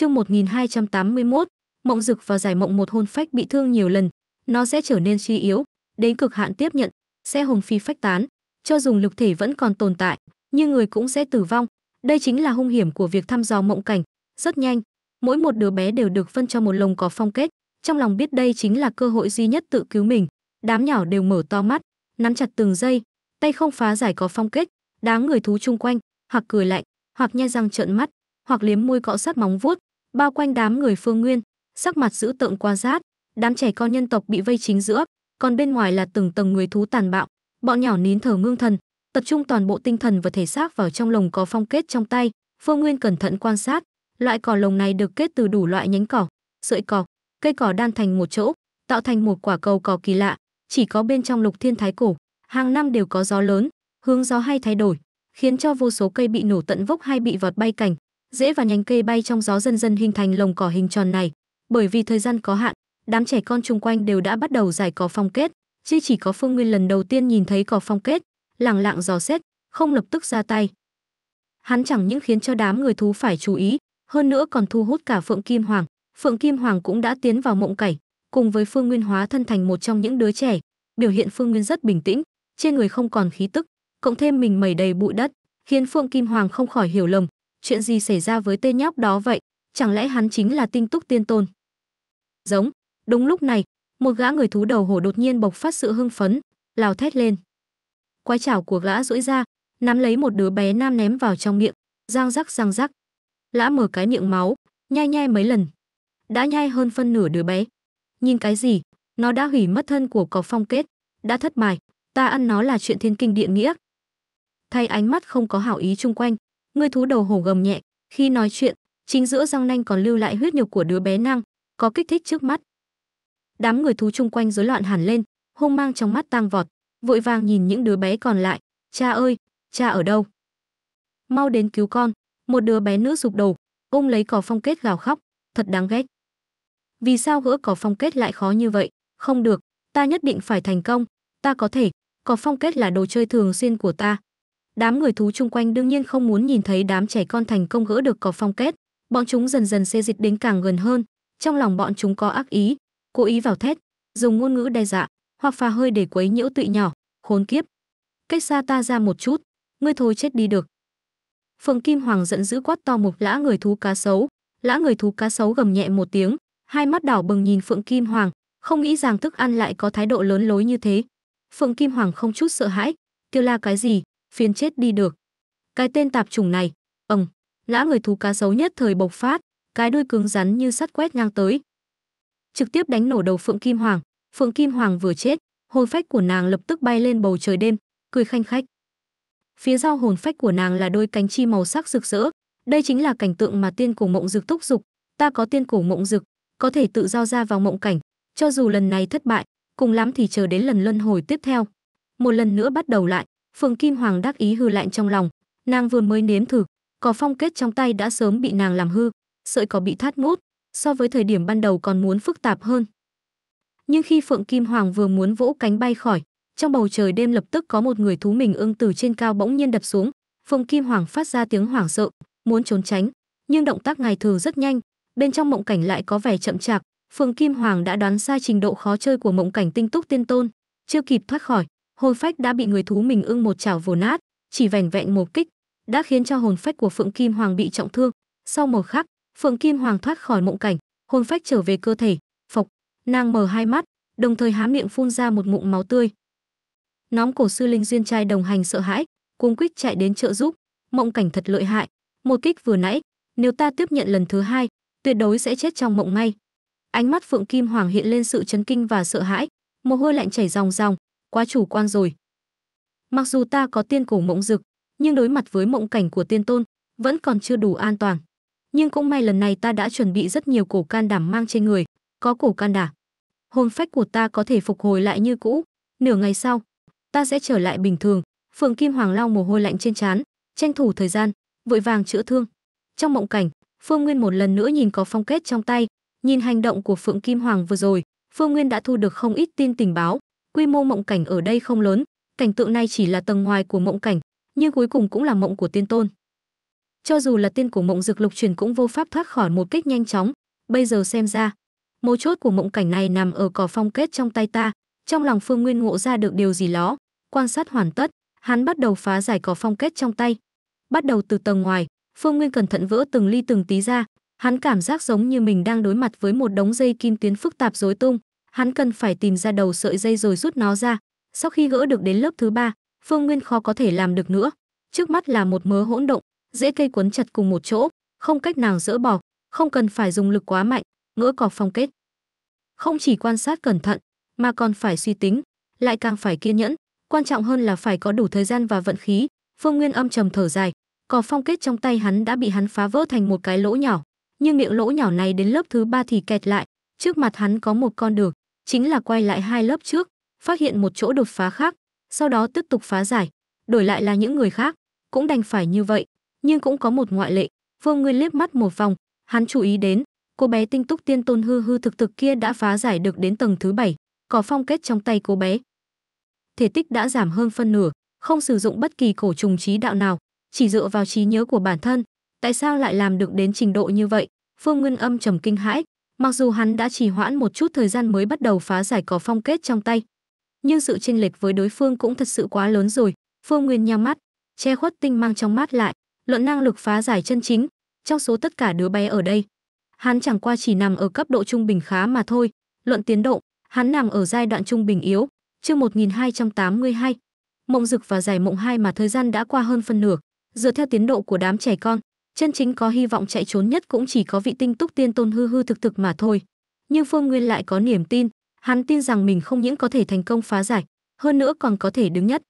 Chương 1281, Mộng Dực và Giải Mộng một hôn phách bị thương nhiều lần, nó sẽ trở nên suy yếu, đến cực hạn tiếp nhận, sẽ hồn phi phách tán, cho dùng lực thể vẫn còn tồn tại, nhưng người cũng sẽ tử vong. Đây chính là hung hiểm của việc thăm dò mộng cảnh, rất nhanh, mỗi một đứa bé đều được phân cho một lồng có phong kết, trong lòng biết đây chính là cơ hội duy nhất tự cứu mình, đám nhỏ đều mở to mắt, nắm chặt từng giây, tay không phá giải có phong kết, đáng người thú chung quanh, hoặc cười lạnh, hoặc nhai răng trợn mắt, hoặc liếm môi cọ sát móng vuốt, bao quanh đám người phương nguyên sắc mặt dữ tợn qua rát đám trẻ con nhân tộc bị vây chính giữa còn bên ngoài là từng tầng người thú tàn bạo bọn nhỏ nín thở ngương thần tập trung toàn bộ tinh thần và thể xác vào trong lồng có phong kết trong tay phương nguyên cẩn thận quan sát loại cỏ lồng này được kết từ đủ loại nhánh cỏ sợi cỏ cây cỏ đan thành một chỗ tạo thành một quả cầu cỏ kỳ lạ chỉ có bên trong lục thiên thái cổ hàng năm đều có gió lớn hướng gió hay thay đổi khiến cho vô số cây bị nổ tận vốc hay bị vọt bay cảnh rễ và nhánh cây bay trong gió dần dần hình thành lồng cỏ hình tròn này bởi vì thời gian có hạn đám trẻ con chung quanh đều đã bắt đầu giải cỏ phong kết chỉ chỉ có phương nguyên lần đầu tiên nhìn thấy cỏ phong kết lẳng lặng dò xét không lập tức ra tay hắn chẳng những khiến cho đám người thú phải chú ý hơn nữa còn thu hút cả phượng kim hoàng phượng kim hoàng cũng đã tiến vào mộng cảnh cùng với phương nguyên hóa thân thành một trong những đứa trẻ biểu hiện phương nguyên rất bình tĩnh trên người không còn khí tức cộng thêm mình mẩy đầy bụi đất khiến phượng kim hoàng không khỏi hiểu lầm chuyện gì xảy ra với tên nhóc đó vậy? Chẳng lẽ hắn chính là tinh túc tiên tôn? Giống, đúng lúc này, một gã người thú đầu hổ đột nhiên bộc phát sự hưng phấn, lao thét lên. Quái chảo của gã duỗi ra, nắm lấy một đứa bé nam ném vào trong miệng, giang rắc giang rắc. Lã mở cái miệng máu, nhai nhai mấy lần. Đã nhai hơn phân nửa đứa bé. Nhìn cái gì, nó đã hủy mất thân của cỏ phong kết, đã thất bại, ta ăn nó là chuyện thiên kinh địa nghĩa. Thay ánh mắt không có hảo ý chung quanh, người thú đầu hổ gầm nhẹ, khi nói chuyện, chính giữa răng nanh còn lưu lại huyết nhục của đứa bé năng, có kích thích trước mắt. Đám người thú chung quanh rối loạn hẳn lên, hung mang trong mắt tăng vọt, vội vàng nhìn những đứa bé còn lại, "Cha ơi, cha ở đâu? Mau đến cứu con." Một đứa bé nữ rụp đầu, ôm lấy cỏ phong kết gào khóc, thật đáng ghét. Vì sao gỡ cỏ phong kết lại khó như vậy? Không được, ta nhất định phải thành công, ta có thể, cỏ phong kết là đồ chơi thường xuyên của ta, Đám người thú chung quanh đương nhiên không muốn nhìn thấy đám trẻ con thành công gỡ được cỏ phong kết, bọn chúng dần dần xê dịch đến càng gần hơn, trong lòng bọn chúng có ác ý, cố ý vào thét, dùng ngôn ngữ đe dọa, hoặc phà hơi để quấy nhiễu tụy nhỏ, khốn kiếp. Cách xa ta ra một chút, ngươi thôi chết đi được. Phượng Kim Hoàng giận dữ quát to một lã người thú cá sấu, lã người thú cá sấu gầm nhẹ một tiếng, hai mắt đỏ bừng nhìn Phượng Kim Hoàng, không nghĩ rằng thức ăn lại có thái độ lớn lối như thế. Phượng Kim Hoàng không chút sợ hãi, kêu la cái gì, phiên chết đi được. Cái tên tạp chủng này, ầm, lã người thú cá sấu nhất thời bộc phát, cái đuôi cứng rắn như sắt quét ngang tới. Trực tiếp đánh nổ đầu Phượng Kim Hoàng, Phượng Kim Hoàng vừa chết, hồn phách của nàng lập tức bay lên bầu trời đêm, cười khanh khách. Phía sau hồn phách của nàng là đôi cánh chi màu sắc rực rỡ, đây chính là cảnh tượng mà tiên cổ mộng dực thúc dục, ta có tiên cổ mộng dực, có thể tự giao ra vào mộng cảnh, cho dù lần này thất bại, cùng lắm thì chờ đến lần luân hồi tiếp theo. Một lần nữa bắt đầu lại, Phượng Kim Hoàng đắc ý hư lạnh trong lòng, nàng vừa mới nếm thử, cỏ phong kết trong tay đã sớm bị nàng làm hư, sợi cỏ bị thắt nút, so với thời điểm ban đầu còn muốn phức tạp hơn. Nhưng khi Phượng Kim Hoàng vừa muốn vỗ cánh bay khỏi, trong bầu trời đêm lập tức có một người thú mình ưng từ trên cao bỗng nhiên đập xuống, Phượng Kim Hoàng phát ra tiếng hoảng sợ, muốn trốn tránh, nhưng động tác ngài thường rất nhanh, bên trong mộng cảnh lại có vẻ chậm chạp, Phượng Kim Hoàng đã đoán sai trình độ khó chơi của mộng cảnh tinh túc tiên tôn, chưa kịp thoát khỏi, hồn phách đã bị người thú mình ưng một chảo vồ nát, chỉ vẻn vẹn một kích, đã khiến cho hồn phách của Phượng Kim Hoàng bị trọng thương. Sau một khắc, Phượng Kim Hoàng thoát khỏi mộng cảnh, hồn phách trở về cơ thể, phộc, nàng mở hai mắt, đồng thời há miệng phun ra một mụn máu tươi. Nóng cổ sư linh duyên trai đồng hành sợ hãi, cuống quýt chạy đến trợ giúp, mộng cảnh thật lợi hại, một kích vừa nãy, nếu ta tiếp nhận lần thứ hai, tuyệt đối sẽ chết trong mộng ngay. Ánh mắt Phượng Kim Hoàng hiện lên sự chấn kinh và sợ hãi, mồ hôi lạnh chảy ròng ròng, quá chủ quan rồi. Mặc dù ta có tiên cổ mộng dực, nhưng đối mặt với mộng cảnh của tiên tôn, vẫn còn chưa đủ an toàn. Nhưng cũng may lần này ta đã chuẩn bị rất nhiều cổ can đảm mang trên người, có cổ can đảm. Hồn phách của ta có thể phục hồi lại như cũ, nửa ngày sau, ta sẽ trở lại bình thường. Phượng Kim Hoàng lau mồ hôi lạnh trên trán, tranh thủ thời gian, vội vàng chữa thương. Trong mộng cảnh, Phương Nguyên một lần nữa nhìn có phong kết trong tay, nhìn hành động của Phượng Kim Hoàng vừa rồi, Phương Nguyên đã thu được không ít tin tình báo, quy mô mộng cảnh ở đây không lớn, cảnh tượng này chỉ là tầng ngoài của mộng cảnh, nhưng cuối cùng cũng là mộng của tiên tôn. Cho dù là tiên của mộng dược lục truyền cũng vô pháp thoát khỏi một cách nhanh chóng, bây giờ xem ra, mấu chốt của mộng cảnh này nằm ở cỏ phong kết trong tay ta, trong lòng Phương Nguyên ngộ ra được điều gì đó, quan sát hoàn tất, hắn bắt đầu phá giải cỏ phong kết trong tay. Bắt đầu từ tầng ngoài, Phương Nguyên cẩn thận vỡ từng ly từng tí ra, hắn cảm giác giống như mình đang đối mặt với một đống dây kim tuyến phức tạp rối tung, hắn cần phải tìm ra đầu sợi dây rồi rút nó ra. Sau khi gỡ được đến lớp thứ ba, Phương Nguyên khó có thể làm được nữa. Trước mắt là một mớ hỗn động, dễ cây quấn chặt cùng một chỗ, không cách nào dỡ bỏ, không cần phải dùng lực quá mạnh, ngỡ cỏ phong kết. Không chỉ quan sát cẩn thận, mà còn phải suy tính, lại càng phải kiên nhẫn, quan trọng hơn là phải có đủ thời gian và vận khí. Phương Nguyên âm trầm thở dài, cỏ phong kết trong tay hắn đã bị hắn phá vỡ thành một cái lỗ nhỏ, nhưng miệng lỗ nhỏ này đến lớp thứ ba thì kẹt lại, trước mặt hắn có một con đường, chính là quay lại hai lớp trước, phát hiện một chỗ đột phá khác, sau đó tiếp tục phá giải, đổi lại là những người khác, cũng đành phải như vậy, nhưng cũng có một ngoại lệ, Vương Nguyên liếc mắt một vòng, hắn chú ý đến, cô bé tinh túc tiên tôn hư hư thực thực kia đã phá giải được đến tầng thứ bảy, có phong kết trong tay cô bé. Thể tích đã giảm hơn phân nửa, không sử dụng bất kỳ cổ trùng trí đạo nào, chỉ dựa vào trí nhớ của bản thân, tại sao lại làm được đến trình độ như vậy? Phương Nguyên Âm trầm kinh hãi, Mặc dù hắn đã trì hoãn một chút thời gian mới bắt đầu phá giải có phong kết trong tay, nhưng sự chênh lệch với đối phương cũng thật sự quá lớn rồi. Phương Nguyên nhắm mắt, che khuất tinh mang trong mắt lại, luận năng lực phá giải chân chính, trong số tất cả đứa bé ở đây, hắn chẳng qua chỉ nằm ở cấp độ trung bình khá mà thôi, luận tiến độ, hắn nằm ở giai đoạn trung bình yếu, chương 1282. Mộng Dực và Giải Mộng hai mà thời gian đã qua hơn phân nửa, dựa theo tiến độ của đám trẻ con, chân chính có hy vọng chạy trốn nhất cũng chỉ có vị tinh túc tiên tôn hư hư thực thực mà thôi nhưng phương nguyên lại có niềm tin hắn tin rằng mình không những có thể thành công phá giải hơn nữa còn có thể đứng nhất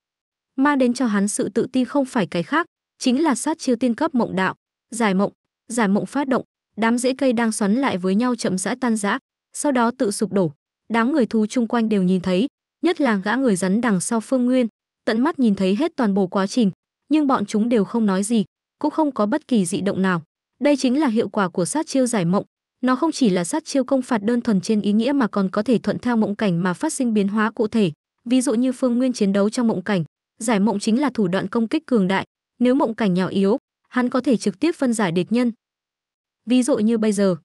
mang đến cho hắn sự tự tin không phải cái khác chính là sát chiêu tiên cấp mộng đạo giải mộng giải mộng phát động đám rễ cây đang xoắn lại với nhau chậm rãi tan rã sau đó tự sụp đổ đám người thú chung quanh đều nhìn thấy nhất là gã người rắn đằng sau phương nguyên tận mắt nhìn thấy hết toàn bộ quá trình nhưng bọn chúng đều không nói gì cũng không có bất kỳ dị động nào. Đây chính là hiệu quả của sát chiêu giải mộng. Nó không chỉ là sát chiêu công phạt đơn thuần trên ý nghĩa mà còn có thể thuận theo mộng cảnh mà phát sinh biến hóa cụ thể. Ví dụ như Phương Nguyên chiến đấu trong mộng cảnh, giải mộng chính là thủ đoạn công kích cường đại. Nếu mộng cảnh nhỏ yếu, hắn có thể trực tiếp phân giải địch nhân. Ví dụ như bây giờ,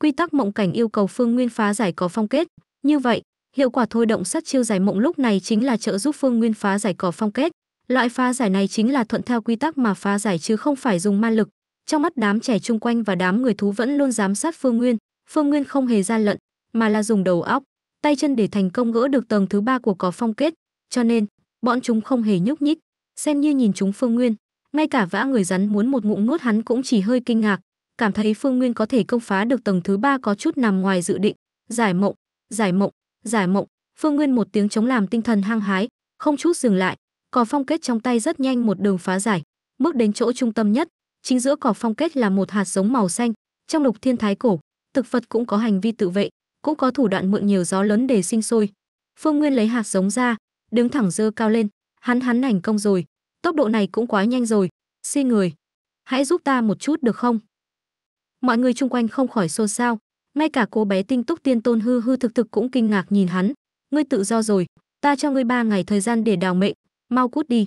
quy tắc mộng cảnh yêu cầu Phương Nguyên phá giải có phong kết, như vậy, hiệu quả thôi động sát chiêu giải mộng lúc này chính là trợ giúp Phương Nguyên phá giải có phong kết, Loại phá giải này chính là thuận theo quy tắc mà phá giải chứ không phải dùng ma lực. Trong mắt đám trẻ chung quanh và đám người thú vẫn luôn giám sát Phương Nguyên, Phương Nguyên không hề gian lận, mà là dùng đầu óc, tay chân để thành công gỡ được tầng thứ ba của cỏ phong kết, cho nên bọn chúng không hề nhúc nhích, xem như nhìn chúng Phương Nguyên, ngay cả vã người rắn muốn một ngụm nuốt hắn cũng chỉ hơi kinh ngạc, cảm thấy Phương Nguyên có thể công phá được tầng thứ ba có chút nằm ngoài dự định, giải mộng, giải mộng, giải mộng, Phương Nguyên một tiếng chống làm tinh thần hăng hái, không chút dừng lại, Cỏ phong kết trong tay rất nhanh một đường phá giải, bước đến chỗ trung tâm nhất, chính giữa cỏ phong kết là một hạt giống màu xanh, trong lục thiên thái cổ, thực vật cũng có hành vi tự vệ, cũng có thủ đoạn mượn nhiều gió lớn để sinh sôi. Phương Nguyên lấy hạt giống ra, đứng thẳng dơ cao lên, hắn hắn thành công rồi, tốc độ này cũng quá nhanh rồi, xin người, hãy giúp ta một chút được không? Mọi người chung quanh không khỏi xôn xao, ngay cả cô bé tinh túc tiên tôn hư hư thực thực cũng kinh ngạc nhìn hắn, ngươi tự do rồi, ta cho ngươi ba ngày thời gian để đào mệnh, mau cút đi.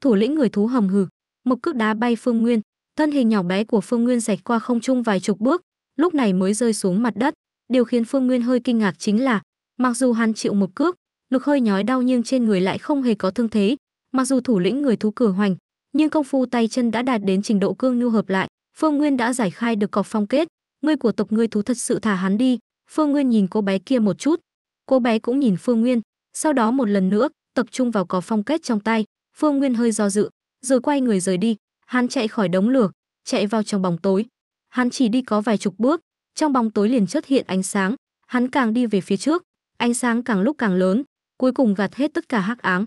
Thủ lĩnh người thú hầm hừ, một cước đá bay Phương Nguyên, thân hình nhỏ bé của Phương Nguyên sạch qua không trung vài chục bước, lúc này mới rơi xuống mặt đất. Điều khiến Phương Nguyên hơi kinh ngạc chính là, mặc dù hắn chịu một cước, lực hơi nhói đau nhưng trên người lại không hề có thương thế, mặc dù thủ lĩnh người thú cửa hoành, nhưng công phu tay chân đã đạt đến trình độ cương nhu hợp lại, Phương Nguyên đã giải khai được cọc phong kết, ngươi của tộc ngươi thú thật sự thả hắn đi. Phương Nguyên nhìn cô bé kia một chút, cô bé cũng nhìn Phương Nguyên, sau đó một lần nữa, tập trung vào có phong kết trong tay, Phương Nguyên hơi do dự, rồi quay người rời đi, hắn chạy khỏi đống lửa, chạy vào trong bóng tối. Hắn chỉ đi có vài chục bước, trong bóng tối liền xuất hiện ánh sáng, hắn càng đi về phía trước, ánh sáng càng lúc càng lớn, cuối cùng gạt hết tất cả hắc áng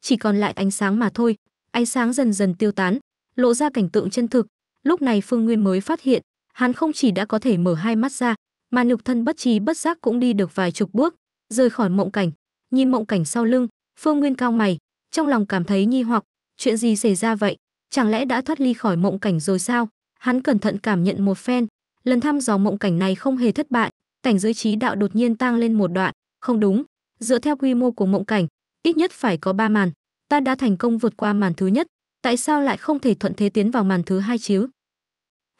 Chỉ còn lại ánh sáng mà thôi, ánh sáng dần dần tiêu tán, lộ ra cảnh tượng chân thực. Lúc này Phương Nguyên mới phát hiện, hắn không chỉ đã có thể mở hai mắt ra, mà nhục thân bất trí bất giác cũng đi được vài chục bước, rời khỏi mộng cảnh, nhìn mộng cảnh sau lưng, Phương Nguyên cao mày, trong lòng cảm thấy nghi hoặc, chuyện gì xảy ra vậy? Chẳng lẽ đã thoát ly khỏi mộng cảnh rồi sao? Hắn cẩn thận cảm nhận một phen, lần thăm dò mộng cảnh này không hề thất bại, cảnh giới trí đạo đột nhiên tăng lên một đoạn, không đúng, dựa theo quy mô của mộng cảnh, ít nhất phải có ba màn, ta đã thành công vượt qua màn thứ nhất, tại sao lại không thể thuận thế tiến vào màn thứ hai chứ?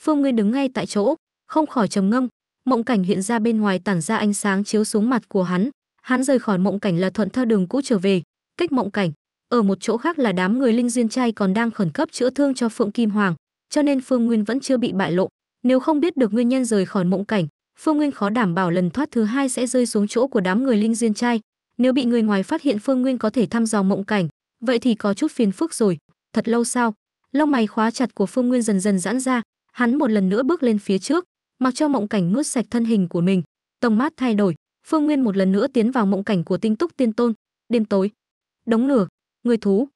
Phương Nguyên đứng ngay tại chỗ, không khỏi trầm ngâm, mộng cảnh hiện ra bên ngoài tản ra ánh sáng chiếu xuống mặt của hắn, hắn rời khỏi mộng cảnh là thuận theo đường cũ trở về cách mộng cảnh ở một chỗ khác là đám người linh duyên trai còn đang khẩn cấp chữa thương cho phượng kim hoàng cho nên phương nguyên vẫn chưa bị bại lộ nếu không biết được nguyên nhân rời khỏi mộng cảnh phương nguyên khó đảm bảo lần thoát thứ hai sẽ rơi xuống chỗ của đám người linh duyên trai nếu bị người ngoài phát hiện phương nguyên có thể thăm dò mộng cảnh vậy thì có chút phiền phức rồi thật lâu sau lông mày khóa chặt của phương nguyên dần dần giãn ra hắn một lần nữa bước lên phía trước mặc cho mộng cảnh nuốt sạch thân hình của mình tông mát thay đổi phương nguyên một lần nữa tiến vào mộng cảnh của tinh túc tiên tôn đêm tối đống lửa người thú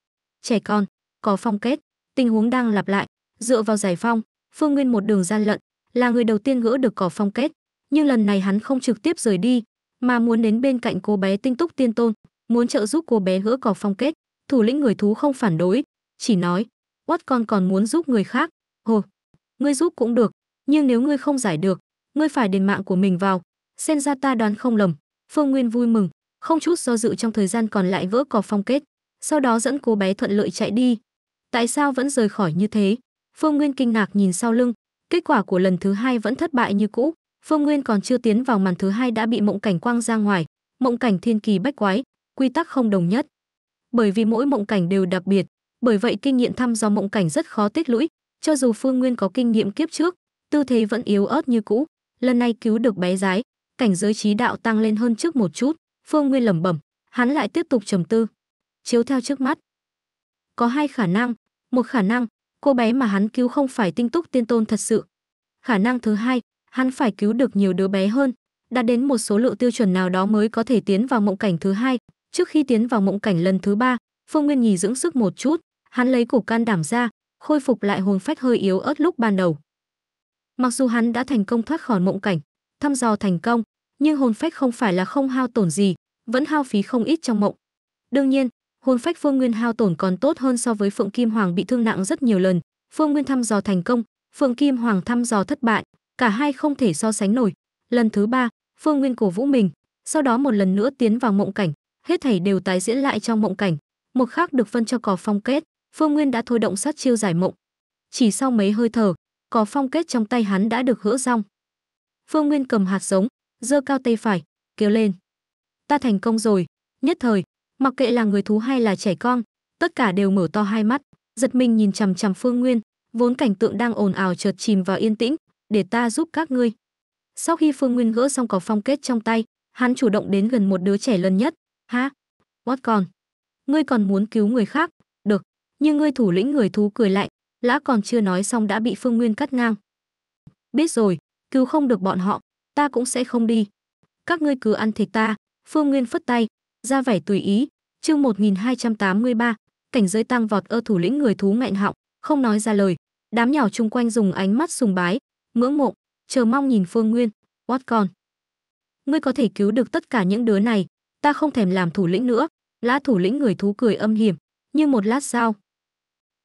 trẻ con có phong kết tình huống đang lặp lại dựa vào giải phong phương nguyên một đường gian lận là người đầu tiên gỡ được cỏ phong kết nhưng lần này hắn không trực tiếp rời đi mà muốn đến bên cạnh cô bé tinh túc tiên tôn muốn trợ giúp cô bé gỡ cỏ phong kết thủ lĩnh người thú không phản đối chỉ nói quát con còn muốn giúp người khác hồ ngươi giúp cũng được nhưng nếu ngươi không giải được ngươi phải đền mạng của mình vào Sen ra ta đoán không lầm. Phương Nguyên vui mừng, không chút do dự trong thời gian còn lại vỡ cò phong kết, sau đó dẫn cô bé thuận lợi chạy đi. Tại sao vẫn rời khỏi như thế? Phương Nguyên kinh ngạc nhìn sau lưng, kết quả của lần thứ hai vẫn thất bại như cũ. Phương Nguyên còn chưa tiến vào màn thứ hai đã bị mộng cảnh quang ra ngoài, mộng cảnh thiên kỳ bách quái, quy tắc không đồng nhất. Bởi vì mỗi mộng cảnh đều đặc biệt, bởi vậy kinh nghiệm thăm do mộng cảnh rất khó tích lũy, cho dù Phương Nguyên có kinh nghiệm kiếp trước, tư thế vẫn yếu ớt như cũ, lần này cứu được bé gái, cảnh giới trí đạo tăng lên hơn trước một chút phương nguyên lẩm bẩm hắn lại tiếp tục trầm tư chiếu theo trước mắt có hai khả năng một khả năng cô bé mà hắn cứu không phải tinh túc tiên tôn thật sự khả năng thứ hai hắn phải cứu được nhiều đứa bé hơn đạt đến một số lượng tiêu chuẩn nào đó mới có thể tiến vào mộng cảnh thứ hai trước khi tiến vào mộng cảnh lần thứ ba phương nguyên nhì dưỡng sức một chút hắn lấy củ can đảm ra khôi phục lại hồn phách hơi yếu ớt lúc ban đầu mặc dù hắn đã thành công thoát khỏi mộng cảnh thăm dò thành công, nhưng hồn phách không phải là không hao tổn gì, vẫn hao phí không ít trong mộng. Đương nhiên, hồn phách Phương Nguyên hao tổn còn tốt hơn so với Phượng Kim Hoàng bị thương nặng rất nhiều lần. Phương Nguyên thăm dò thành công, Phượng Kim Hoàng thăm dò thất bại, cả hai không thể so sánh nổi. Lần thứ ba, Phương Nguyên cổ vũ mình, sau đó một lần nữa tiến vào mộng cảnh, hết thảy đều tái diễn lại trong mộng cảnh. Một khác được phân cho cỏ phong kết, Phương Nguyên đã thôi động sát chiêu giải mộng. Chỉ sau mấy hơi thở, cỏ phong kết trong tay hắn đã được hỡ rong. Phương Nguyên cầm hạt giống, giơ cao tay phải, kêu lên. Ta thành công rồi, nhất thời, mặc kệ là người thú hay là trẻ con, tất cả đều mở to hai mắt, giật mình nhìn chằm chằm Phương Nguyên, vốn cảnh tượng đang ồn ào chợt chìm vào yên tĩnh, để ta giúp các ngươi. Sau khi Phương Nguyên gỡ xong có phong kết trong tay, hắn chủ động đến gần một đứa trẻ lần nhất, "Ha, what còn? Ngươi còn muốn cứu người khác? Được, nhưng ngươi thủ lĩnh người thú cười lạnh, lã còn chưa nói xong đã bị Phương Nguyên cắt ngang. Biết rồi, cứu không được bọn họ, ta cũng sẽ không đi. Các ngươi cứ ăn thịt ta, Phương Nguyên phất tay, ra vẻ tùy ý, chương 1283, cảnh giới tăng vọt ơ thủ lĩnh người thú ngạnh họng, không nói ra lời. Đám nhỏ chung quanh dùng ánh mắt sùng bái, ngưỡng mộ, chờ mong nhìn Phương Nguyên, what con. Ngươi có thể cứu được tất cả những đứa này, ta không thèm làm thủ lĩnh nữa. Lã thủ lĩnh người thú cười âm hiểm, như một lát sau.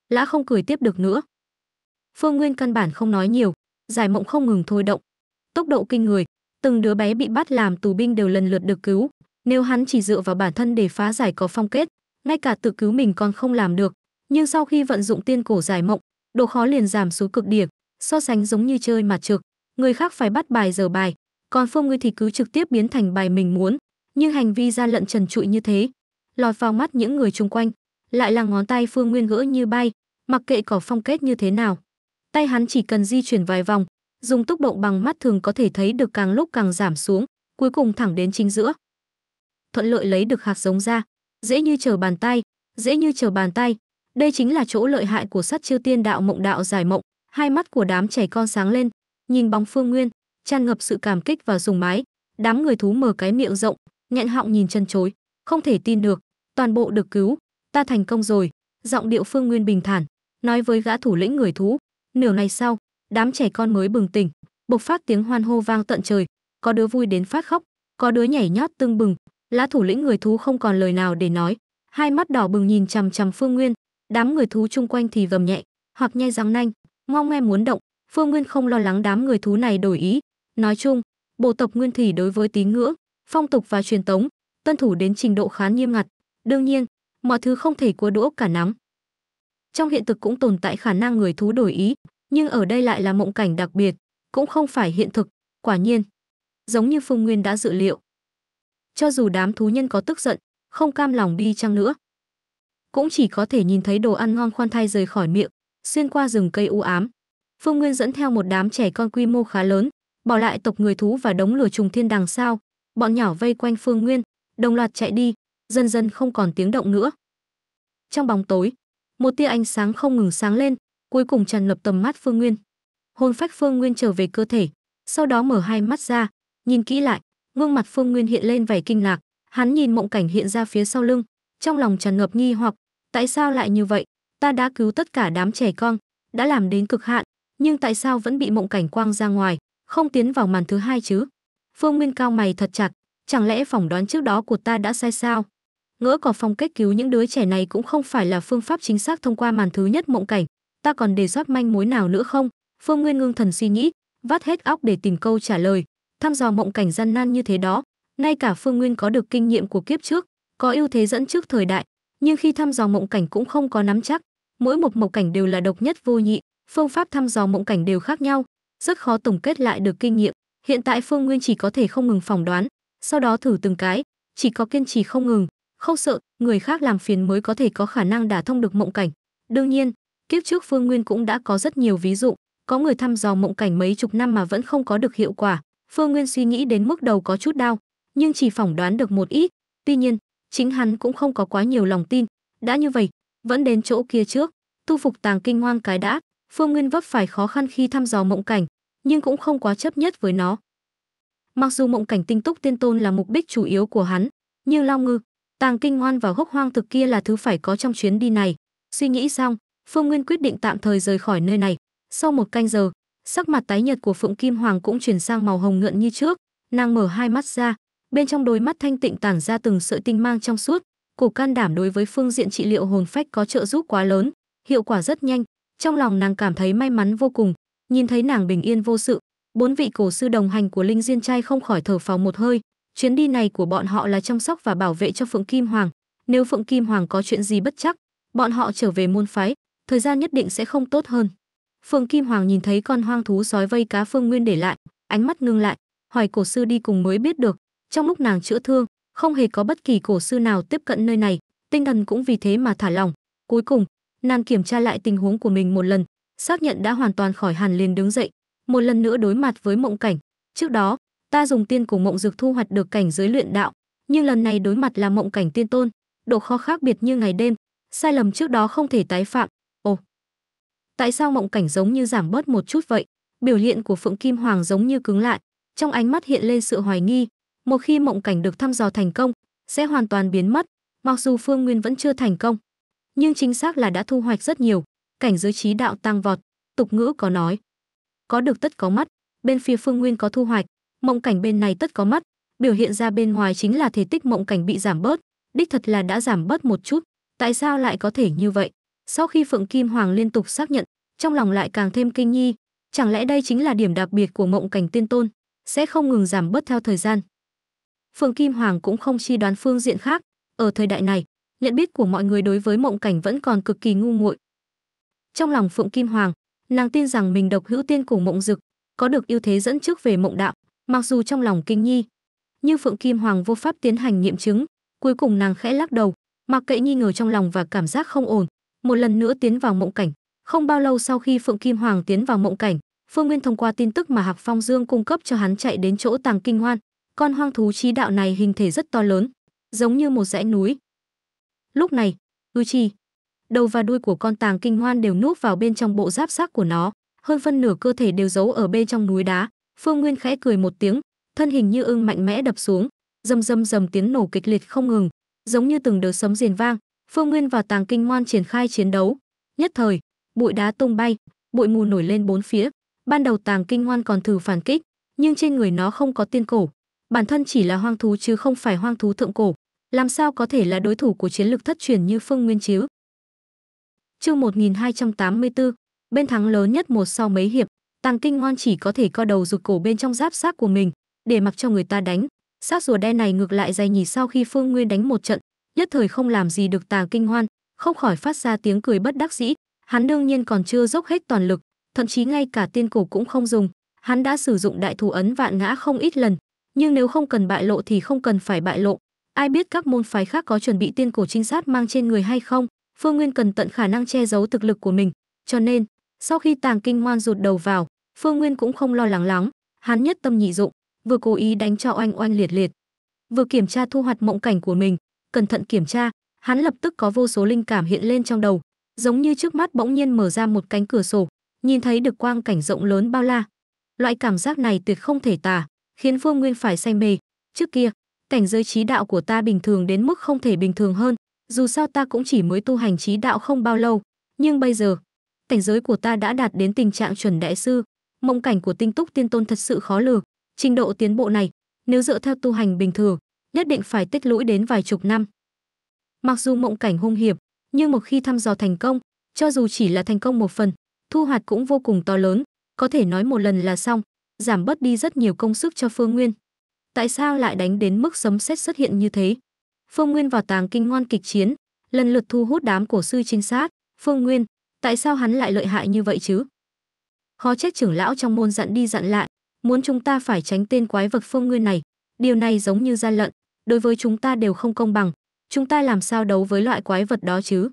Lã không cười tiếp được nữa. Phương Nguyên căn bản không nói nhiều, giải mộng không ngừng thôi động. Tốc độ kinh người, từng đứa bé bị bắt làm tù binh đều lần lượt được cứu, nếu hắn chỉ dựa vào bản thân để phá giải có phong kết, ngay cả tự cứu mình còn không làm được, nhưng sau khi vận dụng tiên cổ giải mộng, độ khó liền giảm xuống cực điểm, so sánh giống như chơi mặt trực, người khác phải bắt bài giờ bài, còn Phương Ngươi thì cứ trực tiếp biến thành bài mình muốn, nhưng hành vi ra lận trần trụi như thế, lọt vào mắt những người chung quanh, lại là ngón tay Phương Nguyên gỡ như bay, mặc kệ cỏ phong kết như thế nào, Tay hắn chỉ cần di chuyển vài vòng, dùng tốc độ bằng mắt thường có thể thấy được càng lúc càng giảm xuống, cuối cùng thẳng đến chính giữa. Thuận lợi lấy được hạt giống ra, dễ như chờ bàn tay, dễ như chờ bàn tay. Đây chính là chỗ lợi hại của sắt chiêu tiên đạo mộng đạo giải mộng, hai mắt của đám trẻ con sáng lên, nhìn bóng Phương Nguyên, tràn ngập sự cảm kích và dùng mái. Đám người thú mở cái miệng rộng, nghẹn họng nhìn chân chối, không thể tin được, toàn bộ được cứu, ta thành công rồi. Giọng điệu Phương Nguyên bình thản, nói với gã thủ lĩnh người thú, Nửa ngày sau, đám trẻ con mới bừng tỉnh, bộc phát tiếng hoan hô vang tận trời, có đứa vui đến phát khóc, có đứa nhảy nhót tưng bừng, lã thủ lĩnh người thú không còn lời nào để nói, hai mắt đỏ bừng nhìn chằm chằm Phương Nguyên, đám người thú chung quanh thì gầm nhẹ, hoặc nhai răng nanh, ngao nghe muốn động, Phương Nguyên không lo lắng đám người thú này đổi ý, nói chung, bộ tộc Nguyên Thủy đối với tín ngưỡng, phong tục và truyền thống, tuân thủ đến trình độ khá nghiêm ngặt, đương nhiên, mọi thứ không thể cua đũa cả nắm trong hiện thực cũng tồn tại khả năng người thú đổi ý, nhưng ở đây lại là mộng cảnh đặc biệt, cũng không phải hiện thực, quả nhiên. Giống như Phương Nguyên đã dự liệu. Cho dù đám thú nhân có tức giận, không cam lòng đi chăng nữa, cũng chỉ có thể nhìn thấy đồ ăn ngon khoan thai rời khỏi miệng, xuyên qua rừng cây u ám. Phương Nguyên dẫn theo một đám trẻ con quy mô khá lớn, bỏ lại tộc người thú và đống lửa trùng thiên đằng sau, bọn nhỏ vây quanh Phương Nguyên, đồng loạt chạy đi, dần dần không còn tiếng động nữa. Trong bóng tối, một tia ánh sáng không ngừng sáng lên cuối cùng tràn ngập tầm mắt phương nguyên hồn phách phương nguyên trở về cơ thể sau đó mở hai mắt ra nhìn kỹ lại gương mặt phương nguyên hiện lên vẻ kinh ngạc hắn nhìn mộng cảnh hiện ra phía sau lưng trong lòng tràn ngập nghi hoặc tại sao lại như vậy ta đã cứu tất cả đám trẻ con đã làm đến cực hạn nhưng tại sao vẫn bị mộng cảnh quang ra ngoài không tiến vào màn thứ hai chứ phương nguyên cao mày thật chặt chẳng lẽ phỏng đoán trước đó của ta đã sai sao ngỡ có phong cách cứu những đứa trẻ này cũng không phải là phương pháp chính xác thông qua màn thứ nhất mộng cảnh ta còn đề xuất manh mối nào nữa không phương nguyên ngưng thần suy nghĩ vắt hết óc để tìm câu trả lời thăm dò mộng cảnh gian nan như thế đó Nay cả phương nguyên có được kinh nghiệm của kiếp trước có ưu thế dẫn trước thời đại nhưng khi thăm dò mộng cảnh cũng không có nắm chắc mỗi một mộng cảnh đều là độc nhất vô nhị phương pháp thăm dò mộng cảnh đều khác nhau rất khó tổng kết lại được kinh nghiệm hiện tại phương nguyên chỉ có thể không ngừng phỏng đoán sau đó thử từng cái chỉ có kiên trì không ngừng không sợ người khác làm phiền mới có thể có khả năng đả thông được mộng cảnh đương nhiên kiếp trước phương nguyên cũng đã có rất nhiều ví dụ có người thăm dò mộng cảnh mấy chục năm mà vẫn không có được hiệu quả phương nguyên suy nghĩ đến mức đầu có chút đau nhưng chỉ phỏng đoán được một ít tuy nhiên chính hắn cũng không có quá nhiều lòng tin đã như vậy vẫn đến chỗ kia trước tu phục tàng kinh hoang cái đã phương nguyên vấp phải khó khăn khi thăm dò mộng cảnh nhưng cũng không quá chấp nhất với nó mặc dù mộng cảnh tinh túc tiên tôn là mục đích chủ yếu của hắn nhưng long ngư Tàng kinh ngoan và hốc hoang thực kia là thứ phải có trong chuyến đi này. Suy nghĩ xong, Phương Nguyên quyết định tạm thời rời khỏi nơi này. Sau một canh giờ, sắc mặt tái nhợt của Phượng Kim Hoàng cũng chuyển sang màu hồng ngượn như trước. Nàng mở hai mắt ra, bên trong đôi mắt thanh tịnh tản ra từng sợi tinh mang trong suốt. Cổ can đảm đối với phương diện trị liệu hồn phách có trợ giúp quá lớn, hiệu quả rất nhanh. Trong lòng nàng cảm thấy may mắn vô cùng, nhìn thấy nàng bình yên vô sự, bốn vị cổ sư đồng hành của Linh Diên Trai không khỏi thở phào một hơi, Chuyến đi này của bọn họ là chăm sóc và bảo vệ cho Phượng Kim Hoàng. Nếu Phượng Kim Hoàng có chuyện gì bất chắc, bọn họ trở về môn phái, thời gian nhất định sẽ không tốt hơn. Phượng Kim Hoàng nhìn thấy con hoang thú sói vây cá Phương Nguyên để lại, ánh mắt ngưng lại, hỏi cổ sư đi cùng mới biết được, trong lúc nàng chữa thương, không hề có bất kỳ cổ sư nào tiếp cận nơi này, tinh thần cũng vì thế mà thả lỏng. Cuối cùng, nàng kiểm tra lại tình huống của mình một lần, xác nhận đã hoàn toàn khỏi hẳn liền đứng dậy, một lần nữa đối mặt với mộng cảnh. Trước đó, ta dùng tiên cổ mộng dược thu hoạch được cảnh giới luyện đạo, nhưng lần này đối mặt là mộng cảnh tiên tôn, độ khó khác biệt như ngày đêm, sai lầm trước đó không thể tái phạm. Ồ, tại sao mộng cảnh giống như giảm bớt một chút vậy? Biểu hiện của Phượng Kim Hoàng giống như cứng lại, trong ánh mắt hiện lên sự hoài nghi, một khi mộng cảnh được thăm dò thành công, sẽ hoàn toàn biến mất, mặc dù Phương Nguyên vẫn chưa thành công, nhưng chính xác là đã thu hoạch rất nhiều, cảnh giới trí đạo tăng vọt, tục ngữ có nói, có được tất có mất, bên phía Phương Nguyên có thu hoạch, mộng cảnh bên này tất có mắt biểu hiện ra bên ngoài chính là thể tích mộng cảnh bị giảm bớt đích thật là đã giảm bớt một chút tại sao lại có thể như vậy sau khi phượng kim hoàng liên tục xác nhận trong lòng lại càng thêm kinh nghi chẳng lẽ đây chính là điểm đặc biệt của mộng cảnh tiên tôn sẽ không ngừng giảm bớt theo thời gian phượng kim hoàng cũng không chi đoán phương diện khác ở thời đại này nhận biết của mọi người đối với mộng cảnh vẫn còn cực kỳ ngu muội trong lòng phượng kim hoàng nàng tin rằng mình độc hữu tiên của mộng dực có được ưu thế dẫn trước về mộng đạo Mặc dù trong lòng kinh nhi, nhưng Phượng Kim Hoàng vô pháp tiến hành nghiệm chứng, cuối cùng nàng khẽ lắc đầu, mặc kệ nghi ngờ trong lòng và cảm giác không ổn, một lần nữa tiến vào mộng cảnh. Không bao lâu sau khi Phượng Kim Hoàng tiến vào mộng cảnh, Phương Nguyên thông qua tin tức mà Hạc Phong Dương cung cấp cho hắn chạy đến chỗ Tàng Kinh Hoan, con hoang thú trí đạo này hình thể rất to lớn, giống như một dãy núi. Lúc này, Ư Chi, đầu và đuôi của con Tàng Kinh Hoan đều núp vào bên trong bộ giáp xác của nó, hơn phân nửa cơ thể đều giấu ở bên trong núi đá, phương nguyên khẽ cười một tiếng thân hình như ưng mạnh mẽ đập xuống rầm rầm rầm tiếng nổ kịch liệt không ngừng giống như từng đợt sấm diền vang phương nguyên và tàng kinh ngoan triển khai chiến đấu nhất thời bụi đá tung bay bụi mù nổi lên bốn phía ban đầu tàng kinh ngoan còn thử phản kích nhưng trên người nó không có tiên cổ bản thân chỉ là hoang thú chứ không phải hoang thú thượng cổ làm sao có thể là đối thủ của chiến lực thất truyền như phương nguyên chứ chương 1284, bên thắng lớn nhất một sau mấy hiệp Tàng Kinh Hoan chỉ có thể co đầu rụt cổ bên trong giáp xác của mình, để mặc cho người ta đánh. Xác rùa đen này ngược lại dày nhì sau khi Phương Nguyên đánh một trận, nhất thời không làm gì được Tàng Kinh Hoan, không khỏi phát ra tiếng cười bất đắc dĩ. Hắn đương nhiên còn chưa dốc hết toàn lực, thậm chí ngay cả tiên cổ cũng không dùng. Hắn đã sử dụng đại thủ ấn vạn ngã không ít lần, nhưng nếu không cần bại lộ thì không cần phải bại lộ. Ai biết các môn phái khác có chuẩn bị tiên cổ trinh sát mang trên người hay không? Phương Nguyên cần tận khả năng che giấu thực lực của mình, cho nên sau khi Tàng Kinh Hoan rụt đầu vào, phương nguyên cũng không lo lắng lắm hắn nhất tâm nhị dụng vừa cố ý đánh cho oanh oanh liệt liệt vừa kiểm tra thu hoạch mộng cảnh của mình cẩn thận kiểm tra hắn lập tức có vô số linh cảm hiện lên trong đầu giống như trước mắt bỗng nhiên mở ra một cánh cửa sổ nhìn thấy được quang cảnh rộng lớn bao la loại cảm giác này tuyệt không thể tả khiến phương nguyên phải say mê trước kia cảnh giới trí đạo của ta bình thường đến mức không thể bình thường hơn dù sao ta cũng chỉ mới tu hành trí đạo không bao lâu nhưng bây giờ cảnh giới của ta đã đạt đến tình trạng chuẩn đại sư mộng cảnh của tinh túc tiên tôn thật sự khó lường trình độ tiến bộ này nếu dựa theo tu hành bình thường nhất định phải tích lũy đến vài chục năm mặc dù mộng cảnh hung hiểm nhưng một khi thăm dò thành công cho dù chỉ là thành công một phần thu hoạch cũng vô cùng to lớn có thể nói một lần là xong giảm bớt đi rất nhiều công sức cho phương nguyên tại sao lại đánh đến mức sấm sét xuất hiện như thế phương nguyên vào tàng kinh ngoan kịch chiến lần lượt thu hút đám cổ sư trinh sát phương nguyên tại sao hắn lại lợi hại như vậy chứ khó trách trưởng lão trong môn dặn đi dặn lại, muốn chúng ta phải tránh tên quái vật phương nguyên này. Điều này giống như gian lận, đối với chúng ta đều không công bằng. Chúng ta làm sao đấu với loại quái vật đó chứ?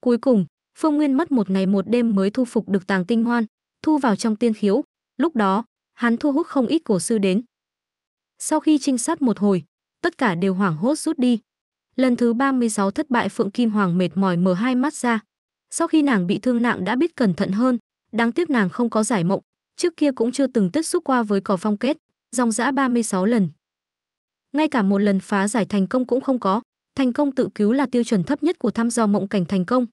Cuối cùng, Phương Nguyên mất một ngày một đêm mới thu phục được tàng tinh hoan, thu vào trong tiên khiếu. Lúc đó, hắn thu hút không ít cổ sư đến. Sau khi trinh sát một hồi, tất cả đều hoảng hốt rút đi. Lần thứ 36 thất bại Phượng Kim Hoàng mệt mỏi mở hai mắt ra. Sau khi nàng bị thương nặng đã biết cẩn thận hơn, Đáng tiếc nàng không có giải mộng, trước kia cũng chưa từng tiếp xúc qua với cỏ phong kết, dòng dã 36 lần. Ngay cả một lần phá giải thành công cũng không có, thành công tự cứu là tiêu chuẩn thấp nhất của thăm dò mộng cảnh thành công.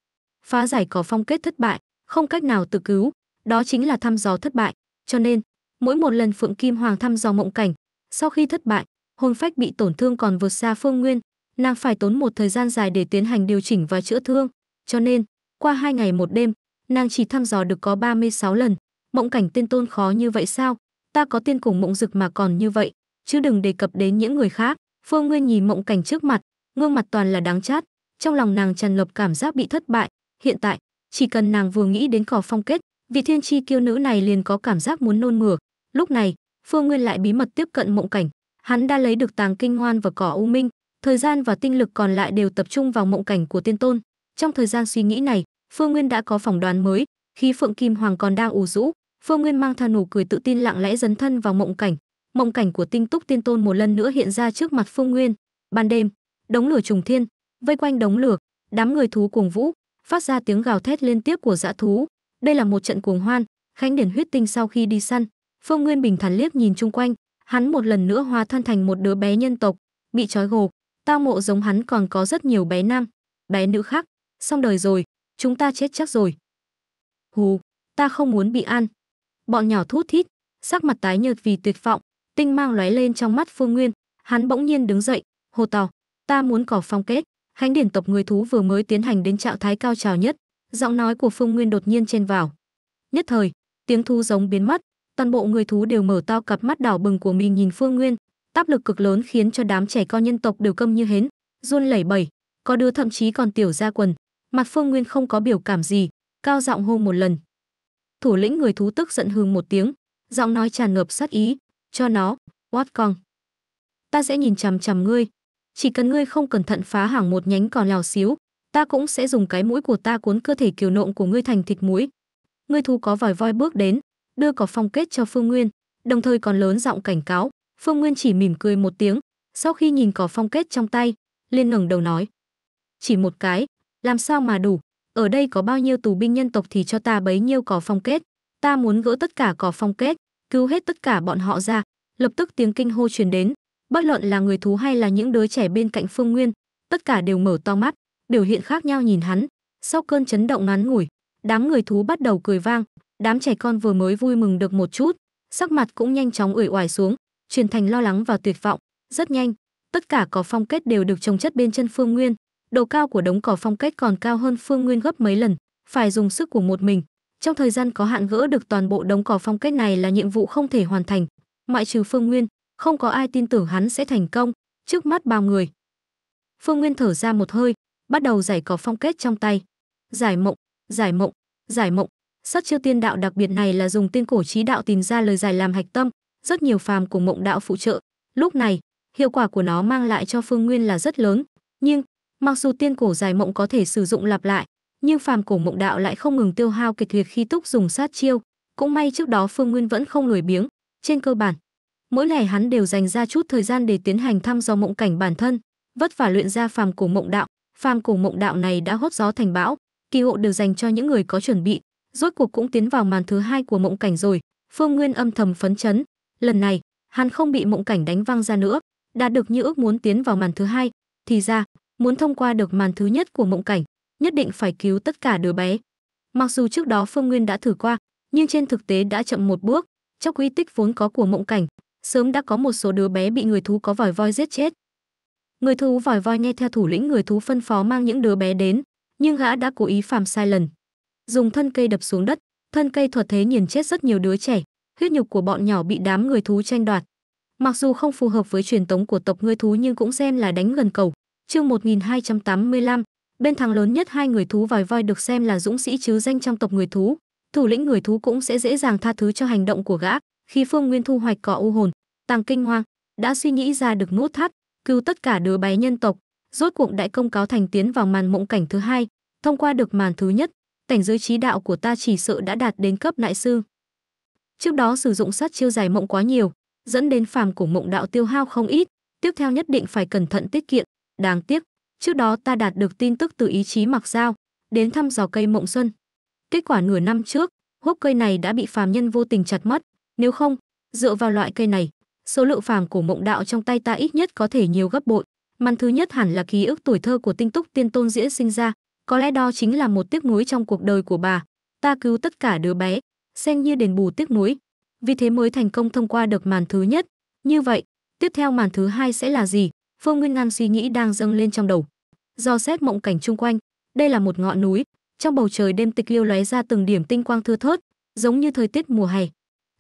Phá giải cỏ phong kết thất bại, không cách nào tự cứu, đó chính là thăm dò thất bại, cho nên mỗi một lần Phượng Kim Hoàng thăm dò mộng cảnh, sau khi thất bại, hồn phách bị tổn thương còn vượt xa phương nguyên, nàng phải tốn một thời gian dài để tiến hành điều chỉnh và chữa thương, cho nên qua hai ngày một đêm, nàng chỉ thăm dò được có 36 lần. Mộng cảnh tiên tôn khó như vậy sao? Ta có tiên cùng mộng dực mà còn như vậy, chứ đừng đề cập đến những người khác. Phương Nguyên nhìn mộng cảnh trước mặt, gương mặt toàn là đáng chát, trong lòng nàng tràn ngập cảm giác bị thất bại. Hiện tại, chỉ cần nàng vừa nghĩ đến cỏ phong kết, vị thiên tri kiêu nữ này liền có cảm giác muốn nôn mửa. Lúc này, Phương Nguyên lại bí mật tiếp cận mộng cảnh. Hắn đã lấy được tàng kinh hoan và cỏ u minh, thời gian và tinh lực còn lại đều tập trung vào mộng cảnh của tiên tôn. Trong thời gian suy nghĩ này, Phương Nguyên đã có phòng đoán mới, khi Phượng Kim Hoàng còn đang ủ rũ, Phương Nguyên mang theo nụ cười tự tin lặng lẽ dấn thân vào mộng cảnh. Mộng cảnh của Tinh Túc Tiên Tôn một lần nữa hiện ra trước mặt Phương Nguyên. Ban đêm, đống lửa trùng thiên, vây quanh đống lửa, đám người thú cuồng vũ, phát ra tiếng gào thét liên tiếp của dã thú. Đây là một trận cuồng hoan, khánh điển huyết tinh sau khi đi săn, Phương Nguyên bình thản liếc nhìn chung quanh, hắn một lần nữa hóa thân thành một đứa bé nhân tộc, bị trói gồ, tao mộ giống hắn còn có rất nhiều bé nam, bé nữ khác, xong đời rồi, chúng ta chết chắc rồi. Hù, ta không muốn bị ăn. Bọn nhỏ thút thít, sắc mặt tái nhợt vì tuyệt vọng, tinh mang lóe lên trong mắt Phương Nguyên, hắn bỗng nhiên đứng dậy, hô to, ta muốn cỏ phong kết, khánh điển tộc người thú vừa mới tiến hành đến trạng thái cao trào nhất, giọng nói của Phương Nguyên đột nhiên chen vào. Nhất thời, tiếng thú giống biến mất, toàn bộ người thú đều mở to cặp mắt đỏ bừng của mình nhìn Phương Nguyên, áp lực cực lớn khiến cho đám trẻ con nhân tộc đều câm như hến, run lẩy bẩy, có đứa thậm chí còn tiểu ra quần, mặt Phương Nguyên không có biểu cảm gì, cao giọng hô một lần. Thủ lĩnh người thú tức giận hừ một tiếng, giọng nói tràn ngập sát ý, cho nó, Watcong. Ta sẽ nhìn chằm chằm ngươi, chỉ cần ngươi không cẩn thận phá hỏng một nhánh còn lào xíu, ta cũng sẽ dùng cái mũi của ta cuốn cơ thể kiều nộm của ngươi thành thịt mũi. Ngươi thú có vòi voi bước đến, đưa cỏ phong kết cho Phương Nguyên, đồng thời còn lớn giọng cảnh cáo, Phương Nguyên chỉ mỉm cười một tiếng, sau khi nhìn cỏ phong kết trong tay, liên ngẩng đầu nói: "Chỉ một cái, làm sao mà đủ ở đây có bao nhiêu tù binh nhân tộc thì cho ta bấy nhiêu cỏ phong kết ta muốn gỡ tất cả cỏ phong kết cứu hết tất cả bọn họ ra lập tức tiếng kinh hô truyền đến bất luận là người thú hay là những đứa trẻ bên cạnh phương nguyên tất cả đều mở to mắt biểu hiện khác nhau nhìn hắn sau cơn chấn động ngắn ngủi đám người thú bắt đầu cười vang đám trẻ con vừa mới vui mừng được một chút sắc mặt cũng nhanh chóng uể oải xuống truyền thành lo lắng và tuyệt vọng rất nhanh tất cả cỏ phong kết đều được trồng chất bên chân phương nguyên Độ cao của đống cỏ phong cách còn cao hơn Phương Nguyên gấp mấy lần, phải dùng sức của một mình. Trong thời gian có hạn gỡ được toàn bộ đống cỏ phong cách này là nhiệm vụ không thể hoàn thành, ngoại trừ Phương Nguyên, không có ai tin tưởng hắn sẽ thành công, trước mắt bao người. Phương Nguyên thở ra một hơi, bắt đầu giải cỏ phong kết trong tay. Giải mộng, giải mộng, giải mộng. Sắt chiêu tiên đạo đặc biệt này là dùng tiên cổ trí đạo tìm ra lời giải làm hạch tâm, rất nhiều phàm của mộng đạo phụ trợ. Lúc này, hiệu quả của nó mang lại cho Phương Nguyên là rất lớn, nhưng Mặc dù tiên cổ dài mộng có thể sử dụng lặp lại, nhưng phàm cổ mộng đạo lại không ngừng tiêu hao kịch liệt khi túc dùng sát chiêu. Cũng may trước đó Phương Nguyên vẫn không lười biếng, trên cơ bản, mỗi ngày hắn đều dành ra chút thời gian để tiến hành thăm dò mộng cảnh bản thân, vất vả luyện ra phàm cổ mộng đạo, phàm cổ mộng đạo này đã hốt gió thành bão, kỳ hộ đều dành cho những người có chuẩn bị, rốt cuộc cũng tiến vào màn thứ hai của mộng cảnh rồi, Phương Nguyên âm thầm phấn chấn, lần này, hắn không bị mộng cảnh đánh văng ra nữa, đạt được như ước muốn tiến vào màn thứ hai, thì ra, Muốn thông qua được màn thứ nhất của mộng cảnh, nhất định phải cứu tất cả đứa bé. Mặc dù trước đó Phương Nguyên đã thử qua, nhưng trên thực tế đã chậm một bước, trong quy tích vốn có của mộng cảnh, sớm đã có một số đứa bé bị người thú có vòi voi giết chết. Người thú vòi voi nghe theo thủ lĩnh người thú phân phó mang những đứa bé đến, nhưng gã đã cố ý phạm sai lần. Dùng thân cây đập xuống đất, thân cây thuật thế nhìn chết rất nhiều đứa trẻ, huyết nhục của bọn nhỏ bị đám người thú tranh đoạt. Mặc dù không phù hợp với truyền thống của tộc người thú nhưng cũng xem là đánh gần cầu, Chương 1285, bên thắng lớn nhất hai người thú vòi voi được xem là dũng sĩ chứ danh trong tộc người thú. Thủ lĩnh người thú cũng sẽ dễ dàng tha thứ cho hành động của gã. Khi Phương Nguyên thu hoạch cỏ u hồn, Tàng Kinh Hoang đã suy nghĩ ra được nút thắt, cứu tất cả đứa bé nhân tộc, rốt cuộc đại công cáo thành tiến vào màn mộng cảnh thứ hai, thông qua được màn thứ nhất, cảnh giới trí đạo của ta chỉ sợ đã đạt đến cấp đại sư. Trước đó sử dụng sát chiêu dài mộng quá nhiều, dẫn đến phàm của mộng đạo tiêu hao không ít, tiếp theo nhất định phải cẩn thận tiết kiệm, Đáng tiếc, trước đó ta đạt được tin tức từ ý chí mặc dao, đến thăm dò cây mộng xuân. Kết quả nửa năm trước, hốc cây này đã bị phàm nhân vô tình chặt mất, nếu không, dựa vào loại cây này, số lượng phàm của mộng đạo trong tay ta ít nhất có thể nhiều gấp bội. Màn thứ nhất hẳn là ký ức tuổi thơ của tinh túc tiên tôn diễn sinh ra, có lẽ đó chính là một tiếc nuối trong cuộc đời của bà. Ta cứu tất cả đứa bé, xem như đền bù tiếc nuối. Vì thế mới thành công thông qua được màn thứ nhất. Như vậy, tiếp theo màn thứ hai sẽ là gì? phương nguyên Ngang suy nghĩ đang dâng lên trong đầu do xét mộng cảnh chung quanh đây là một ngọn núi trong bầu trời đêm tịch liêu lóe ra từng điểm tinh quang thưa thớt giống như thời tiết mùa hè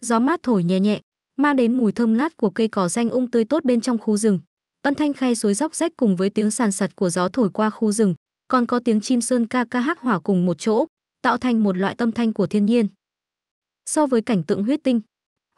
gió mát thổi nhẹ nhẹ mang đến mùi thơm ngát của cây cỏ xanh ung tươi tốt bên trong khu rừng âm thanh khay suối róc rách cùng với tiếng sàn sạt của gió thổi qua khu rừng còn có tiếng chim sơn ca ca hát hỏa cùng một chỗ tạo thành một loại tâm thanh của thiên nhiên so với cảnh tượng huyết tinh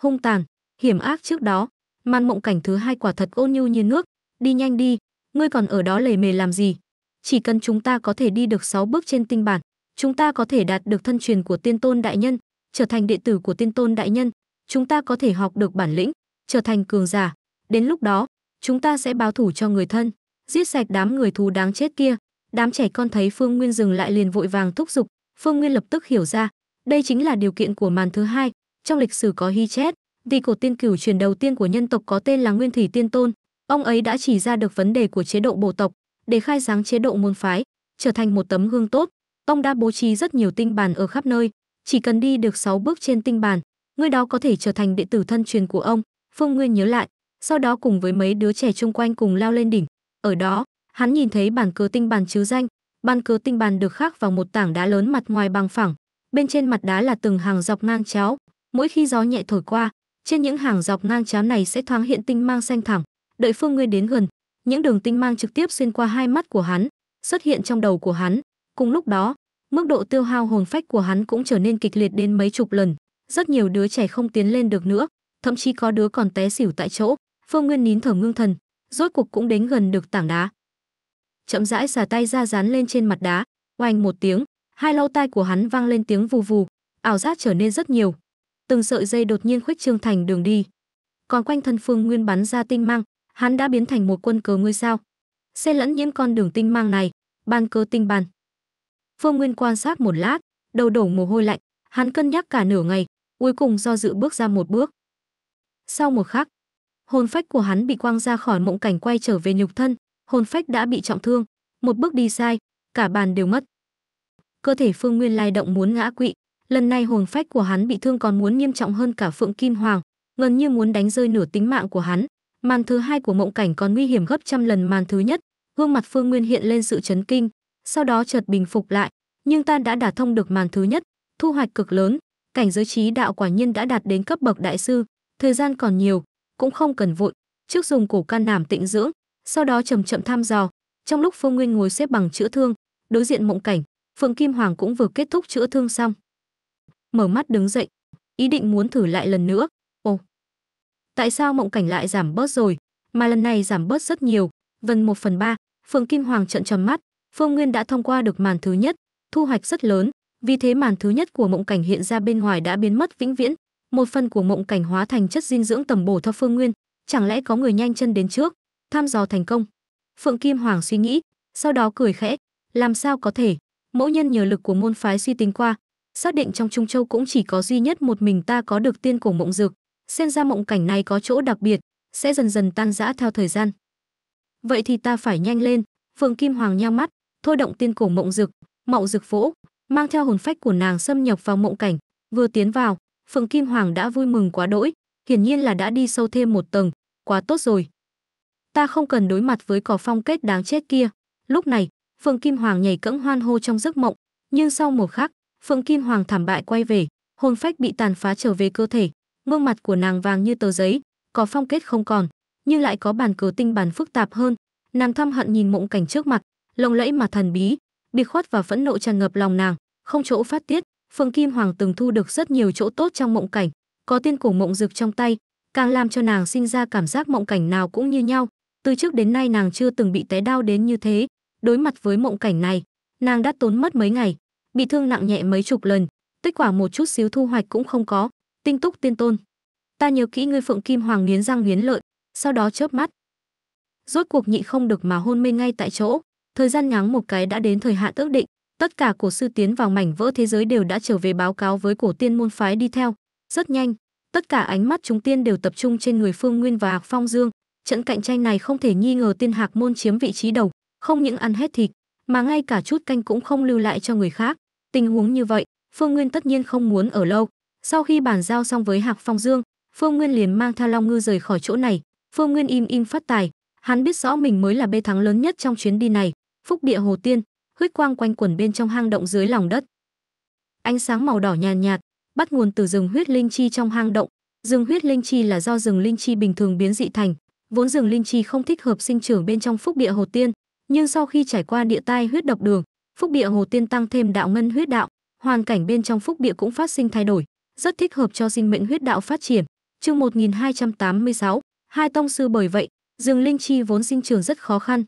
hung tàn hiểm ác trước đó màn mộng cảnh thứ hai quả thật ôn nhu như nước Đi nhanh đi, ngươi còn ở đó lề mề làm gì? Chỉ cần chúng ta có thể đi được 6 bước trên tinh bản, chúng ta có thể đạt được thân truyền của tiên tôn đại nhân, trở thành đệ tử của tiên tôn đại nhân, chúng ta có thể học được bản lĩnh, trở thành cường giả. Đến lúc đó, chúng ta sẽ báo thủ cho người thân, giết sạch đám người thú đáng chết kia. Đám trẻ con thấy Phương Nguyên dừng lại liền vội vàng thúc giục, Phương Nguyên lập tức hiểu ra, đây chính là điều kiện của màn thứ hai, trong lịch sử có hy chết, vì cổ tiên cửu truyền đầu tiên của nhân tộc có tên là Nguyên Thủy Tiên Tôn, Ông ấy đã chỉ ra được vấn đề của chế độ bộ tộc, để khai sáng chế độ môn phái, trở thành một tấm gương tốt. Ông đã bố trí rất nhiều tinh bản ở khắp nơi, chỉ cần đi được 6 bước trên tinh bản, người đó có thể trở thành đệ tử thân truyền của ông, Phương Nguyên nhớ lại, sau đó cùng với mấy đứa trẻ chung quanh cùng lao lên đỉnh. Ở đó, hắn nhìn thấy bản cờ tinh bản chứ danh, Bàn cờ tinh bàn được khắc vào một tảng đá lớn mặt ngoài bằng phẳng, bên trên mặt đá là từng hàng dọc ngang chéo, mỗi khi gió nhẹ thổi qua, trên những hàng dọc ngang chéo này sẽ thoáng hiện tinh mang xanh thẳng đợi phương nguyên đến gần những đường tinh mang trực tiếp xuyên qua hai mắt của hắn xuất hiện trong đầu của hắn cùng lúc đó mức độ tiêu hao hồn phách của hắn cũng trở nên kịch liệt đến mấy chục lần rất nhiều đứa trẻ không tiến lên được nữa thậm chí có đứa còn té xỉu tại chỗ phương nguyên nín thở ngưng thần rốt cuộc cũng đến gần được tảng đá chậm rãi xà tay ra dán lên trên mặt đá oanh một tiếng hai lau tai của hắn vang lên tiếng vù vù ảo giác trở nên rất nhiều từng sợi dây đột nhiên khuếch trương thành đường đi còn quanh thân phương nguyên bắn ra tinh mang hắn đã biến thành một quân cờ ngôi sao xe lẫn nhiễm con đường tinh mang này ban cơ tinh bàn phương nguyên quan sát một lát đầu đổ mồ hôi lạnh hắn cân nhắc cả nửa ngày cuối cùng do dự bước ra một bước sau một khắc hồn phách của hắn bị quăng ra khỏi mộng cảnh quay trở về nhục thân hồn phách đã bị trọng thương một bước đi sai cả bàn đều mất cơ thể phương nguyên lai động muốn ngã quỵ lần này hồn phách của hắn bị thương còn muốn nghiêm trọng hơn cả phượng kim hoàng gần như muốn đánh rơi nửa tính mạng của hắn Màn thứ hai của mộng cảnh còn nguy hiểm gấp trăm lần màn thứ nhất, gương mặt Phương Nguyên hiện lên sự chấn kinh, sau đó chợt bình phục lại, nhưng ta đã đả thông được màn thứ nhất, thu hoạch cực lớn, cảnh giới trí đạo quả nhiên đã đạt đến cấp bậc đại sư, thời gian còn nhiều, cũng không cần vội, trước dùng cổ can đảm tịnh dưỡng, sau đó chậm chậm thăm dò. Trong lúc Phương Nguyên ngồi xếp bằng chữa thương, đối diện mộng cảnh, Phượng Kim Hoàng cũng vừa kết thúc chữa thương xong. Mở mắt đứng dậy, ý định muốn thử lại lần nữa, tại sao mộng cảnh lại giảm bớt rồi, mà lần này giảm bớt rất nhiều, gần một phần ba. Phượng Kim Hoàng trợn tròn mắt, Phương Nguyên đã thông qua được màn thứ nhất, thu hoạch rất lớn, vì thế màn thứ nhất của mộng cảnh hiện ra bên ngoài đã biến mất vĩnh viễn, một phần của mộng cảnh hóa thành chất dinh dưỡng tầm bổ cho Phương Nguyên, chẳng lẽ có người nhanh chân đến trước, thăm dò thành công. Phượng Kim Hoàng suy nghĩ, sau đó cười khẽ, làm sao có thể, mẫu nhân nhờ lực của môn phái suy tính qua, xác định trong Trung Châu cũng chỉ có duy nhất một mình ta có được tiên cổ mộng dược, xem ra mộng cảnh này có chỗ đặc biệt, sẽ dần dần tan rã theo thời gian. Vậy thì ta phải nhanh lên, Phượng Kim Hoàng nheo mắt, thôi động tiên cổ mộng dực, mộng dực vỗ, mang theo hồn phách của nàng xâm nhập vào mộng cảnh, vừa tiến vào, Phượng Kim Hoàng đã vui mừng quá đỗi, hiển nhiên là đã đi sâu thêm một tầng, quá tốt rồi. Ta không cần đối mặt với cỏ phong kết đáng chết kia. Lúc này, Phượng Kim Hoàng nhảy cẫng hoan hô trong giấc mộng, nhưng sau một khắc, Phượng Kim Hoàng thảm bại quay về, hồn phách bị tàn phá trở về cơ thể, gương mặt của nàng vàng như tờ giấy, có phong kết không còn, nhưng lại có bàn cờ tinh bản phức tạp hơn. Nàng thâm hận nhìn mộng cảnh trước mặt, lồng lẫy mà thần bí, biệt khuất và phẫn nộ tràn ngập lòng nàng, không chỗ phát tiết. Phương Kim Hoàng từng thu được rất nhiều chỗ tốt trong mộng cảnh, có tiên cổ mộng dược trong tay, càng làm cho nàng sinh ra cảm giác mộng cảnh nào cũng như nhau. Từ trước đến nay nàng chưa từng bị té đau đến như thế. Đối mặt với mộng cảnh này, nàng đã tốn mất mấy ngày, bị thương nặng nhẹ mấy chục lần, kết quả một chút xíu thu hoạch cũng không có. Tinh túc tiên tôn. Ta nhớ kỹ ngươi Phượng Kim Hoàng nghiến răng nghiến lợi, sau đó chớp mắt. Rốt cuộc nhị không được mà hôn mê ngay tại chỗ, thời gian ngắn một cái đã đến thời hạn ước định, tất cả cổ sư tiến vào mảnh vỡ thế giới đều đã trở về báo cáo với cổ tiên môn phái đi theo, rất nhanh, tất cả ánh mắt chúng tiên đều tập trung trên người Phương Nguyên và Hạc Phong Dương, trận cạnh tranh này không thể nghi ngờ tiên Hạc môn chiếm vị trí đầu, không những ăn hết thịt, mà ngay cả chút canh cũng không lưu lại cho người khác. Tình huống như vậy, Phương Nguyên tất nhiên không muốn ở lâu, sau khi bàn giao xong với Hạc Phong Dương, Phương Nguyên liền mang theo Long Ngư rời khỏi chỗ này. Phương Nguyên im im phát tài, hắn biết rõ mình mới là bê thắng lớn nhất trong chuyến đi này. Phúc địa Hồ Tiên, huyết quang quanh quẩn bên trong hang động dưới lòng đất. Ánh sáng màu đỏ nhàn nhạt, nhạt, bắt nguồn từ rừng huyết linh chi trong hang động. Rừng huyết linh chi là do rừng linh chi bình thường biến dị thành, vốn rừng linh chi không thích hợp sinh trưởng bên trong phúc địa Hồ Tiên, nhưng sau khi trải qua địa tai huyết độc đường, phúc địa Hồ Tiên tăng thêm đạo ngân huyết đạo, hoàn cảnh bên trong phúc địa cũng phát sinh thay đổi rất thích hợp cho sinh mệnh huyết đạo phát triển. Chương 1286, hai tông sư bởi vậy, rừng linh chi vốn sinh trưởng rất khó khăn.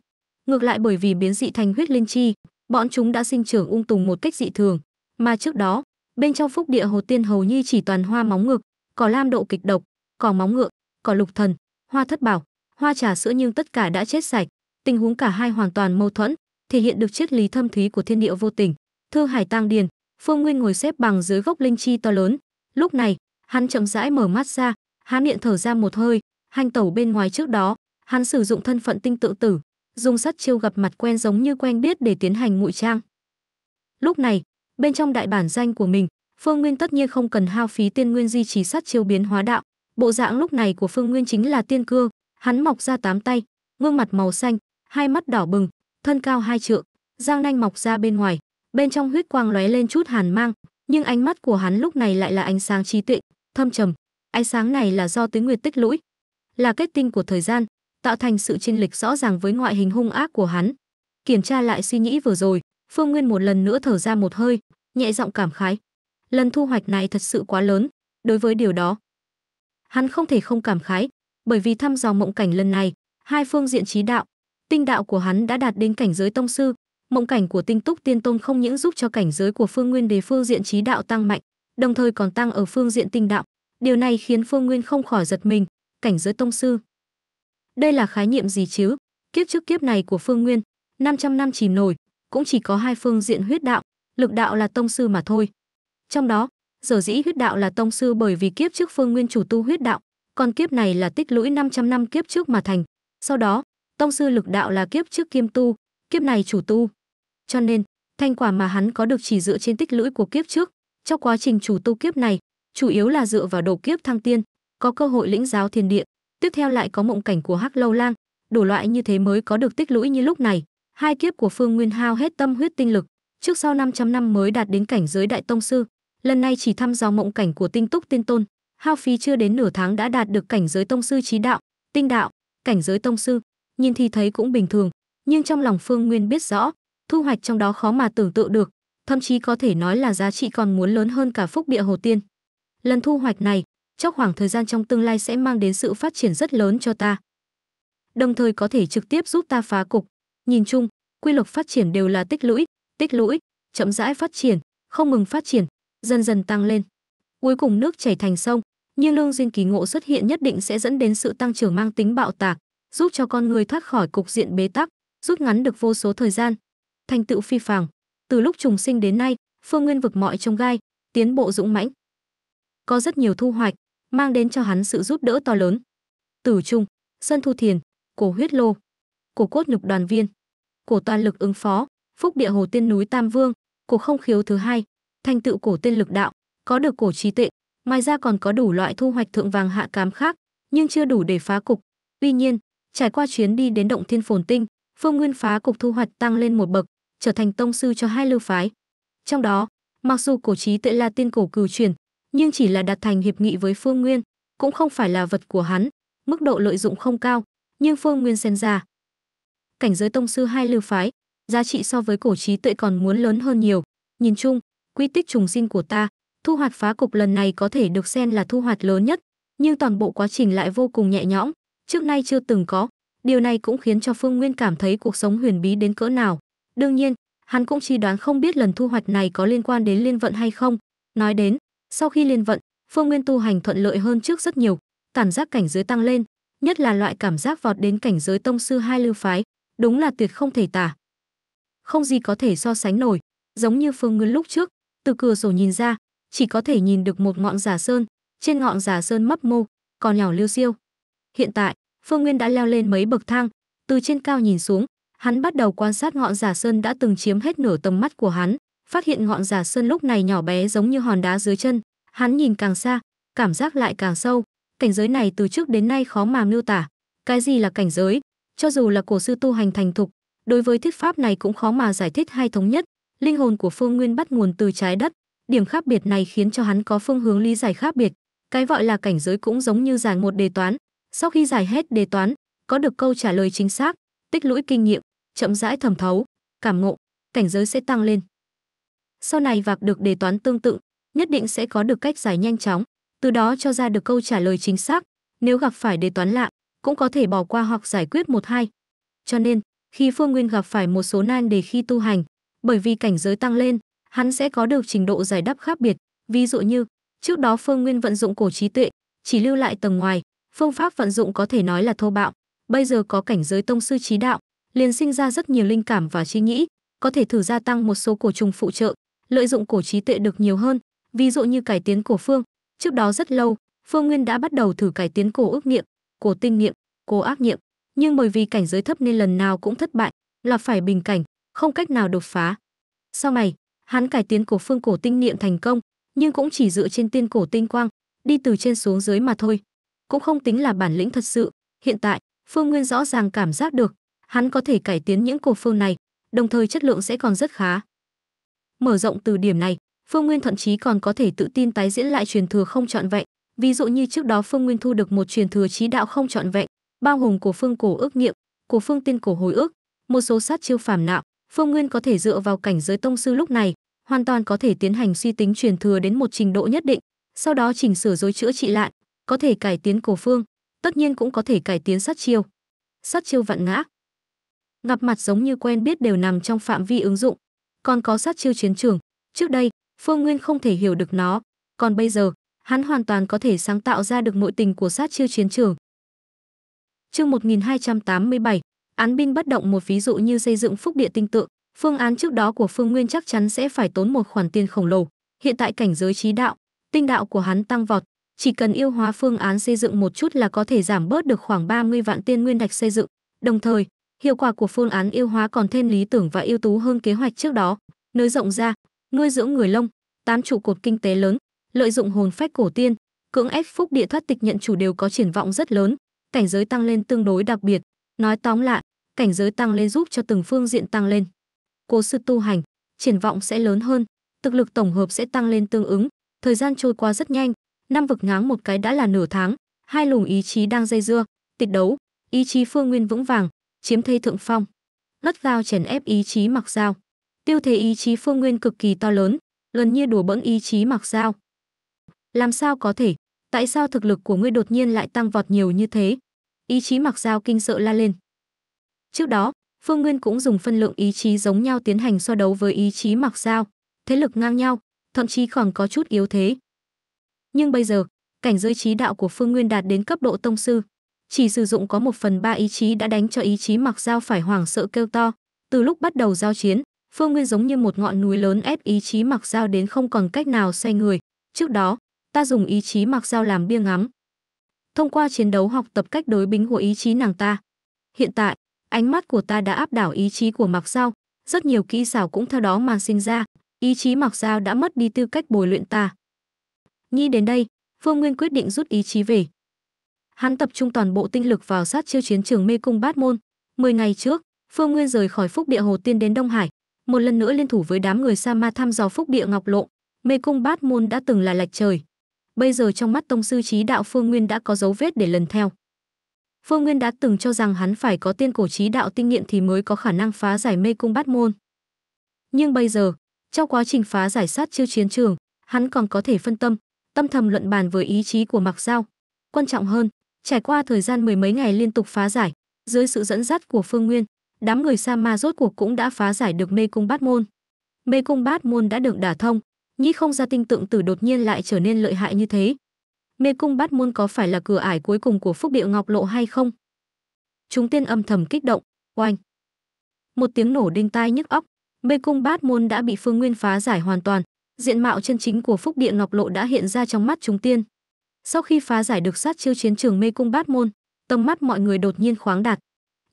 Ngược lại bởi vì biến dị thành huyết linh chi, bọn chúng đã sinh trưởng ung tùng một cách dị thường, mà trước đó, bên trong phúc địa hồ tiên hầu như chỉ toàn hoa móng ngực, cỏ lam độ kịch độc, cỏ móng ngựa, cỏ lục thần, hoa thất bảo, hoa trà sữa nhưng tất cả đã chết sạch. Tình huống cả hai hoàn toàn mâu thuẫn, thể hiện được triết lý thâm thúy của thiên địa vô tình. Thương Hải Tang Điền, Phương Nguyên ngồi xếp bằng dưới gốc linh chi to lớn, Lúc này, hắn chậm rãi mở mắt ra, hắn điện thở ra một hơi, hành tẩu bên ngoài trước đó, hắn sử dụng thân phận tinh tự tử, dùng sắt chiêu gặp mặt quen giống như quen biết để tiến hành ngụy trang. Lúc này, bên trong đại bản danh của mình, Phương Nguyên tất nhiên không cần hao phí tiên nguyên di trì sắt chiêu biến hóa đạo, bộ dạng lúc này của Phương Nguyên chính là tiên cương, hắn mọc ra tám tay, gương mặt màu xanh, hai mắt đỏ bừng, thân cao hai trượng, giang nanh mọc ra bên ngoài, bên trong huyết quang lóe lên chút hàn mang, nhưng ánh mắt của hắn lúc này lại là ánh sáng trí tuệ, thâm trầm. Ánh sáng này là do tuyến nguyệt tích lũy, là kết tinh của thời gian, tạo thành sự chênh lịch rõ ràng với ngoại hình hung ác của hắn. Kiểm tra lại suy nghĩ vừa rồi, Phương Nguyên một lần nữa thở ra một hơi, nhẹ giọng cảm khái. Lần thu hoạch này thật sự quá lớn, đối với điều đó, hắn không thể không cảm khái, bởi vì thăm dò mộng cảnh lần này, hai phương diện trí đạo, tinh đạo của hắn đã đạt đến cảnh giới tông sư, mộng cảnh của tinh túc tiên tôn không những giúp cho cảnh giới của phương nguyên đề phương diện trí đạo tăng mạnh đồng thời còn tăng ở phương diện tinh đạo điều này khiến phương nguyên không khỏi giật mình cảnh giới tông sư đây là khái niệm gì chứ kiếp trước kiếp này của phương nguyên 500 năm chỉ nổi cũng chỉ có hai phương diện huyết đạo lực đạo là tông sư mà thôi trong đó sở dĩ huyết đạo là tông sư bởi vì kiếp trước phương nguyên chủ tu huyết đạo còn kiếp này là tích lũy 500 năm kiếp trước mà thành sau đó tông sư lực đạo là kiếp trước kiêm tu kiếp này chủ tu cho nên, thành quả mà hắn có được chỉ dựa trên tích lũy của kiếp trước. Trong quá trình chủ tu kiếp này, chủ yếu là dựa vào độ kiếp thăng tiên, có cơ hội lĩnh giáo thiên địa, tiếp theo lại có mộng cảnh của Hắc Lâu Lang, đủ loại như thế mới có được tích lũy như lúc này. Hai kiếp của Phương Nguyên hao hết tâm huyết tinh lực, trước sau 500 năm mới đạt đến cảnh giới đại tông sư, lần này chỉ thăm dò mộng cảnh của Tinh Túc Tiên Tôn, hao phí chưa đến nửa tháng đã đạt được cảnh giới tông sư trí đạo, tinh đạo, cảnh giới tông sư, nhìn thì thấy cũng bình thường, nhưng trong lòng Phương Nguyên biết rõ, thu hoạch trong đó khó mà tưởng tượng được, thậm chí có thể nói là giá trị còn muốn lớn hơn cả phúc địa Hồ Tiên. Lần thu hoạch này, trong khoảng thời gian trong tương lai sẽ mang đến sự phát triển rất lớn cho ta. Đồng thời có thể trực tiếp giúp ta phá cục. Nhìn chung, quy luật phát triển đều là tích lũy, tích lũy, chậm rãi phát triển, không ngừng phát triển, dần dần tăng lên. Cuối cùng nước chảy thành sông, nhưng lương duyên kỳ ngộ xuất hiện nhất định sẽ dẫn đến sự tăng trưởng mang tính bạo tạc, giúp cho con người thoát khỏi cục diện bế tắc, rút ngắn được vô số thời gian, thành tựu phi phàng. Từ lúc trùng sinh đến nay, Phương Nguyên vực mọi trông gai, tiến bộ dũng mãnh. Có rất nhiều thu hoạch, mang đến cho hắn sự giúp đỡ to lớn. Tử Trung, Sơn Thu Thiền, Cổ Huyết Lô, Cổ Cốt Nhục Đoàn Viên, Cổ Toàn Lực ứng phó, Phúc Địa Hồ Tiên núi Tam Vương, Cổ Không Khiếu thứ hai, thành tựu cổ tiên lực đạo, có được cổ trí tệ, ngoài ra còn có đủ loại thu hoạch thượng vàng hạ cám khác, nhưng chưa đủ để phá cục. Tuy nhiên, trải qua chuyến đi đến động Thiên Phồn Tinh, Phương Nguyên phá cục thu hoạch tăng lên một bậc, trở thành tông sư cho hai lưu phái. Trong đó, mặc dù cổ trí tuệ là tiên cổ cửu truyền, nhưng chỉ là đạt thành hiệp nghị với Phương Nguyên, cũng không phải là vật của hắn, mức độ lợi dụng không cao, nhưng Phương Nguyên xem ra. Cảnh giới tông sư hai lưu phái, giá trị so với cổ trí tuệ còn muốn lớn hơn nhiều. Nhìn chung, quy tích trùng sinh của ta, thu hoạch phá cục lần này có thể được xem là thu hoạch lớn nhất, nhưng toàn bộ quá trình lại vô cùng nhẹ nhõm, trước nay chưa từng có. Điều này cũng khiến cho Phương Nguyên cảm thấy cuộc sống huyền bí đến cỡ nào. Đương nhiên, hắn cũng chỉ đoán không biết lần thu hoạch này có liên quan đến liên vận hay không. Nói đến, sau khi liên vận, Phương Nguyên tu hành thuận lợi hơn trước rất nhiều, cảm giác cảnh giới tăng lên, nhất là loại cảm giác vọt đến cảnh giới tông sư hai lưu phái, đúng là tuyệt không thể tả. Không gì có thể so sánh nổi, giống như Phương Nguyên lúc trước, từ cửa sổ nhìn ra, chỉ có thể nhìn được một ngọn giả sơn, trên ngọn giả sơn mấp mô, còn nhỏ liêu siêu. Hiện tại, Phương Nguyên đã leo lên mấy bậc thang, từ trên cao nhìn xuống, hắn bắt đầu quan sát ngọn giả sơn đã từng chiếm hết nửa tầm mắt của hắn phát hiện ngọn giả sơn lúc này nhỏ bé giống như hòn đá dưới chân hắn nhìn càng xa cảm giác lại càng sâu cảnh giới này từ trước đến nay khó mà miêu tả cái gì là cảnh giới cho dù là cổ sư tu hành thành thục đối với thuyết pháp này cũng khó mà giải thích hay thống nhất linh hồn của phương nguyên bắt nguồn từ trái đất điểm khác biệt này khiến cho hắn có phương hướng lý giải khác biệt cái gọi là cảnh giới cũng giống như giải một đề toán sau khi giải hết đề toán có được câu trả lời chính xác tích lũy kinh nghiệm chậm rãi thẩm thấu, cảm ngộ, cảnh giới sẽ tăng lên. Sau này vạc được đề toán tương tự, nhất định sẽ có được cách giải nhanh chóng, từ đó cho ra được câu trả lời chính xác. Nếu gặp phải đề toán lạ, cũng có thể bỏ qua hoặc giải quyết một hai. Cho nên, khi Phương Nguyên gặp phải một số nan đề khi tu hành, bởi vì cảnh giới tăng lên, hắn sẽ có được trình độ giải đáp khác biệt, ví dụ như Trước đó Phương Nguyên vận dụng cổ trí tuệ, chỉ lưu lại tầng ngoài, phương pháp vận dụng có thể nói là thô bạo, bây giờ có cảnh giới tông sư trí đạo, liền sinh ra rất nhiều linh cảm và trí nghĩ, có thể thử gia tăng một số cổ trùng phụ trợ, lợi dụng cổ trí tuệ được nhiều hơn, ví dụ như cải tiến cổ phương. Trước đó rất lâu, Phương Nguyên đã bắt đầu thử cải tiến cổ ước nghiệm, cổ tinh nghiệm, cổ ác nghiệm, nhưng bởi vì cảnh giới thấp nên lần nào cũng thất bại, là phải bình cảnh, không cách nào đột phá. Sau này, hắn cải tiến cổ phương cổ tinh niệm thành công, nhưng cũng chỉ dựa trên tiên cổ tinh quang, đi từ trên xuống dưới mà thôi, cũng không tính là bản lĩnh thật sự. Hiện tại, Phương Nguyên rõ ràng cảm giác được, hắn có thể cải tiến những cổ phương này, đồng thời chất lượng sẽ còn rất khá. Mở rộng từ điểm này, Phương Nguyên thậm chí còn có thể tự tin tái diễn lại truyền thừa không trọn vẹn, ví dụ như trước đó Phương Nguyên thu được một truyền thừa trí đạo không trọn vẹn, bao gồm cổ phương cổ ước nghiệm, cổ phương tiên cổ hồi ước, một số sát chiêu phàm nạo, Phương Nguyên có thể dựa vào cảnh giới tông sư lúc này, hoàn toàn có thể tiến hành suy tính truyền thừa đến một trình độ nhất định, sau đó chỉnh sửa dối chữa trị lại, có thể cải tiến cổ phương, tất nhiên cũng có thể cải tiến sát chiêu. Sát chiêu vạn ngã, gặp mặt giống như quen biết đều nằm trong phạm vi ứng dụng. Còn có sát chiêu chiến trường, trước đây, Phương Nguyên không thể hiểu được nó, còn bây giờ, hắn hoàn toàn có thể sáng tạo ra được nội tình của sát chiêu chiến trường. Chương 1287, án binh bất động một ví dụ như xây dựng phúc địa tinh tượng, phương án trước đó của Phương Nguyên chắc chắn sẽ phải tốn một khoản tiền khổng lồ. Hiện tại cảnh giới trí đạo, tinh đạo của hắn tăng vọt, chỉ cần yêu hóa phương án xây dựng một chút là có thể giảm bớt được khoảng 30 vạn tiên nguyên đạch xây dựng. Đồng thời, Hiệu quả của phương án yêu hóa còn thêm lý tưởng và ưu tú hơn kế hoạch trước đó. Nới rộng ra, nuôi dưỡng người lông, tám trụ cột kinh tế lớn, lợi dụng hồn phách cổ tiên, cưỡng ép phúc địa thoát tịch nhận chủ đều có triển vọng rất lớn, cảnh giới tăng lên tương đối đặc biệt. Nói tóm lại, cảnh giới tăng lên giúp cho từng phương diện tăng lên. Cố sư tu hành, triển vọng sẽ lớn hơn, thực lực tổng hợp sẽ tăng lên tương ứng. Thời gian trôi qua rất nhanh, năm vực ngáng một cái đã là nửa tháng, hai luồng ý chí đang dây dưa, tịch đấu, ý chí phương nguyên vững vàng, chiếm thế thượng phong lất dao chèn ép ý chí mặc dao tiêu thế ý chí phương nguyên cực kỳ to lớn gần như đùa bỡn ý chí mặc dao làm sao có thể tại sao thực lực của ngươi đột nhiên lại tăng vọt nhiều như thế ý chí mặc dao kinh sợ la lên trước đó phương nguyên cũng dùng phân lượng ý chí giống nhau tiến hành so đấu với ý chí mặc dao thế lực ngang nhau thậm chí còn có chút yếu thế nhưng bây giờ cảnh giới trí đạo của phương nguyên đạt đến cấp độ tông sư chỉ sử dụng có một phần ba ý chí đã đánh cho ý chí mặc dao phải hoảng sợ kêu to từ lúc bắt đầu giao chiến phương nguyên giống như một ngọn núi lớn ép ý chí mặc dao đến không còn cách nào xoay người trước đó ta dùng ý chí mặc dao làm bia ngắm thông qua chiến đấu học tập cách đối bính của ý chí nàng ta hiện tại ánh mắt của ta đã áp đảo ý chí của mặc dao rất nhiều kỹ xảo cũng theo đó mà sinh ra ý chí mặc dao đã mất đi tư cách bồi luyện ta nghĩ đến đây phương nguyên quyết định rút ý chí về hắn tập trung toàn bộ tinh lực vào sát chiêu chiến trường mê cung bát môn 10 ngày trước phương nguyên rời khỏi phúc địa hồ tiên đến đông hải một lần nữa liên thủ với đám người sa ma thăm dò phúc địa ngọc lộ mê cung bát môn đã từng là lạch trời bây giờ trong mắt tông sư trí đạo phương nguyên đã có dấu vết để lần theo phương nguyên đã từng cho rằng hắn phải có tiên cổ trí đạo tinh nghiệm thì mới có khả năng phá giải mê cung bát môn nhưng bây giờ trong quá trình phá giải sát chiêu chiến trường hắn còn có thể phân tâm tâm thầm luận bàn với ý chí của mặc giao quan trọng hơn Trải qua thời gian mười mấy ngày liên tục phá giải, dưới sự dẫn dắt của Phương Nguyên, đám người Sa Ma rốt cuộc cũng đã phá giải được mê cung bát môn. Mê cung bát môn đã được đả thông, nhĩ không ra tinh tượng tử đột nhiên lại trở nên lợi hại như thế. Mê cung bát môn có phải là cửa ải cuối cùng của Phúc Địa Ngọc Lộ hay không? Chúng tiên âm thầm kích động, oanh. Một tiếng nổ đinh tai nhức óc, mê cung bát môn đã bị Phương Nguyên phá giải hoàn toàn, diện mạo chân chính của Phúc điện Ngọc Lộ đã hiện ra trong mắt chúng tiên. Sau khi phá giải được sát chiêu chiến trường mê cung bát môn, tầm mắt mọi người đột nhiên khoáng đạt.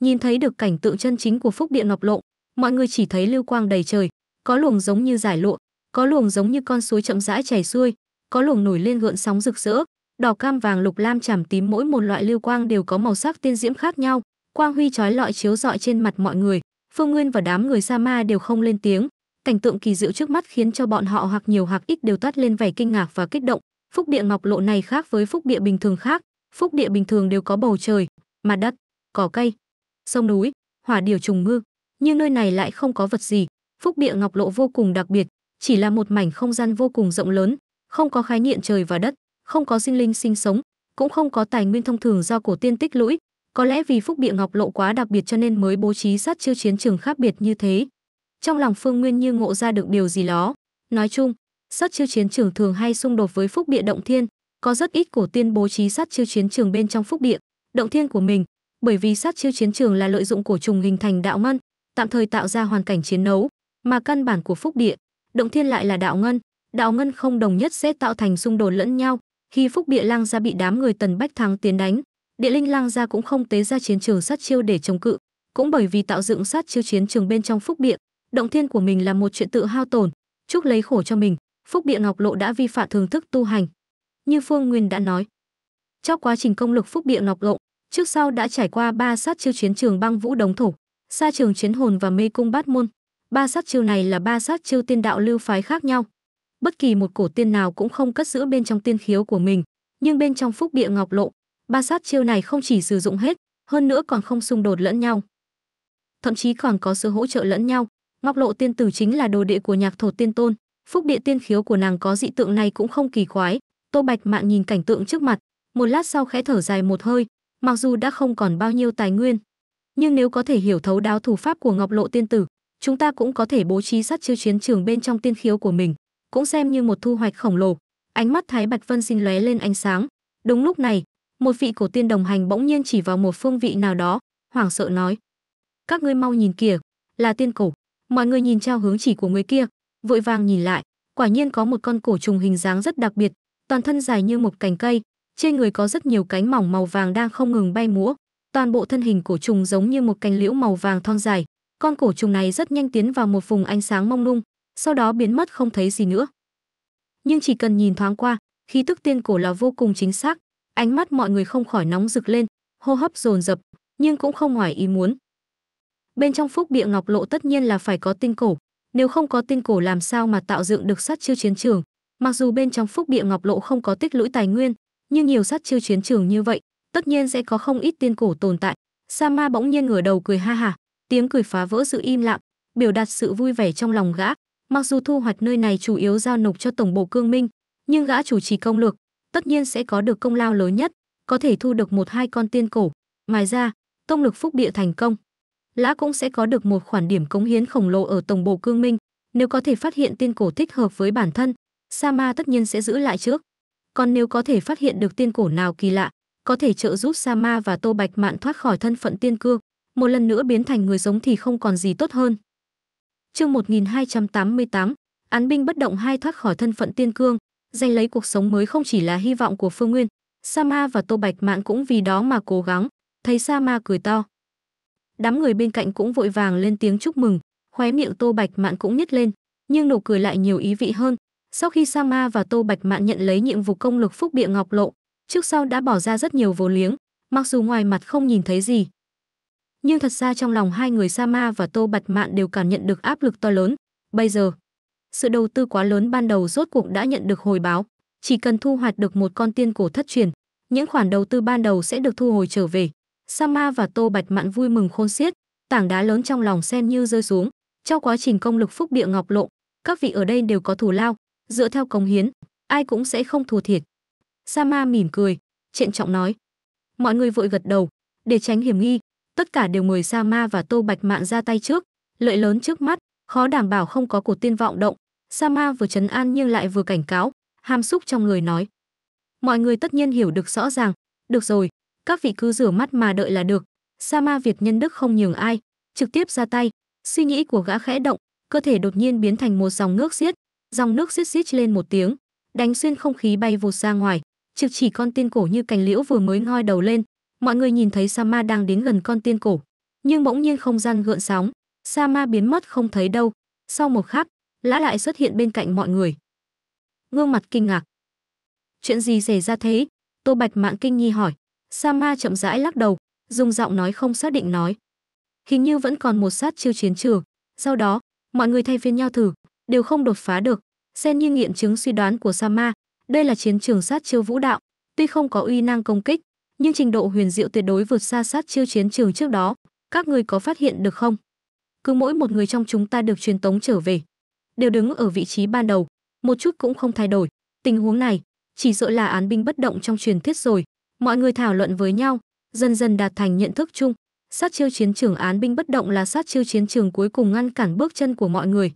Nhìn thấy được cảnh tượng chân chính của Phúc Điện Ngọc Lộ, mọi người chỉ thấy lưu quang đầy trời, có luồng giống như giải lộ, có luồng giống như con suối chậm rãi chảy xuôi, có luồng nổi lên gợn sóng rực rỡ, đỏ cam vàng lục lam chảm tím mỗi một loại lưu quang đều có màu sắc tiên diễm khác nhau, quang huy chói lọi chiếu rọi trên mặt mọi người, Phương Nguyên và đám người Sa Ma đều không lên tiếng, cảnh tượng kỳ diệu trước mắt khiến cho bọn họ hoặc nhiều hoặc ít đều toát lên vẻ kinh ngạc và kích động, Phúc địa ngọc lộ này khác với phúc địa bình thường khác, phúc địa bình thường đều có bầu trời, mặt đất, cỏ cây, sông núi, hỏa điều trùng ngư, nhưng nơi này lại không có vật gì. Phúc địa ngọc lộ vô cùng đặc biệt, chỉ là một mảnh không gian vô cùng rộng lớn, không có khái niệm trời và đất, không có sinh linh sinh sống, cũng không có tài nguyên thông thường do cổ tiên tích lũy, có lẽ vì phúc địa ngọc lộ quá đặc biệt cho nên mới bố trí sát chiêu chiến trường khác biệt như thế. Trong lòng Phương Nguyên như ngộ ra được điều gì đó, nói chung, sát chiêu chiến trường thường hay xung đột với phúc địa động thiên có rất ít cổ tiên bố trí sát chiêu chiến trường bên trong phúc địa động thiên của mình bởi vì sát chiêu chiến trường là lợi dụng cổ trùng hình thành đạo ngân tạm thời tạo ra hoàn cảnh chiến đấu mà căn bản của phúc địa động thiên lại là đạo ngân đạo ngân không đồng nhất sẽ tạo thành xung đột lẫn nhau khi phúc địa lang gia bị đám người tần bách thắng tiến đánh địa linh lang gia cũng không tế ra chiến trường sát chiêu để chống cự cũng bởi vì tạo dựng sát chiêu chiến trường bên trong phúc địa động thiên của mình là một chuyện tự hao tổn chúc lấy khổ cho mình Phúc Địa Ngọc Lộ đã vi phạm thường thức tu hành. Như Phương Nguyên đã nói, trong quá trình công lực Phúc Địa Ngọc Lộ, trước sau đã trải qua ba sát chiêu chiến trường băng vũ đồng thủ, xa trường chiến hồn và mê cung bát môn. Ba sát chiêu này là ba sát chiêu tiên đạo lưu phái khác nhau. Bất kỳ một cổ tiên nào cũng không cất giữ bên trong tiên khiếu của mình, nhưng bên trong Phúc Địa Ngọc Lộ, ba sát chiêu này không chỉ sử dụng hết, hơn nữa còn không xung đột lẫn nhau. Thậm chí còn có sự hỗ trợ lẫn nhau, Ngọc Lộ tiên tử chính là đồ đệ của nhạc thổ tiên tôn, phúc địa tiên khiếu của nàng có dị tượng này cũng không kỳ quái tô bạch mạng nhìn cảnh tượng trước mặt một lát sau khẽ thở dài một hơi mặc dù đã không còn bao nhiêu tài nguyên nhưng nếu có thể hiểu thấu đáo thủ pháp của ngọc lộ tiên tử chúng ta cũng có thể bố trí sát chiêu chiến trường bên trong tiên khiếu của mình cũng xem như một thu hoạch khổng lồ ánh mắt thái bạch vân xin lóe lên ánh sáng đúng lúc này một vị cổ tiên đồng hành bỗng nhiên chỉ vào một phương vị nào đó hoảng sợ nói các ngươi mau nhìn kìa là tiên cổ mọi người nhìn trao hướng chỉ của người kia vội vàng nhìn lại, quả nhiên có một con cổ trùng hình dáng rất đặc biệt, toàn thân dài như một cành cây, trên người có rất nhiều cánh mỏng màu vàng đang không ngừng bay múa, toàn bộ thân hình cổ trùng giống như một cành liễu màu vàng thon dài. Con cổ trùng này rất nhanh tiến vào một vùng ánh sáng mông lung, sau đó biến mất không thấy gì nữa. Nhưng chỉ cần nhìn thoáng qua, khí tức tiên cổ là vô cùng chính xác, ánh mắt mọi người không khỏi nóng rực lên, hô hấp dồn dập, nhưng cũng không ngoài ý muốn. Bên trong phúc địa ngọc lộ tất nhiên là phải có tinh cổ, nếu không có tinh cổ làm sao mà tạo dựng được sát chiêu chiến trường? Mặc dù bên trong phúc địa ngọc lộ không có tích lũy tài nguyên, nhưng nhiều sát chiêu chiến trường như vậy, tất nhiên sẽ có không ít tiên cổ tồn tại. Sa ma bỗng nhiên ngửa đầu cười ha hả, tiếng cười phá vỡ sự im lặng, biểu đạt sự vui vẻ trong lòng gã. Mặc dù thu hoạch nơi này chủ yếu giao nộp cho tổng bộ cương minh, nhưng gã chủ trì công lược, tất nhiên sẽ có được công lao lớn nhất, có thể thu được một hai con tiên cổ. Ngoài ra, tông lực phúc địa thành công, Lã cũng sẽ có được một khoản điểm cống hiến khổng lồ ở tổng bộ cương minh, nếu có thể phát hiện tiên cổ thích hợp với bản thân, Sa Ma tất nhiên sẽ giữ lại trước. Còn nếu có thể phát hiện được tiên cổ nào kỳ lạ, có thể trợ giúp Sa Ma và Tô Bạch Mạn thoát khỏi thân phận tiên cương, một lần nữa biến thành người giống thì không còn gì tốt hơn. Chương 1288, án binh bất động hai thoát khỏi thân phận tiên cương, giành lấy cuộc sống mới không chỉ là hy vọng của Phương Nguyên, Sa Ma và Tô Bạch Mạn cũng vì đó mà cố gắng. Thấy Sa Ma cười to, đám người bên cạnh cũng vội vàng lên tiếng chúc mừng khóe miệng tô bạch mạn cũng nhếch lên nhưng nụ cười lại nhiều ý vị hơn sau khi sa ma và tô bạch mạn nhận lấy nhiệm vụ công lực phúc địa ngọc lộ trước sau đã bỏ ra rất nhiều vô liếng mặc dù ngoài mặt không nhìn thấy gì nhưng thật ra trong lòng hai người sa ma và tô bạch mạn đều cảm nhận được áp lực to lớn bây giờ sự đầu tư quá lớn ban đầu rốt cuộc đã nhận được hồi báo chỉ cần thu hoạch được một con tiên cổ thất truyền những khoản đầu tư ban đầu sẽ được thu hồi trở về Sama và Tô Bạch Mạn vui mừng khôn xiết, tảng đá lớn trong lòng sen như rơi xuống. Trong quá trình công lực phúc địa ngọc lộ, các vị ở đây đều có thù lao, dựa theo công hiến, ai cũng sẽ không thua thiệt. Sama mỉm cười, trịnh trọng nói. Mọi người vội gật đầu, để tránh hiểm nghi, tất cả đều mời Sama và Tô Bạch Mạn ra tay trước, lợi lớn trước mắt, khó đảm bảo không có cuộc tiên vọng động. Sama vừa trấn an nhưng lại vừa cảnh cáo, ham xúc trong người nói. Mọi người tất nhiên hiểu được rõ ràng, được rồi, các vị cứ rửa mắt mà đợi là được. Sa ma Việt nhân đức không nhường ai, trực tiếp ra tay. Suy nghĩ của gã khẽ động, cơ thể đột nhiên biến thành một dòng nước xiết, dòng nước xiết xiết lên một tiếng, đánh xuyên không khí bay vụt ra ngoài, trực chỉ con tiên cổ như cành liễu vừa mới ngoi đầu lên. Mọi người nhìn thấy Sa ma đang đến gần con tiên cổ, nhưng bỗng nhiên không gian gợn sóng, Sa ma biến mất không thấy đâu. Sau một khắc, lã lại xuất hiện bên cạnh mọi người. Gương mặt kinh ngạc. Chuyện gì xảy ra thế? Tô Bạch Mạn kinh nghi hỏi. Sama chậm rãi lắc đầu, dùng giọng nói không xác định nói. Hình như vẫn còn một sát chiêu chiến trường, sau đó, mọi người thay phiên nhau thử, đều không đột phá được. Sen như nghiệm chứng suy đoán của Sama, đây là chiến trường sát chiêu vũ đạo, tuy không có uy năng công kích, nhưng trình độ huyền diệu tuyệt đối vượt xa sát chiêu chiến trường trước đó. Các người có phát hiện được không? Cứ mỗi một người trong chúng ta được truyền tống trở về, đều đứng ở vị trí ban đầu, một chút cũng không thay đổi. Tình huống này, chỉ sợ là án binh bất động trong truyền thuyết rồi. Mọi người thảo luận với nhau, dần dần đạt thành nhận thức chung, sát chiêu chiến trường án binh bất động là sát chiêu chiến trường cuối cùng ngăn cản bước chân của mọi người.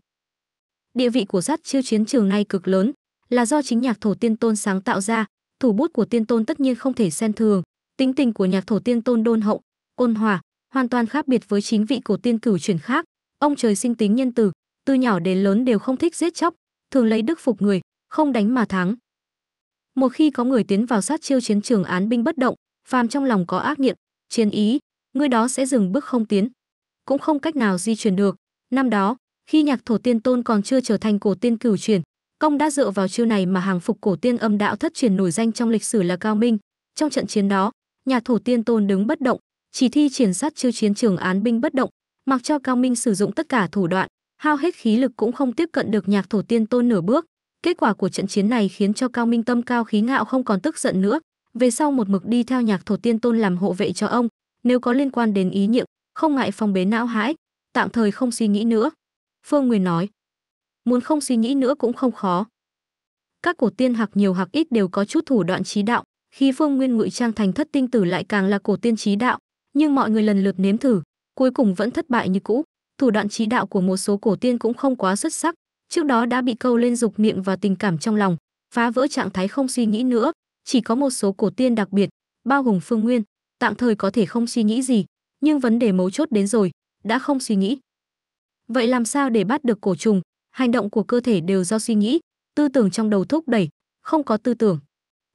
Địa vị của sát chiêu chiến trường này cực lớn, là do chính nhạc thổ tiên tôn sáng tạo ra, thủ bút của tiên tôn tất nhiên không thể xen thường, tính tình của nhạc thổ tiên tôn đôn hậu, ôn hòa, hoàn toàn khác biệt với chính vị cổ tiên cửu chuyển khác, ông trời sinh tính nhân từ, từ nhỏ đến lớn đều không thích giết chóc, thường lấy đức phục người, không đánh mà thắng một khi có người tiến vào sát chiêu chiến trường án binh bất động phàm trong lòng có ác niệm chiến ý người đó sẽ dừng bước không tiến cũng không cách nào di chuyển được năm đó khi nhạc thổ tiên tôn còn chưa trở thành cổ tiên cửu truyền công đã dựa vào chiêu này mà hàng phục cổ tiên âm đạo thất truyền nổi danh trong lịch sử là cao minh trong trận chiến đó nhạc thổ tiên tôn đứng bất động chỉ thi triển sát chiêu chiến trường án binh bất động mặc cho cao minh sử dụng tất cả thủ đoạn hao hết khí lực cũng không tiếp cận được nhạc thổ tiên tôn nửa bước Kết quả của trận chiến này khiến cho Cao Minh Tâm cao khí ngạo không còn tức giận nữa, về sau một mực đi theo Nhạc Thổ Tiên Tôn làm hộ vệ cho ông, nếu có liên quan đến ý nhiệm, không ngại phong bế não hãi, tạm thời không suy nghĩ nữa. Phương Nguyên nói, muốn không suy nghĩ nữa cũng không khó. Các cổ tiên hạc nhiều hạc ít đều có chút thủ đoạn trí đạo, khi Phương Nguyên ngụy trang thành thất tinh tử lại càng là cổ tiên trí đạo, nhưng mọi người lần lượt nếm thử, cuối cùng vẫn thất bại như cũ. Thủ đoạn trí đạo của một số cổ tiên cũng không quá xuất sắc, trước đó đã bị câu lên dục miệng và tình cảm trong lòng, phá vỡ trạng thái không suy nghĩ nữa, chỉ có một số cổ tiên đặc biệt, bao gồm Phương Nguyên, tạm thời có thể không suy nghĩ gì, nhưng vấn đề mấu chốt đến rồi, đã không suy nghĩ. Vậy làm sao để bắt được cổ trùng? Hành động của cơ thể đều do suy nghĩ, tư tưởng trong đầu thúc đẩy, không có tư tưởng.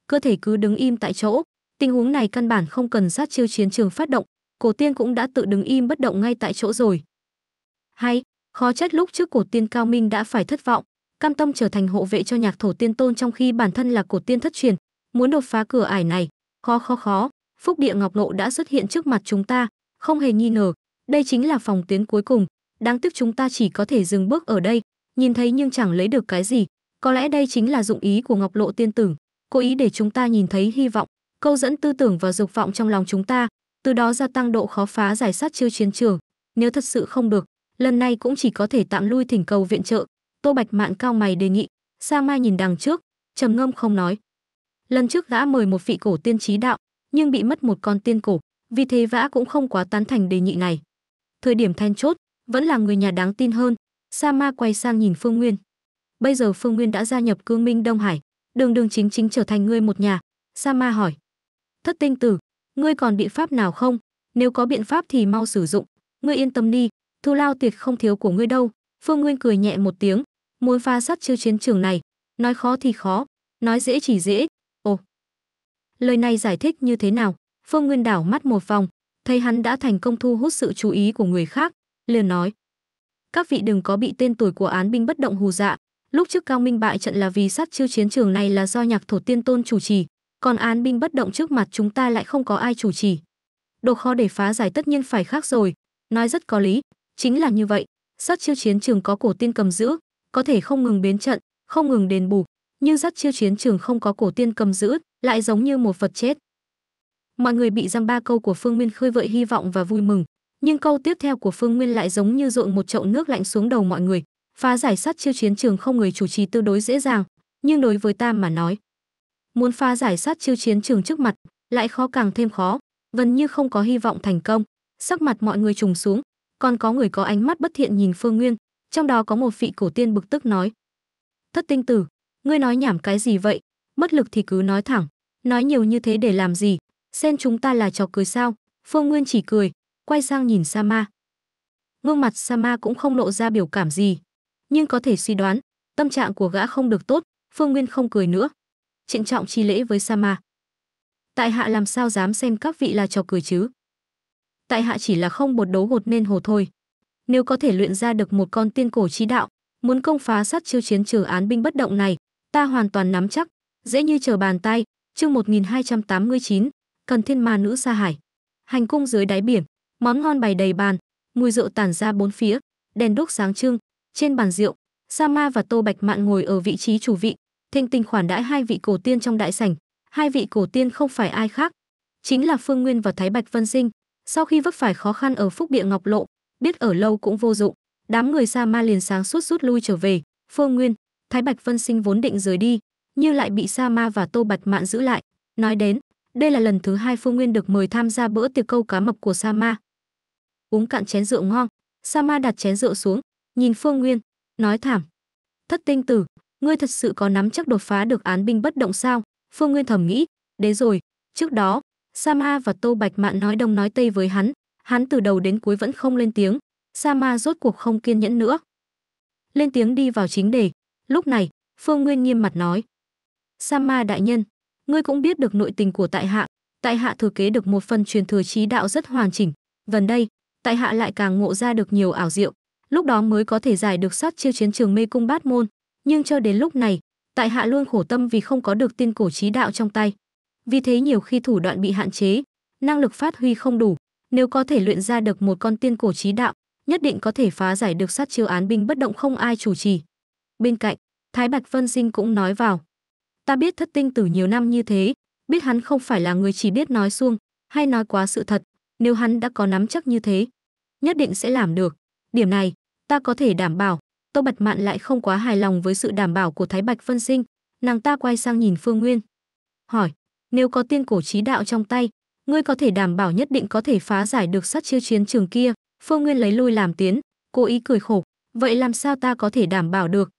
Cơ thể cứ đứng im tại chỗ, tình huống này căn bản không cần sát chiêu chiến trường phát động, cổ tiên cũng đã tự đứng im bất động ngay tại chỗ rồi. Hay, Khó trách lúc trước cổ tiên Cao Minh đã phải thất vọng, cam tâm trở thành hộ vệ cho nhạc thổ tiên tôn trong khi bản thân là cổ tiên thất truyền, muốn đột phá cửa ải này, khó khó khó, phúc địa ngọc lộ đã xuất hiện trước mặt chúng ta, không hề nghi ngờ, đây chính là phòng tiến cuối cùng, đáng tiếc chúng ta chỉ có thể dừng bước ở đây, nhìn thấy nhưng chẳng lấy được cái gì, có lẽ đây chính là dụng ý của ngọc lộ tiên tử, cố ý để chúng ta nhìn thấy hy vọng, câu dẫn tư tưởng và dục vọng trong lòng chúng ta, từ đó gia tăng độ khó phá giải sát chiêu chiến trường, nếu thật sự không được, lần này cũng chỉ có thể tạm lui thỉnh cầu viện trợ. Tô Bạch Mạn cao mày đề nghị, Sa Mai nhìn đằng trước, trầm ngâm không nói. Lần trước gã mời một vị cổ tiên trí đạo, nhưng bị mất một con tiên cổ, vì thế vã cũng không quá tán thành đề nghị này. Thời điểm then chốt, vẫn là người nhà đáng tin hơn, Sa Ma quay sang nhìn Phương Nguyên. Bây giờ Phương Nguyên đã gia nhập Cương Minh Đông Hải, đường đường chính chính trở thành người một nhà, Sa Ma hỏi. Thất tinh tử, ngươi còn biện pháp nào không? Nếu có biện pháp thì mau sử dụng, ngươi yên tâm đi, thu lao tuyệt không thiếu của ngươi đâu phương nguyên cười nhẹ một tiếng muốn pha sắt chiêu chiến trường này nói khó thì khó nói dễ chỉ dễ ồ lời này giải thích như thế nào phương nguyên đảo mắt một vòng thấy hắn đã thành công thu hút sự chú ý của người khác liền nói các vị đừng có bị tên tuổi của án binh bất động hù dạ lúc trước cao minh bại trận là vì sắt chiêu chiến trường này là do nhạc thổ tiên tôn chủ trì còn án binh bất động trước mặt chúng ta lại không có ai chủ trì đồ khó để phá giải tất nhiên phải khác rồi nói rất có lý Chính là như vậy, sát chiêu chiến trường có cổ tiên cầm giữ, có thể không ngừng biến trận, không ngừng đền bù, nhưng sát chiêu chiến trường không có cổ tiên cầm giữ, lại giống như một vật chết. Mọi người bị giam ba câu của Phương Nguyên khơi gợi hy vọng và vui mừng, nhưng câu tiếp theo của Phương Nguyên lại giống như dội một chậu nước lạnh xuống đầu mọi người, phá giải sát chiêu chiến trường không người chủ trì tương đối dễ dàng, nhưng đối với ta mà nói, muốn phá giải sát chiêu chiến trường trước mặt, lại khó càng thêm khó, gần như không có hy vọng thành công. Sắc mặt mọi người trùng xuống, còn có người có ánh mắt bất thiện nhìn phương nguyên trong đó có một vị cổ tiên bực tức nói thất tinh tử ngươi nói nhảm cái gì vậy bất lực thì cứ nói thẳng nói nhiều như thế để làm gì xem chúng ta là trò cười sao phương nguyên chỉ cười quay sang nhìn sa ma gương mặt sa ma cũng không lộ ra biểu cảm gì nhưng có thể suy đoán tâm trạng của gã không được tốt phương nguyên không cười nữa trịnh trọng chi lễ với sa ma tại hạ làm sao dám xem các vị là trò cười chứ tại hạ chỉ là không bột đấu gột nên hồ thôi. Nếu có thể luyện ra được một con tiên cổ chí đạo, muốn công phá sát chiêu chiến trừ án binh bất động này, ta hoàn toàn nắm chắc, dễ như trở bàn tay. Chương 1289, Cần Thiên Ma nữ Sa hải. Hành cung dưới đáy biển, món ngon bày đầy bàn, mùi rượu tản ra bốn phía, đèn đúc sáng trưng, trên bàn rượu, Sa Ma và Tô Bạch Mạn ngồi ở vị trí chủ vị, thịnh tình khoản đãi hai vị cổ tiên trong đại sảnh. Hai vị cổ tiên không phải ai khác, chính là Phương Nguyên và Thái Bạch Vân Sinh, sau khi vấp phải khó khăn ở Phúc Địa Ngọc Lộ, biết ở lâu cũng vô dụng, đám người Sa Ma liền sáng suốt rút lui trở về. Phương Nguyên, Thái Bạch Vân Sinh vốn định rời đi, nhưng lại bị Sa Ma và Tô Bạch Mạn giữ lại. Nói đến, đây là lần thứ hai Phương Nguyên được mời tham gia bữa tiệc câu cá mập của Sa Ma. Uống cạn chén rượu ngon, Sa Ma đặt chén rượu xuống, nhìn Phương Nguyên, nói thảm. Thất tinh tử, ngươi thật sự có nắm chắc đột phá được án binh bất động sao? Phương Nguyên thầm nghĩ, đấy rồi, trước đó, Sama và Tô Bạch Mạn nói đông nói tây với hắn, hắn từ đầu đến cuối vẫn không lên tiếng, Sama rốt cuộc không kiên nhẫn nữa. Lên tiếng đi vào chính đề, lúc này, Phương Nguyên nghiêm mặt nói. Sama đại nhân, ngươi cũng biết được nội tình của tại hạ, tại hạ thừa kế được một phần truyền thừa trí đạo rất hoàn chỉnh, gần đây, tại hạ lại càng ngộ ra được nhiều ảo diệu, lúc đó mới có thể giải được sát chiêu chiến trường mê cung bát môn, nhưng cho đến lúc này, tại hạ luôn khổ tâm vì không có được tiên cổ trí đạo trong tay vì thế nhiều khi thủ đoạn bị hạn chế, năng lực phát huy không đủ. Nếu có thể luyện ra được một con tiên cổ trí đạo, nhất định có thể phá giải được sát chiêu án binh bất động không ai chủ trì. Bên cạnh, Thái Bạch Vân Sinh cũng nói vào. Ta biết thất tinh từ nhiều năm như thế, biết hắn không phải là người chỉ biết nói suông hay nói quá sự thật, nếu hắn đã có nắm chắc như thế, nhất định sẽ làm được. Điểm này, ta có thể đảm bảo. Tô Bạch Mạn lại không quá hài lòng với sự đảm bảo của Thái Bạch Vân Sinh, nàng ta quay sang nhìn Phương Nguyên. Hỏi, nếu có tiên cổ trí đạo trong tay, ngươi có thể đảm bảo nhất định có thể phá giải được sát chiêu chiến trường kia. Phương Nguyên lấy lui làm tiến, cố ý cười khổ, vậy làm sao ta có thể đảm bảo được?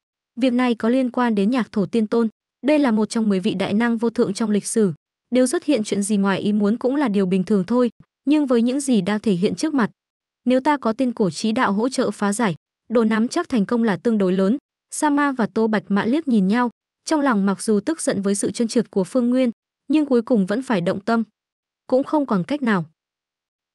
Việc này có liên quan đến nhạc thổ tiên tôn, đây là một trong mười vị đại năng vô thượng trong lịch sử. Nếu xuất hiện chuyện gì ngoài ý muốn cũng là điều bình thường thôi, nhưng với những gì đang thể hiện trước mặt, nếu ta có tiên cổ trí đạo hỗ trợ phá giải, đồ nắm chắc thành công là tương đối lớn. Sama và Tô Bạch Mã liếc nhìn nhau, trong lòng mặc dù tức giận với sự trơn trượt của Phương Nguyên, nhưng cuối cùng vẫn phải động tâm. Cũng không còn cách nào.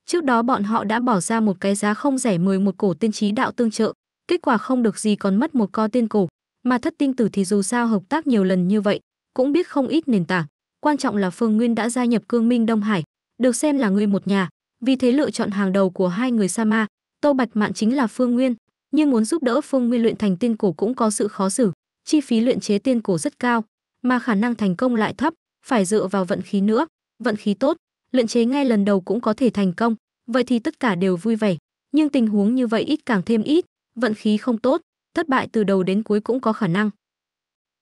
Trước đó bọn họ đã bỏ ra một cái giá không rẻ mời một cổ tiên trí đạo tương trợ, kết quả không được gì còn mất một co tiên cổ, mà thất tinh tử thì dù sao hợp tác nhiều lần như vậy, cũng biết không ít nền tảng, quan trọng là Phương Nguyên đã gia nhập Cương Minh Đông Hải, được xem là người một nhà, vì thế lựa chọn hàng đầu của hai người Sama, Tô Bạch Mạn chính là Phương Nguyên, nhưng muốn giúp đỡ Phương Nguyên luyện thành tiên cổ cũng có sự khó xử, chi phí luyện chế tiên cổ rất cao, mà khả năng thành công lại thấp, phải dựa vào vận khí nữa, vận khí tốt, luyện chế ngay lần đầu cũng có thể thành công, vậy thì tất cả đều vui vẻ, nhưng tình huống như vậy ít càng thêm ít, vận khí không tốt, thất bại từ đầu đến cuối cũng có khả năng.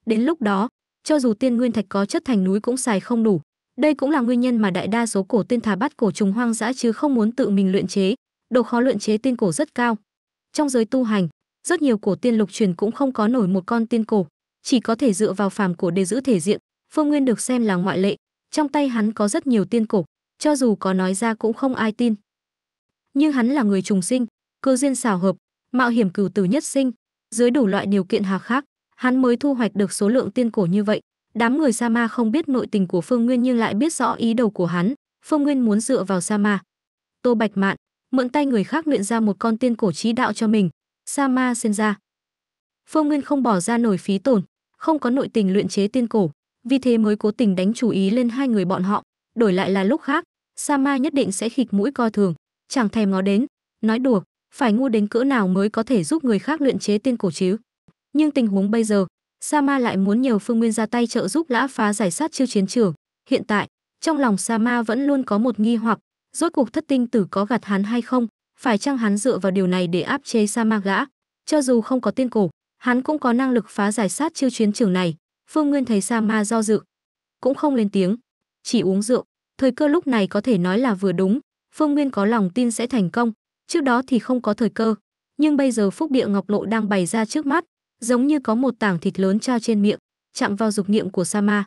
Đến lúc đó, cho dù tiên nguyên thạch có chất thành núi cũng xài không đủ, đây cũng là nguyên nhân mà đại đa số cổ tiên thà bắt cổ trùng hoang dã chứ không muốn tự mình luyện chế, độ khó luyện chế tiên cổ rất cao. Trong giới tu hành, rất nhiều cổ tiên lục truyền cũng không có nổi một con tiên cổ, chỉ có thể dựa vào phàm cổ để giữ thể diện, Phương Nguyên được xem là ngoại lệ, trong tay hắn có rất nhiều tiên cổ, cho dù có nói ra cũng không ai tin. Nhưng hắn là người trùng sinh, cơ duyên xảo hợp, mạo hiểm cửu tử nhất sinh, dưới đủ loại điều kiện hà khắc, hắn mới thu hoạch được số lượng tiên cổ như vậy. Đám người Sa Ma không biết nội tình của Phương Nguyên nhưng lại biết rõ ý đầu của hắn, Phương Nguyên muốn dựa vào Sa Ma. Tô Bạch Mạn mượn tay người khác luyện ra một con tiên cổ trí đạo cho mình, Sa Ma xin ra. Phương Nguyên không bỏ ra nổi phí tổn, không có nội tình luyện chế tiên cổ, vì thế mới cố tình đánh chú ý lên hai người bọn họ. Đổi lại là lúc khác, Sama nhất định sẽ khịt mũi coi thường, chẳng thèm ngó đến, nói đùa, phải ngu đến cỡ nào mới có thể giúp người khác luyện chế tiên cổ chứ. Nhưng tình huống bây giờ, Sama lại muốn nhờ Phương Nguyên ra tay trợ giúp lã phá giải sát chiêu chiến trường. Hiện tại, trong lòng Sama vẫn luôn có một nghi hoặc, rốt cuộc thất tinh tử có gạt hắn hay không, phải chăng hắn dựa vào điều này để áp chế Sama gã. Cho dù không có tiên cổ, hắn cũng có năng lực phá giải sát chiêu chiến trường này. Phương Nguyên thấy Sa Ma do dự, cũng không lên tiếng, chỉ uống rượu. Thời cơ lúc này có thể nói là vừa đúng, Phương Nguyên có lòng tin sẽ thành công, trước đó thì không có thời cơ, nhưng bây giờ phúc địa ngọc lộ đang bày ra trước mắt, giống như có một tảng thịt lớn trao trên miệng, chạm vào dục niệm của Sa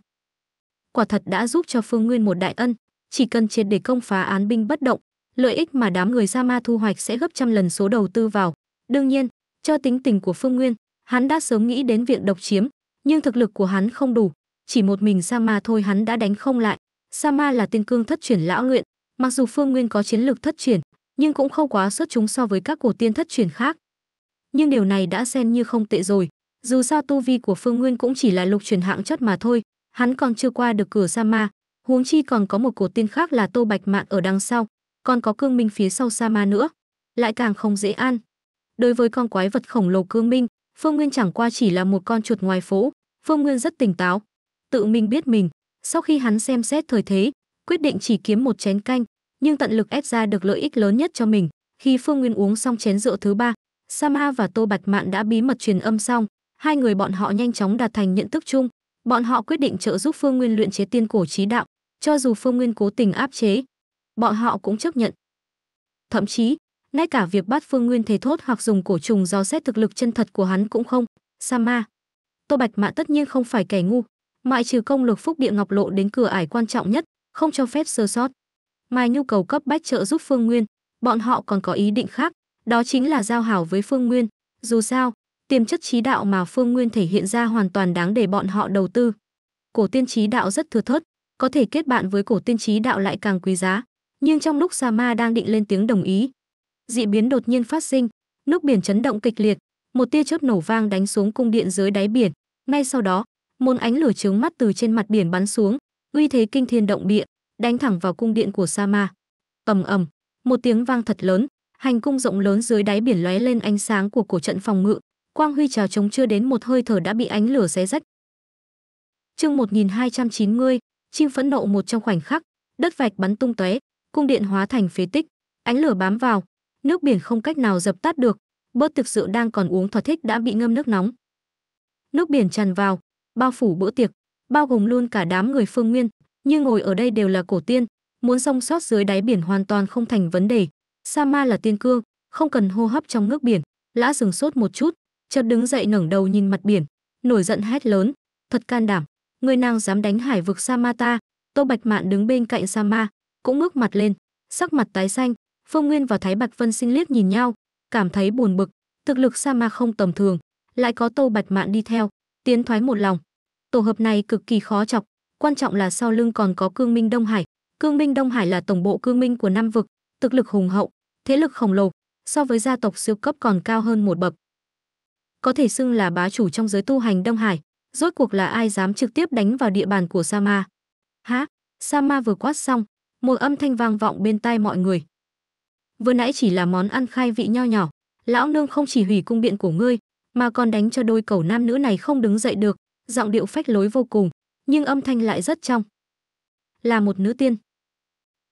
Quả thật đã giúp cho Phương Nguyên một đại ân, chỉ cần triệt để công phá án binh bất động, lợi ích mà đám người Sa thu hoạch sẽ gấp trăm lần số đầu tư vào. Đương nhiên, cho tính tình của Phương Nguyên, hắn đã sớm nghĩ đến việc độc chiếm, nhưng thực lực của hắn không đủ, chỉ một mình Sama thôi hắn đã đánh không lại. Sama là tiên cương thất chuyển lão luyện, mặc dù Phương Nguyên có chiến lược thất chuyển, nhưng cũng không quá xuất chúng so với các cổ tiên thất chuyển khác. Nhưng điều này đã xem như không tệ rồi, dù sao tu vi của Phương Nguyên cũng chỉ là lục chuyển hạng chất mà thôi, hắn còn chưa qua được cửa Sama, huống chi còn có một cổ tiên khác là Tô Bạch Mạn ở đằng sau, còn có cương minh phía sau Sama nữa, lại càng không dễ ăn. Đối với con quái vật khổng lồ cương minh, Phương Nguyên chẳng qua chỉ là một con chuột ngoài phố, Phương Nguyên rất tỉnh táo, tự mình biết mình, sau khi hắn xem xét thời thế, quyết định chỉ kiếm một chén canh, nhưng tận lực ép ra được lợi ích lớn nhất cho mình. Khi Phương Nguyên uống xong chén rượu thứ ba, Sama và Tô Bạch Mạn đã bí mật truyền âm xong, hai người bọn họ nhanh chóng đạt thành nhận thức chung, bọn họ quyết định trợ giúp Phương Nguyên luyện chế tiên cổ trí đạo, cho dù Phương Nguyên cố tình áp chế, bọn họ cũng chấp nhận. Thậm chí, ngay cả việc bắt phương nguyên thế thốt hoặc dùng cổ trùng dò xét thực lực chân thật của hắn cũng không Sama, ma tô bạch mạ tất nhiên không phải kẻ ngu ngoại trừ công lực phúc địa ngọc lộ đến cửa ải quan trọng nhất không cho phép sơ sót mai nhu cầu cấp bách trợ giúp phương nguyên bọn họ còn có ý định khác đó chính là giao hảo với phương nguyên dù sao tiềm chất trí đạo mà phương nguyên thể hiện ra hoàn toàn đáng để bọn họ đầu tư cổ tiên trí đạo rất thừa thớt có thể kết bạn với cổ tiên trí đạo lại càng quý giá nhưng trong lúc Sama đang định lên tiếng đồng ý dị biến đột nhiên phát sinh, nước biển chấn động kịch liệt, một tia chớp nổ vang đánh xuống cung điện dưới đáy biển, ngay sau đó, một ánh lửa trướng mắt từ trên mặt biển bắn xuống, uy thế kinh thiên động địa, đánh thẳng vào cung điện của Sama. Ầm ầm, một tiếng vang thật lớn, hành cung rộng lớn dưới đáy biển lóe lên ánh sáng của cổ trận phòng ngự, quang huy trào chống chưa đến một hơi thở đã bị ánh lửa xé rách. Chương 1290, chim phẫn nộ một trong khoảnh khắc, đất vạch bắn tung tóe, cung điện hóa thành phế tích, ánh lửa bám vào, nước biển không cách nào dập tắt được, bớt thực sự đang còn uống thỏa thích đã bị ngâm nước nóng. Nước biển tràn vào, bao phủ bữa tiệc, bao gồm luôn cả đám người phương nguyên, như ngồi ở đây đều là cổ tiên, muốn sông sót dưới đáy biển hoàn toàn không thành vấn đề. Sa là tiên cương, không cần hô hấp trong nước biển, lã dừng sốt một chút, chợt đứng dậy ngẩng đầu nhìn mặt biển, nổi giận hét lớn, thật can đảm, người nàng dám đánh hải vực Sa ta, Tô Bạch Mạn đứng bên cạnh Sa cũng ngước mặt lên, sắc mặt tái xanh, Phương Nguyên và Thái Bạch Vân sinh liếc nhìn nhau, cảm thấy buồn bực, thực lực Sa Ma không tầm thường, lại có Tô Bạch Mạn đi theo, tiến thoái một lòng. Tổ hợp này cực kỳ khó chọc, quan trọng là sau lưng còn có Cương Minh Đông Hải. Cương Minh Đông Hải là tổng bộ Cương Minh của năm vực, thực lực hùng hậu, thế lực khổng lồ, so với gia tộc siêu cấp còn cao hơn một bậc. Có thể xưng là bá chủ trong giới tu hành Đông Hải, rốt cuộc là ai dám trực tiếp đánh vào địa bàn của Sa Ma? Hả? Sa Ma vừa quát xong, một âm thanh vang vọng bên tai mọi người vừa nãy chỉ là món ăn khai vị nho nhỏ lão nương không chỉ hủy cung điện của ngươi mà còn đánh cho đôi cầu nam nữ này không đứng dậy được giọng điệu phách lối vô cùng nhưng âm thanh lại rất trong là một nữ tiên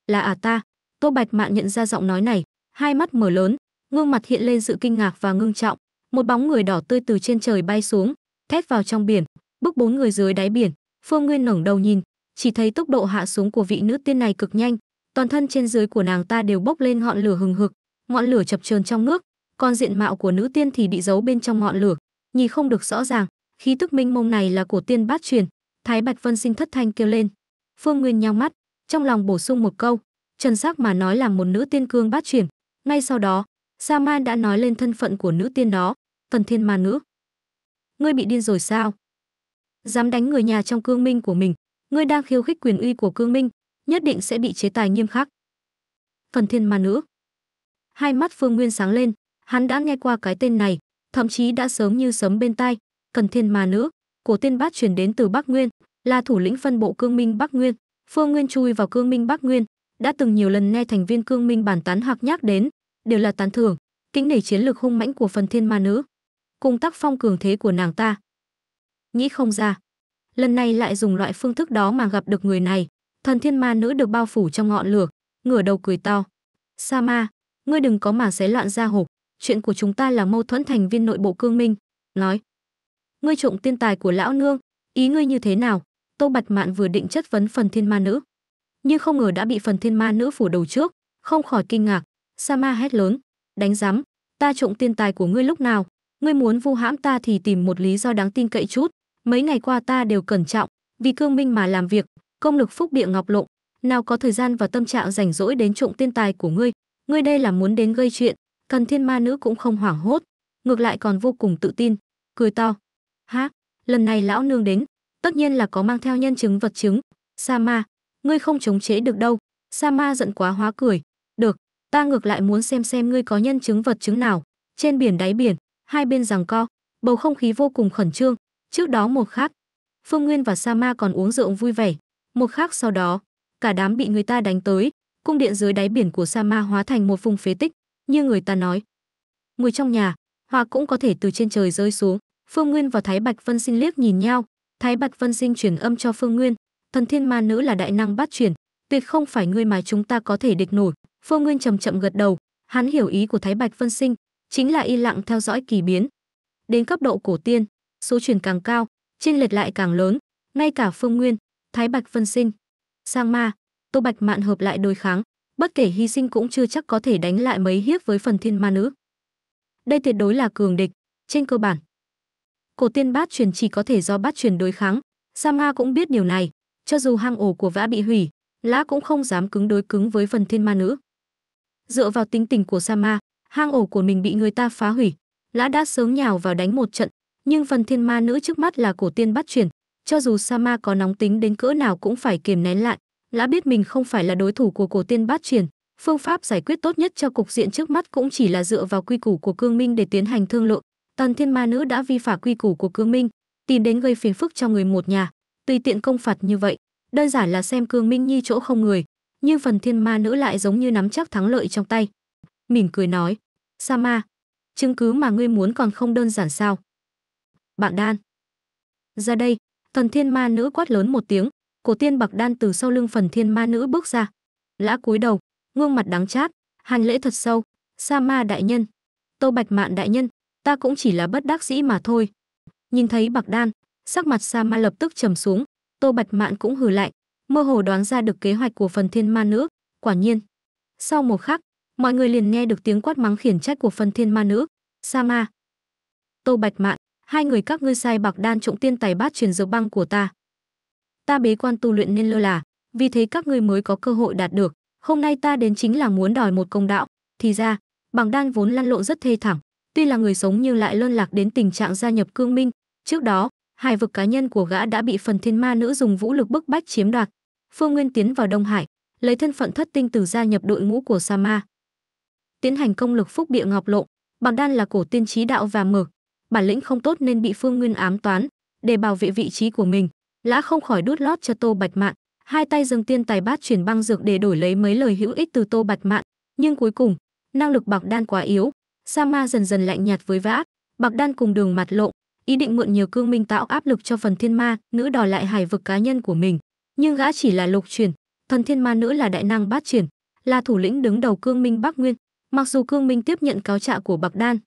là à ta tô bạch mạn nhận ra giọng nói này hai mắt mở lớn gương mặt hiện lên sự kinh ngạc và ngưng trọng một bóng người đỏ tươi từ trên trời bay xuống thét vào trong biển bước bốn người dưới đáy biển phương nguyên ngẩng đầu nhìn chỉ thấy tốc độ hạ xuống của vị nữ tiên này cực nhanh toàn thân trên dưới của nàng ta đều bốc lên ngọn lửa hừng hực, ngọn lửa chập chờn trong nước, còn diện mạo của nữ tiên thì bị giấu bên trong ngọn lửa, nhìn không được rõ ràng, khí tức minh mông này là của tiên bát truyền, Thái Bạch Vân Sinh thất thanh kêu lên. Phương Nguyên nheo mắt, trong lòng bổ sung một câu, Trần Sắc mà nói là một nữ tiên cương bát truyền, ngay sau đó, Sa Man đã nói lên thân phận của nữ tiên đó, Tần Thiên Ma nữ. Ngươi bị điên rồi sao? Dám đánh người nhà trong cương minh của mình, ngươi đang khiêu khích quyền uy của cương minh, nhất định sẽ bị chế tài nghiêm khắc. Phần thiên ma nữ Hai mắt Phương Nguyên sáng lên, hắn đã nghe qua cái tên này, thậm chí đã sớm như sớm bên tai, cần thiên ma nữ, cổ tiên bát truyền đến từ Bắc Nguyên, là thủ lĩnh phân bộ cương minh Bắc Nguyên, Phương Nguyên chui vào cương minh Bắc Nguyên, đã từng nhiều lần nghe thành viên cương minh bản tán hoặc nhắc đến, đều là tán thưởng, kính nể chiến lược hung mãnh của phần thiên ma nữ, cùng tác phong cường thế của nàng ta. Nghĩ không ra, lần này lại dùng loại phương thức đó mà gặp được người này, Thần thiên ma nữ được bao phủ trong ngọn lửa, ngửa đầu cười to. Sama, ngươi đừng có mà xé loạn ra hộp, chuyện của chúng ta là mâu thuẫn thành viên nội bộ cương minh. Nói, ngươi trộm tiên tài của lão nương, ý ngươi như thế nào? Tô Bạch Mạn vừa định chất vấn phần thiên ma nữ, nhưng không ngờ đã bị phần thiên ma nữ phủ đầu trước, không khỏi kinh ngạc. Sama hét lớn, đánh rắm, ta trộm tiên tài của ngươi lúc nào? Ngươi muốn vu hãm ta thì tìm một lý do đáng tin cậy chút. Mấy ngày qua ta đều cẩn trọng, vì cương minh mà làm việc, công lực phúc địa ngọc lộng, nào có thời gian và tâm trạng rảnh rỗi đến trộm tiên tài của ngươi, ngươi đây là muốn đến gây chuyện, Cần Thiên Ma nữ cũng không hoảng hốt, ngược lại còn vô cùng tự tin, cười to. "Ha, lần này lão nương đến, tất nhiên là có mang theo nhân chứng vật chứng, Sa Ma, ngươi không chống chế được đâu." Sa Ma giận quá hóa cười, "Được, ta ngược lại muốn xem xem ngươi có nhân chứng vật chứng nào." Trên biển đáy biển, hai bên giằng co, bầu không khí vô cùng khẩn trương, trước đó một khác, Phương Nguyên và Sa Ma còn uống rượu vui vẻ, một khắc sau đó, cả đám bị người ta đánh tới, cung điện dưới đáy biển của sa ma hóa thành một vùng phế tích, như người ta nói. Người trong nhà, hoa cũng có thể từ trên trời rơi xuống. Phương Nguyên và Thái Bạch Vân Sinh liếc nhìn nhau, Thái Bạch Vân Sinh truyền âm cho Phương Nguyên, thần thiên ma nữ là đại năng bát truyền tuyệt không phải ngươi mà chúng ta có thể địch nổi. Phương Nguyên chậm chậm gật đầu, hắn hiểu ý của Thái Bạch Vân Sinh, chính là y lặng theo dõi kỳ biến. Đến cấp độ cổ tiên, số truyền càng cao, trên lệch lại càng lớn, ngay cả Phương Nguyên, Thái Bạch phân sinh, sang ma, Tô Bạch Mạn hợp lại đối kháng, bất kể hy sinh cũng chưa chắc có thể đánh lại mấy hiếp với phần thiên ma nữ. Đây tuyệt đối là cường địch, trên cơ bản. Cổ tiên bát truyền chỉ có thể do bát truyền đối kháng, Sa Ma cũng biết điều này, cho dù hang ổ của vã bị hủy, lã cũng không dám cứng đối cứng với phần thiên ma nữ. Dựa vào tính tình của Sa Ma, hang ổ của mình bị người ta phá hủy, lã đã sớm nhào vào đánh một trận, nhưng phần thiên ma nữ trước mắt là cổ tiên bát truyền, cho dù Sama có nóng tính đến cỡ nào cũng phải kiềm nén lại, lã biết mình không phải là đối thủ của cổ tiên bát truyền, phương pháp giải quyết tốt nhất cho cục diện trước mắt cũng chỉ là dựa vào quy củ của cương minh để tiến hành thương lượng. Tần Thiên Ma Nữ đã vi phạm quy củ của cương minh, tìm đến gây phiền phức cho người một nhà, tùy tiện công phạt như vậy, đơn giản là xem cương minh nhi chỗ không người, nhưng phần Thiên Ma Nữ lại giống như nắm chắc thắng lợi trong tay. Mỉm cười nói, Sama, chứng cứ mà ngươi muốn còn không đơn giản sao? Bạn Đan, ra đây, Thần thiên ma nữ quát lớn một tiếng, cổ tiên bạc đan từ sau lưng phần thiên ma nữ bước ra. Lã cúi đầu, gương mặt đáng chát, hành lễ thật sâu, sa ma đại nhân, tô bạch mạn đại nhân, ta cũng chỉ là bất đắc dĩ mà thôi. Nhìn thấy bạc đan, sắc mặt sa ma lập tức trầm xuống, tô bạch mạn cũng hừ lạnh, mơ hồ đoán ra được kế hoạch của phần thiên ma nữ, quả nhiên. Sau một khắc, mọi người liền nghe được tiếng quát mắng khiển trách của phần thiên ma nữ, sa ma. Tô bạch mạn, hai người các ngươi sai bạc đan trộm tiên tài bát truyền dược băng của ta. Ta bế quan tu luyện nên lơ là, vì thế các ngươi mới có cơ hội đạt được. Hôm nay ta đến chính là muốn đòi một công đạo. Thì ra, bảng đan vốn lăn lộn rất thê thảm, tuy là người sống nhưng lại lơn lạc đến tình trạng gia nhập cương minh. Trước đó, hải vực cá nhân của gã đã bị phần thiên ma nữ dùng vũ lực bức bách chiếm đoạt. Phương Nguyên tiến vào Đông Hải, lấy thân phận thất tinh từ gia nhập đội ngũ của Sama. Tiến hành công lực phúc địa ngọc lộ, bảng đan là cổ tiên trí đạo và mở, bản lĩnh không tốt nên bị Phương Nguyên ám toán, để bảo vệ vị trí của mình, Lã không khỏi đút lót cho Tô Bạch Mạn, hai tay dâng tiên tài bát chuyển băng dược để đổi lấy mấy lời hữu ích từ Tô Bạch Mạn, nhưng cuối cùng, năng lực Bạc Đan quá yếu, Sa Ma dần dần lạnh nhạt với vã, Bạc Đan cùng Đường mặt lộn, ý định mượn nhiều cương minh tạo áp lực cho phần thiên ma nữ đòi lại hải vực cá nhân của mình, nhưng gã chỉ là lục chuyển, thần thiên ma nữ là đại năng bát chuyển, là thủ lĩnh đứng đầu cương minh Bắc Nguyên, mặc dù cương minh tiếp nhận cáo trạng của Bạc Đan,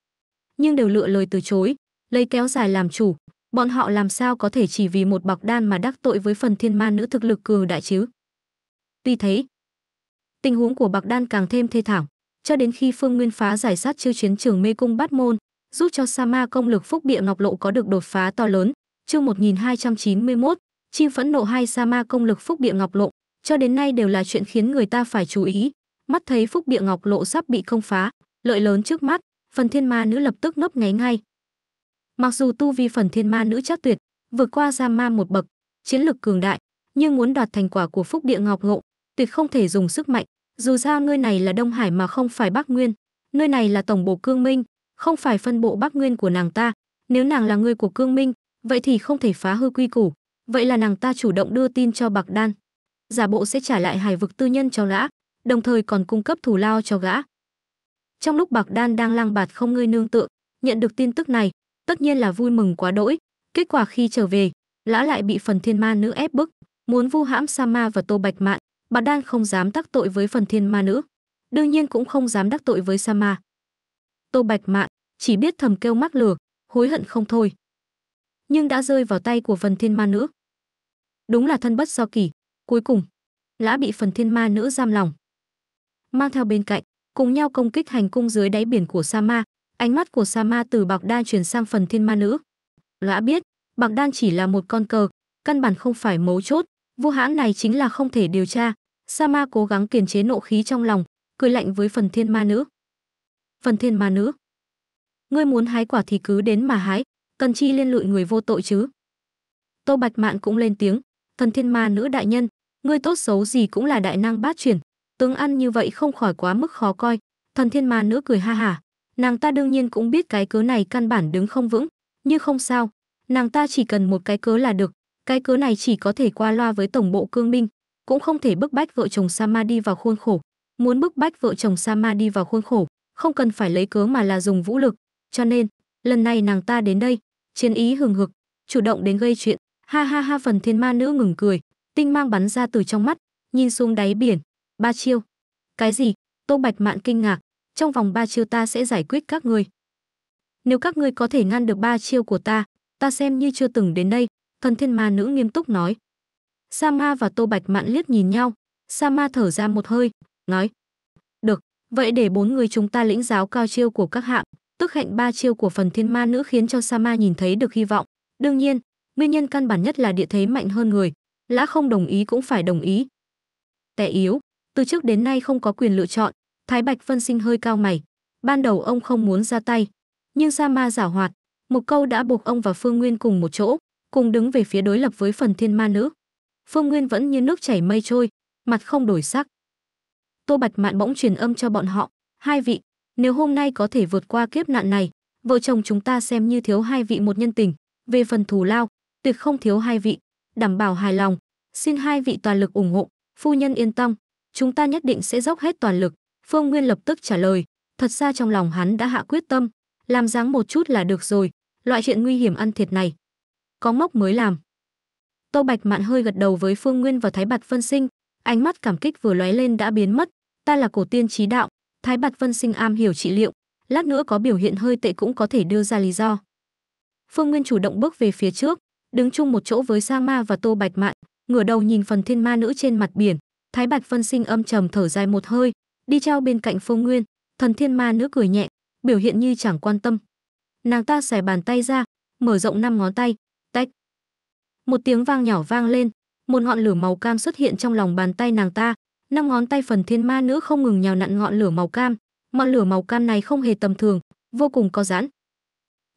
nhưng đều lựa lời từ chối, lấy kéo dài làm chủ. Bọn họ làm sao có thể chỉ vì một bọc đan mà đắc tội với phần thiên ma nữ thực lực cường đại chứ? Tuy thế, tình huống của bạc đan càng thêm thê thảm, cho đến khi Phương Nguyên phá giải sát chư chiến trường mê cung bát môn, giúp cho sa ma công lực phúc địa ngọc lộ có được đột phá to lớn. Chương 1291, chim phẫn nộ hai sa ma công lực phúc địa ngọc lộ, cho đến nay đều là chuyện khiến người ta phải chú ý. Mắt thấy phúc địa ngọc lộ sắp bị công phá, lợi lớn trước mắt, phần thiên ma nữ lập tức ngấp ngáy ngay. Mặc dù tu vi phần thiên ma nữ chắc tuyệt, vượt qua gia ma một bậc, chiến lực cường đại, nhưng muốn đoạt thành quả của phúc địa ngọc ngộ, tuyệt không thể dùng sức mạnh, dù sao nơi này là Đông Hải mà không phải Bắc Nguyên, nơi này là tổng bộ Cương Minh, không phải phân bộ Bắc Nguyên của nàng ta, nếu nàng là người của Cương Minh, vậy thì không thể phá hư quy củ, vậy là nàng ta chủ động đưa tin cho Bạc Đan. Giả bộ sẽ trả lại hải vực tư nhân cho gã, đồng thời còn cung cấp thù lao cho gã. Trong lúc Bạc Đan đang lang bạt không ngơi nương tựa, nhận được tin tức này, tất nhiên là vui mừng quá đỗi. Kết quả khi trở về, lã lại bị phần thiên ma nữ ép bức, muốn vu hãm sa ma và tô bạch mạn. Bạc Đan không dám tác tội với phần thiên ma nữ, đương nhiên cũng không dám đắc tội với sa ma. Tô bạch mạn chỉ biết thầm kêu mắc lửa, hối hận không thôi. Nhưng đã rơi vào tay của phần thiên ma nữ. Đúng là thân bất do kỳ cuối cùng, lã bị phần thiên ma nữ giam lòng. Mang theo bên cạnh, cùng nhau công kích hành cung dưới đáy biển của Sama, ánh mắt của Sama từ bạc đan chuyển sang phần thiên ma nữ Lã biết bạc đan chỉ là một con cờ căn bản không phải mấu chốt vô hãn này chính là không thể điều tra Sama cố gắng kiềm chế nộ khí trong lòng cười lạnh với phần thiên ma nữ phần thiên ma nữ ngươi muốn hái quả thì cứ đến mà hái cần chi liên lụy người vô tội chứ tô bạch mạn cũng lên tiếng thần thiên ma nữ đại nhân ngươi tốt xấu gì cũng là đại năng bát chuyển tướng ăn như vậy không khỏi quá mức khó coi thần thiên ma nữ cười ha hả nàng ta đương nhiên cũng biết cái cớ này căn bản đứng không vững nhưng không sao nàng ta chỉ cần một cái cớ là được cái cớ này chỉ có thể qua loa với tổng bộ cương minh cũng không thể bức bách vợ chồng sama đi vào khuôn khổ muốn bức bách vợ chồng sama đi vào khuôn khổ không cần phải lấy cớ mà là dùng vũ lực cho nên lần này nàng ta đến đây chiến ý hừng hực chủ động đến gây chuyện ha ha ha phần thiên ma nữ ngừng cười tinh mang bắn ra từ trong mắt nhìn xuống đáy biển Ba chiêu. Cái gì? Tô Bạch Mạn kinh ngạc, trong vòng ba chiêu ta sẽ giải quyết các ngươi. Nếu các ngươi có thể ngăn được ba chiêu của ta, ta xem như chưa từng đến đây, thần thiên ma nữ nghiêm túc nói. Sa ma và Tô Bạch Mạn liếc nhìn nhau, Sa ma thở ra một hơi, nói. Được, vậy để bốn người chúng ta lĩnh giáo cao chiêu của các hạng, tức hạnh ba chiêu của phần thiên ma nữ khiến cho Sa ma nhìn thấy được hy vọng. Đương nhiên, nguyên nhân căn bản nhất là địa thế mạnh hơn người, lã không đồng ý cũng phải đồng ý. Tệ yếu, từ trước đến nay không có quyền lựa chọn, Thái Bạch phân Sinh hơi cao mày. Ban đầu ông không muốn ra tay, nhưng Sa Ma giả hoạt, một câu đã buộc ông và Phương Nguyên cùng một chỗ, cùng đứng về phía đối lập với phần thiên ma nữ. Phương Nguyên vẫn như nước chảy mây trôi, mặt không đổi sắc. Tô Bạch Mạn bỗng truyền âm cho bọn họ, hai vị, nếu hôm nay có thể vượt qua kiếp nạn này, vợ chồng chúng ta xem như thiếu hai vị một nhân tình, về phần thù lao, tuyệt không thiếu hai vị, đảm bảo hài lòng, xin hai vị toàn lực ủng hộ, phu nhân yên tâm, chúng ta nhất định sẽ dốc hết toàn lực. Phương Nguyên lập tức trả lời, thật ra trong lòng hắn đã hạ quyết tâm, làm dáng một chút là được rồi, loại chuyện nguy hiểm ăn thiệt này. Có mốc mới làm. Tô Bạch Mạn hơi gật đầu với Phương Nguyên và Thái Bạt Vân Sinh, ánh mắt cảm kích vừa lóe lên đã biến mất, ta là cổ tiên trí đạo, Thái Bạt Vân Sinh am hiểu trị liệu, lát nữa có biểu hiện hơi tệ cũng có thể đưa ra lý do. Phương Nguyên chủ động bước về phía trước, đứng chung một chỗ với Sang Ma và Tô Bạch Mạn, ngửa đầu nhìn phần thiên ma nữ trên mặt biển, Thái Bạch Phân Sinh âm trầm thở dài một hơi, đi treo bên cạnh Phong Nguyên, thần thiên ma nữ cười nhẹ, biểu hiện như chẳng quan tâm. Nàng ta xẻ bàn tay ra, mở rộng năm ngón tay, tách. Một tiếng vang nhỏ vang lên, một ngọn lửa màu cam xuất hiện trong lòng bàn tay nàng ta, năm ngón tay phần thiên ma nữ không ngừng nhào nặn ngọn lửa màu cam, ngọn lửa màu cam này không hề tầm thường, vô cùng có giãn.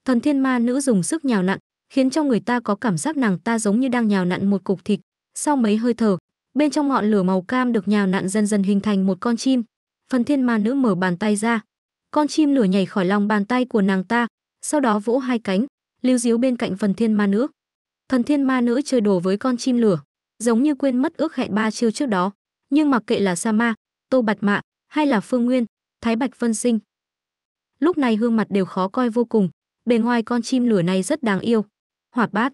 Thần thiên ma nữ dùng sức nhào nặn, khiến cho người ta có cảm giác nàng ta giống như đang nhào nặn một cục thịt. Sau mấy hơi thở, Bên trong ngọn lửa màu cam được nhào nặn dần dần hình thành một con chim. Phần thiên ma nữ mở bàn tay ra. Con chim lửa nhảy khỏi lòng bàn tay của nàng ta, sau đó vỗ hai cánh, lưu diếu bên cạnh phần thiên ma nữ. thần thiên ma nữ chơi đùa với con chim lửa, giống như quên mất ước hẹn ba chiêu trước đó. Nhưng mặc kệ là Sa Ma, Tô Bạch Mạ hay là Phương Nguyên, Thái Bạch Vân Sinh. Lúc này hương mặt đều khó coi vô cùng, bề ngoài con chim lửa này rất đáng yêu. Hỏa bát,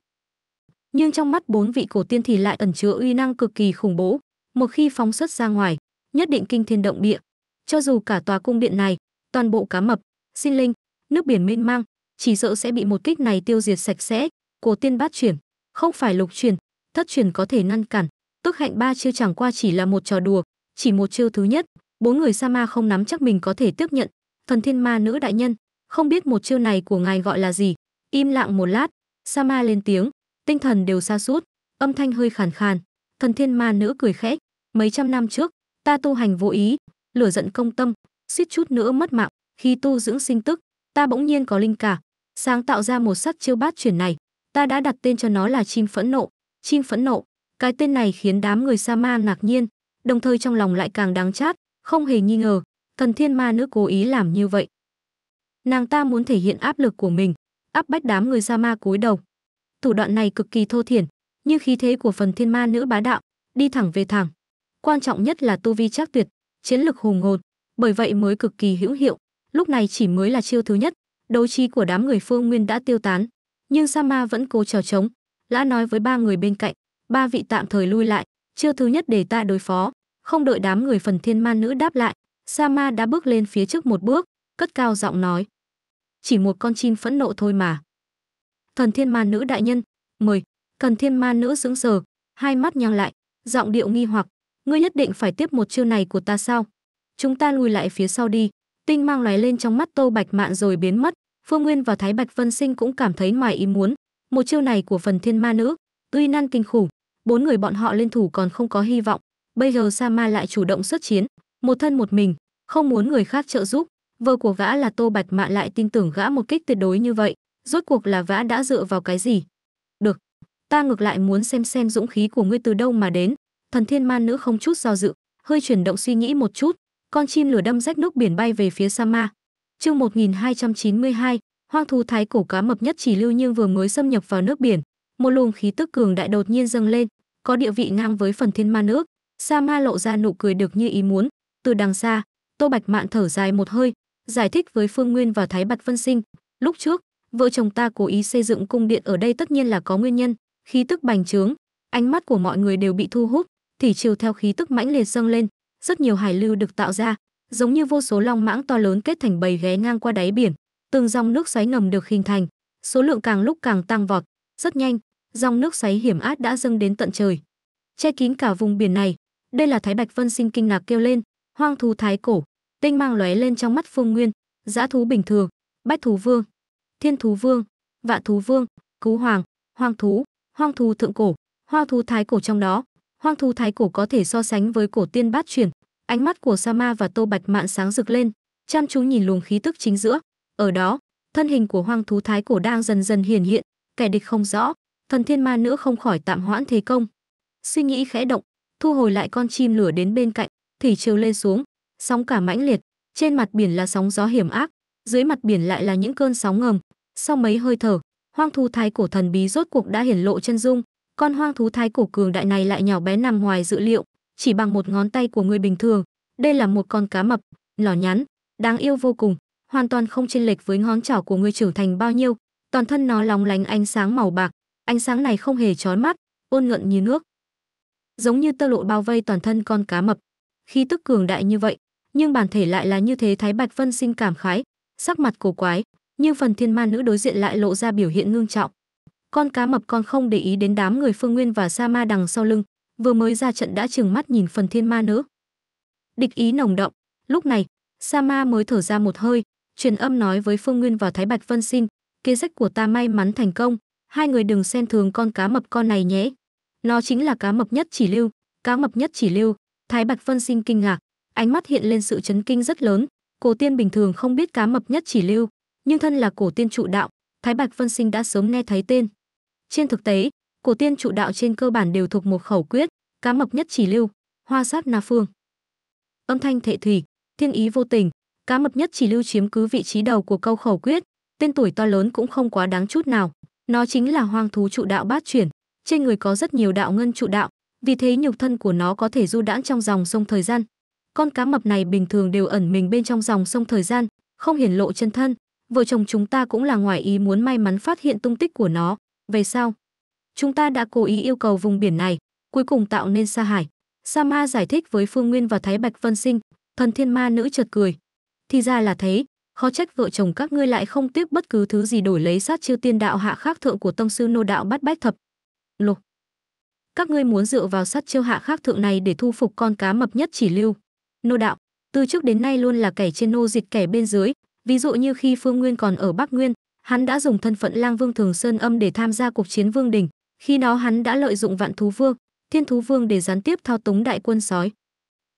nhưng trong mắt bốn vị cổ tiên thì lại ẩn chứa uy năng cực kỳ khủng bố, một khi phóng xuất ra ngoài, nhất định kinh thiên động địa. Cho dù cả tòa cung điện này, toàn bộ cá mập, sinh linh, nước biển mênh mang, chỉ sợ sẽ bị một kích này tiêu diệt sạch sẽ, cổ tiên bát chuyển, không phải lục chuyển, thất chuyển có thể ngăn cản, tức hạnh ba chiêu chẳng qua chỉ là một trò đùa, chỉ một chiêu thứ nhất, bốn người sa ma không nắm chắc mình có thể tiếp nhận, thần thiên ma nữ đại nhân, không biết một chiêu này của ngài gọi là gì. Im lặng một lát, sa ma lên tiếng, tinh thần đều xa sút âm thanh hơi khàn khàn thần thiên ma nữ cười khẽ mấy trăm năm trước ta tu hành vô ý lửa giận công tâm suýt chút nữa mất mạng khi tu dưỡng sinh tức ta bỗng nhiên có linh cả sáng tạo ra một sắt chiêu bát chuyển này ta đã đặt tên cho nó là chim phẫn nộ chim phẫn nộ cái tên này khiến đám người sa ma ngạc nhiên đồng thời trong lòng lại càng đáng chát không hề nghi ngờ thần thiên ma nữ cố ý làm như vậy nàng ta muốn thể hiện áp lực của mình áp bách đám người sa ma cúi đầu thủ đoạn này cực kỳ thô thiển như khí thế của phần thiên ma nữ bá đạo đi thẳng về thẳng quan trọng nhất là tu vi chắc tuyệt chiến lực hùng hồn bởi vậy mới cực kỳ hữu hiệu lúc này chỉ mới là chiêu thứ nhất đấu trí của đám người phương nguyên đã tiêu tán nhưng sa ma vẫn cố trò trống lã nói với ba người bên cạnh ba vị tạm thời lui lại chiêu thứ nhất để ta đối phó không đợi đám người phần thiên ma nữ đáp lại sa ma đã bước lên phía trước một bước cất cao giọng nói chỉ một con chim phẫn nộ thôi mà thần thiên ma nữ đại nhân mời thần thiên ma nữ sững sờ hai mắt nhang lại giọng điệu nghi hoặc ngươi nhất định phải tiếp một chiêu này của ta sao chúng ta lùi lại phía sau đi tinh mang lóe lên trong mắt tô bạch mạn rồi biến mất phương nguyên và thái bạch vân sinh cũng cảm thấy ngoài ý muốn một chiêu này của phần thiên ma nữ tuy nan kinh khủng bốn người bọn họ lên thủ còn không có hy vọng bây giờ sa ma lại chủ động xuất chiến một thân một mình không muốn người khác trợ giúp vợ của gã là tô bạch mạn lại tin tưởng gã một kích tuyệt đối như vậy rốt cuộc là vã đã dựa vào cái gì? Được, ta ngược lại muốn xem xem dũng khí của ngươi từ đâu mà đến. Thần thiên man nữ không chút do dự, hơi chuyển động suy nghĩ một chút, con chim lửa đâm rách nước biển bay về phía sa ma. Chương 1292, hoang thú thái cổ cá mập nhất chỉ lưu nhưng vừa mới xâm nhập vào nước biển, một luồng khí tức cường đại đột nhiên dâng lên, có địa vị ngang với phần thiên ma nước. Sa ma lộ ra nụ cười được như ý muốn, từ đằng xa, Tô Bạch Mạn thở dài một hơi, giải thích với Phương Nguyên và Thái Bạch Vân Sinh, lúc trước, vợ chồng ta cố ý xây dựng cung điện ở đây tất nhiên là có nguyên nhân khí tức bành trướng ánh mắt của mọi người đều bị thu hút thủy chiều theo khí tức mãnh liệt dâng lên rất nhiều hải lưu được tạo ra giống như vô số long mãng to lớn kết thành bầy ghé ngang qua đáy biển từng dòng nước xoáy ngầm được hình thành số lượng càng lúc càng tăng vọt rất nhanh dòng nước xoáy hiểm át đã dâng đến tận trời che kín cả vùng biển này đây là thái bạch vân sinh kinh ngạc kêu lên hoang thú thái cổ tinh mang lóe lên trong mắt phương nguyên dã thú bình thường bách thú vương thiên thú vương, vạn thú vương, cú hoàng, hoang thú, hoang thú thượng cổ, hoang thú thái cổ trong đó. Hoang thú thái cổ có thể so sánh với cổ tiên bát chuyển. Ánh mắt của Sama và Tô Bạch Mạn sáng rực lên, chăm chú nhìn luồng khí tức chính giữa. Ở đó, thân hình của hoang thú thái cổ đang dần dần hiển hiện, kẻ địch không rõ, thần thiên ma nữa không khỏi tạm hoãn thế công. Suy nghĩ khẽ động, thu hồi lại con chim lửa đến bên cạnh, thủy triều lên xuống, sóng cả mãnh liệt, trên mặt biển là sóng gió hiểm ác, dưới mặt biển lại là những cơn sóng ngầm, sau mấy hơi thở, hoang thú thái cổ thần bí rốt cuộc đã hiển lộ chân dung, con hoang thú thái cổ cường đại này lại nhỏ bé nằm ngoài dự liệu, chỉ bằng một ngón tay của người bình thường, đây là một con cá mập, lỏ nhắn, đáng yêu vô cùng, hoàn toàn không chênh lệch với ngón trỏ của người trưởng thành bao nhiêu, toàn thân nó lóng lánh ánh sáng màu bạc, ánh sáng này không hề chói mắt, ôn nhuận như nước. Giống như tơ lộ bao vây toàn thân con cá mập, khí tức cường đại như vậy, nhưng bản thể lại là như thế Thái Bạch Vân sinh cảm khái, sắc mặt cổ quái, nhưng phần thiên ma nữ đối diện lại lộ ra biểu hiện ngưng trọng con cá mập con không để ý đến đám người phương nguyên và sa ma đằng sau lưng vừa mới ra trận đã chừng mắt nhìn phần thiên ma nữ địch ý nồng động lúc này sa ma mới thở ra một hơi truyền âm nói với phương nguyên và thái bạch vân xin kế sách của ta may mắn thành công hai người đừng xen thường con cá mập con này nhé nó chính là cá mập nhất chỉ lưu cá mập nhất chỉ lưu thái bạch vân xin kinh ngạc ánh mắt hiện lên sự chấn kinh rất lớn cổ tiên bình thường không biết cá mập nhất chỉ lưu nhưng thân là cổ tiên trụ đạo, Thái Bạch Vân Sinh đã sớm nghe thấy tên. Trên thực tế, cổ tiên trụ đạo trên cơ bản đều thuộc một khẩu quyết, cá mập nhất chỉ lưu, hoa sát na phương. Âm thanh thệ thủy, thiên ý vô tình, cá mập nhất chỉ lưu chiếm cứ vị trí đầu của câu khẩu quyết, tên tuổi to lớn cũng không quá đáng chút nào. Nó chính là hoang thú trụ đạo bát chuyển, trên người có rất nhiều đạo ngân trụ đạo, vì thế nhục thân của nó có thể du đãng trong dòng sông thời gian. Con cá mập này bình thường đều ẩn mình bên trong dòng sông thời gian, không hiển lộ chân thân, vợ chồng chúng ta cũng là ngoài ý muốn may mắn phát hiện tung tích của nó. Về sau, chúng ta đã cố ý yêu cầu vùng biển này, cuối cùng tạo nên sa hải. Sa Ma giải thích với Phương Nguyên và Thái Bạch Vân Sinh, thần thiên ma nữ chợt cười. Thì ra là thế, khó trách vợ chồng các ngươi lại không tiếp bất cứ thứ gì đổi lấy sát chiêu tiên đạo hạ khác thượng của tông sư nô đạo bắt bách thập. Lục. Các ngươi muốn dựa vào sát chiêu hạ khác thượng này để thu phục con cá mập nhất chỉ lưu. Nô đạo, từ trước đến nay luôn là kẻ trên nô dịch kẻ bên dưới, Ví dụ như khi Phương Nguyên còn ở Bắc Nguyên, hắn đã dùng thân phận Lang Vương Thường Sơn Âm để tham gia cuộc chiến Vương Đình, khi đó hắn đã lợi dụng Vạn Thú Vương, Thiên Thú Vương để gián tiếp thao túng đại quân sói.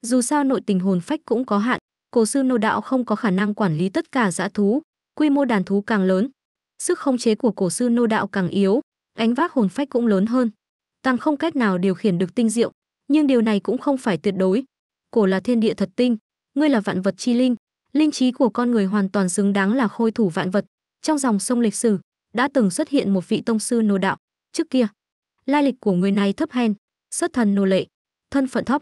Dù sao nội tình hồn phách cũng có hạn, cổ sư nô đạo không có khả năng quản lý tất cả dã thú, quy mô đàn thú càng lớn, sức khống chế của cổ sư nô đạo càng yếu, ánh vác hồn phách cũng lớn hơn. Tăng không cách nào điều khiển được tinh diệu, nhưng điều này cũng không phải tuyệt đối. Cổ là thiên địa thật tinh, ngươi là vạn vật chi linh, linh trí của con người hoàn toàn xứng đáng là khôi thủ vạn vật. Trong dòng sông lịch sử, đã từng xuất hiện một vị tông sư nô đạo. Trước kia, lai lịch của người này thấp hèn, xuất thần nô lệ, thân phận thấp.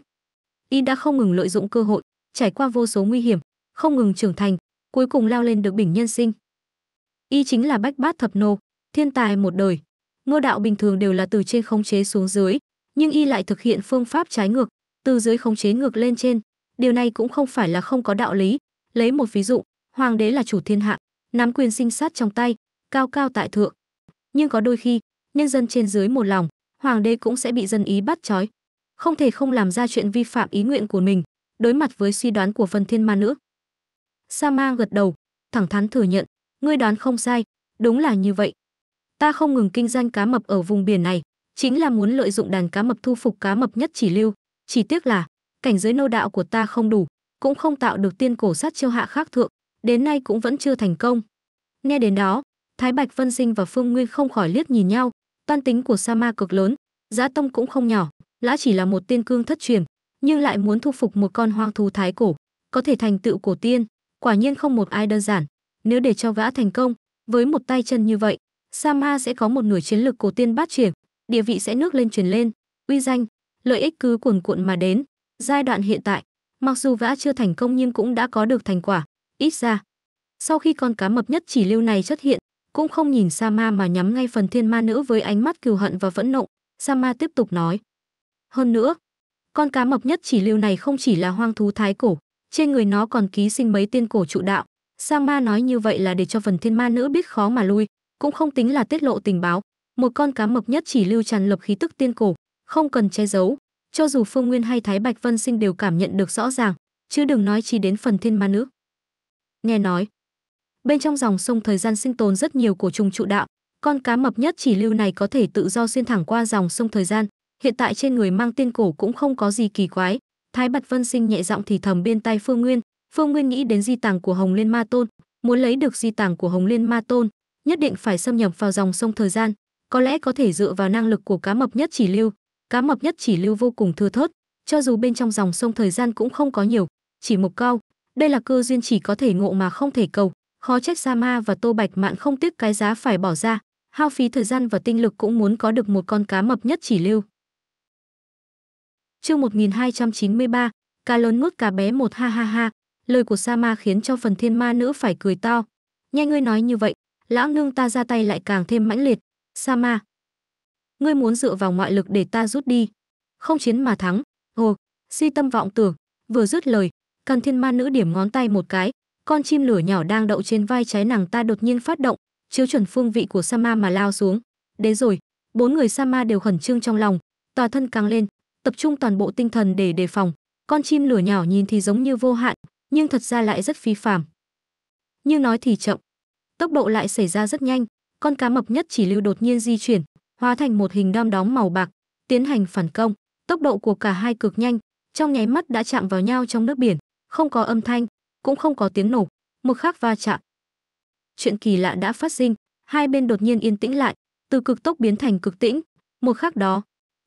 Y đã không ngừng lợi dụng cơ hội, trải qua vô số nguy hiểm, không ngừng trưởng thành, cuối cùng lao lên được bình nhân sinh. Y chính là bách bát thập nô, thiên tài một đời. ngô đạo bình thường đều là từ trên khống chế xuống dưới, nhưng y lại thực hiện phương pháp trái ngược, từ dưới khống chế ngược lên trên. Điều này cũng không phải là không có đạo lý, Lấy một ví dụ, hoàng đế là chủ thiên hạ, nắm quyền sinh sát trong tay, cao cao tại thượng. Nhưng có đôi khi, nhân dân trên dưới một lòng, hoàng đế cũng sẽ bị dân ý bắt trói, không thể không làm ra chuyện vi phạm ý nguyện của mình, đối mặt với suy đoán của phần thiên ma nữ. Sa ma gật đầu, thẳng thắn thừa nhận, ngươi đoán không sai, đúng là như vậy. Ta không ngừng kinh doanh cá mập ở vùng biển này, chính là muốn lợi dụng đàn cá mập thu phục cá mập nhất chỉ lưu, chỉ tiếc là cảnh giới nô đạo của ta không đủ, cũng không tạo được tiên cổ sát chiêu hạ khác thượng, đến nay cũng vẫn chưa thành công. Nghe đến đó, Thái Bạch Vân Sinh và Phương Nguyên không khỏi liếc nhìn nhau, toan tính của Sa Ma cực lớn, giá tông cũng không nhỏ, lã chỉ là một tiên cương thất truyền, nhưng lại muốn thu phục một con hoang thú thái cổ, có thể thành tựu cổ tiên, quả nhiên không một ai đơn giản. Nếu để cho gã thành công, với một tay chân như vậy, Sa Ma sẽ có một nửa chiến lực cổ tiên bát triển địa vị sẽ nước lên truyền lên, uy danh, lợi ích cứ cuồn cuộn mà đến. Giai đoạn hiện tại, Mặc dù gã chưa thành công nhưng cũng đã có được thành quả, ít ra. Sau khi con cá mập nhất chỉ lưu này xuất hiện, cũng không nhìn Sa mà nhắm ngay phần thiên ma nữ với ánh mắt cừu hận và vẫn nộ, Sa tiếp tục nói. Hơn nữa, con cá mập nhất chỉ lưu này không chỉ là hoang thú thái cổ, trên người nó còn ký sinh mấy tiên cổ trụ đạo. Sa nói như vậy là để cho phần thiên ma nữ biết khó mà lui, cũng không tính là tiết lộ tình báo. Một con cá mập nhất chỉ lưu tràn lập khí tức tiên cổ, không cần che giấu, cho dù Phương Nguyên hay Thái Bạch Vân Sinh đều cảm nhận được rõ ràng, chứ đừng nói chi đến phần thiên ma nữ. Nghe nói, bên trong dòng sông thời gian sinh tồn rất nhiều cổ trùng trụ đạo, con cá mập nhất chỉ lưu này có thể tự do xuyên thẳng qua dòng sông thời gian, hiện tại trên người mang tiên cổ cũng không có gì kỳ quái. Thái Bạch Vân Sinh nhẹ giọng thì thầm bên tai Phương Nguyên, Phương Nguyên nghĩ đến di tàng của Hồng Liên Ma Tôn, muốn lấy được di tàng của Hồng Liên Ma Tôn, nhất định phải xâm nhập vào dòng sông thời gian, có lẽ có thể dựa vào năng lực của cá mập nhất chỉ lưu, cá mập nhất chỉ lưu vô cùng thưa thớt, cho dù bên trong dòng sông thời gian cũng không có nhiều, chỉ một cao, đây là cơ duyên chỉ có thể ngộ mà không thể cầu, khó trách Sa Ma và Tô Bạch Mạn không tiếc cái giá phải bỏ ra, hao phí thời gian và tinh lực cũng muốn có được một con cá mập nhất chỉ lưu. Chương 1293, cá lớn nuốt cá bé một ha ha ha, lời của Sa Ma khiến cho phần thiên ma nữ phải cười to. Nhanh ngươi nói như vậy, lão nương ta ra tay lại càng thêm mãnh liệt. Sa Ma, ngươi muốn dựa vào ngoại lực để ta rút đi không chiến mà thắng ồ si tâm vọng tưởng vừa dứt lời cần thiên ma nữ điểm ngón tay một cái con chim lửa nhỏ đang đậu trên vai trái nàng ta đột nhiên phát động chiếu chuẩn phương vị của sama mà lao xuống đến rồi bốn người sama đều khẩn trương trong lòng tòa thân căng lên tập trung toàn bộ tinh thần để đề phòng con chim lửa nhỏ nhìn thì giống như vô hạn nhưng thật ra lại rất phi phàm Như nói thì chậm tốc độ lại xảy ra rất nhanh con cá mập nhất chỉ lưu đột nhiên di chuyển hóa thành một hình đom đóm màu bạc, tiến hành phản công. Tốc độ của cả hai cực nhanh, trong nháy mắt đã chạm vào nhau trong nước biển, không có âm thanh, cũng không có tiếng nổ, một khắc va chạm. Chuyện kỳ lạ đã phát sinh, hai bên đột nhiên yên tĩnh lại, từ cực tốc biến thành cực tĩnh, một khắc đó,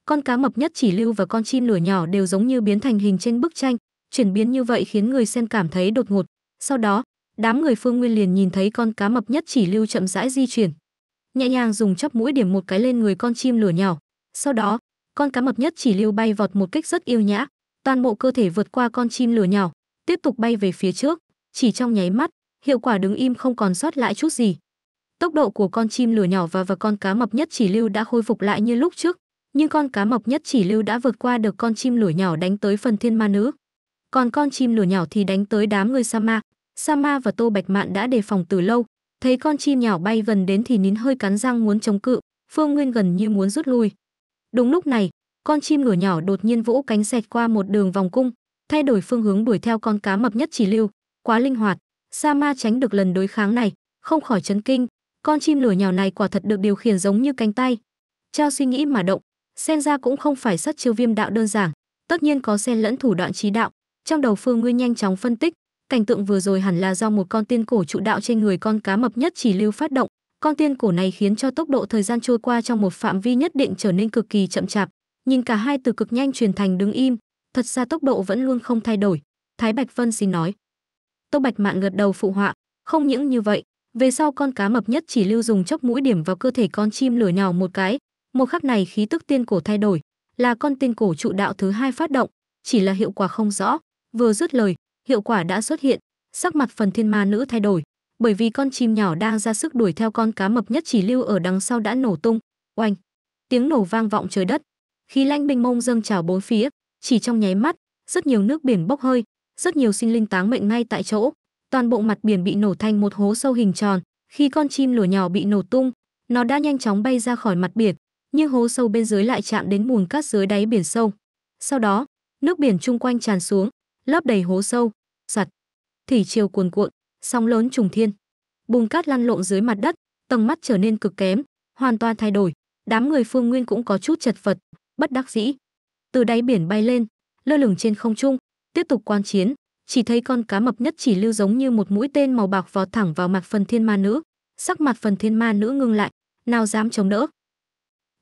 con cá mập nhất chỉ lưu và con chim lửa nhỏ đều giống như biến thành hình trên bức tranh, chuyển biến như vậy khiến người xem cảm thấy đột ngột. Sau đó, đám người Phương Nguyên liền nhìn thấy con cá mập nhất chỉ lưu chậm rãi di chuyển, nhẹ nhàng dùng chóp mũi điểm một cái lên người con chim lửa nhỏ. Sau đó, con cá mập nhất chỉ lưu bay vọt một cách rất yêu nhã, toàn bộ cơ thể vượt qua con chim lửa nhỏ, tiếp tục bay về phía trước, chỉ trong nháy mắt, hiệu quả đứng im không còn sót lại chút gì. Tốc độ của con chim lửa nhỏ và và con cá mập nhất chỉ lưu đã khôi phục lại như lúc trước, nhưng con cá mập nhất chỉ lưu đã vượt qua được con chim lửa nhỏ đánh tới phần thiên ma nữ. Còn con chim lửa nhỏ thì đánh tới đám người sa ma sa ma và Tô Bạch Mạn đã đề phòng từ lâu, Thấy con chim nhỏ bay gần đến thì nín hơi cắn răng muốn chống cự, Phương Nguyên gần như muốn rút lui. Đúng lúc này, con chim ngửa nhỏ đột nhiên vỗ cánh xẹt qua một đường vòng cung, thay đổi phương hướng đuổi theo con cá mập nhất chỉ lưu, quá linh hoạt, Sa Ma tránh được lần đối kháng này, không khỏi chấn kinh, con chim lửa nhỏ này quả thật được điều khiển giống như cánh tay. Trao suy nghĩ mà động, xem ra cũng không phải sát chiêu viêm đạo đơn giản, tất nhiên có xen lẫn thủ đoạn trí đạo. Trong đầu Phương Nguyên nhanh chóng phân tích, Cảnh tượng vừa rồi hẳn là do một con tiên cổ trụ đạo trên người con cá mập nhất chỉ lưu phát động, con tiên cổ này khiến cho tốc độ thời gian trôi qua trong một phạm vi nhất định trở nên cực kỳ chậm chạp, nhìn cả hai từ cực nhanh truyền thành đứng im, thật ra tốc độ vẫn luôn không thay đổi, Thái Bạch Vân xin nói. Tô Bạch mạng gật đầu phụ họa, không những như vậy, về sau con cá mập nhất chỉ lưu dùng chốc mũi điểm vào cơ thể con chim lửa nhào một cái, một khắc này khí tức tiên cổ thay đổi, là con tiên cổ trụ đạo thứ hai phát động, chỉ là hiệu quả không rõ. Vừa dứt lời, hiệu quả đã xuất hiện sắc mặt phần thiên ma nữ thay đổi bởi vì con chim nhỏ đang ra sức đuổi theo con cá mập nhất chỉ lưu ở đằng sau đã nổ tung oanh tiếng nổ vang vọng trời đất Khi lanh mênh mông dâng trào bốn phía chỉ trong nháy mắt rất nhiều nước biển bốc hơi rất nhiều sinh linh táng mệnh ngay tại chỗ toàn bộ mặt biển bị nổ thành một hố sâu hình tròn khi con chim lửa nhỏ bị nổ tung nó đã nhanh chóng bay ra khỏi mặt biển nhưng hố sâu bên dưới lại chạm đến mùn cát dưới đáy biển sâu sau đó nước biển chung quanh tràn xuống lấp đầy hố sâu sặt. Thủy triều cuồn cuộn, sóng lớn trùng thiên. Bùn cát lăn lộn dưới mặt đất, tầng mắt trở nên cực kém, hoàn toàn thay đổi. Đám người Phương Nguyên cũng có chút chật vật, bất đắc dĩ. Từ đáy biển bay lên, lơ lửng trên không trung, tiếp tục quan chiến, chỉ thấy con cá mập nhất chỉ lưu giống như một mũi tên màu bạc vò thẳng vào mặt phần thiên ma nữ. Sắc mặt phần thiên ma nữ ngưng lại, nào dám chống đỡ.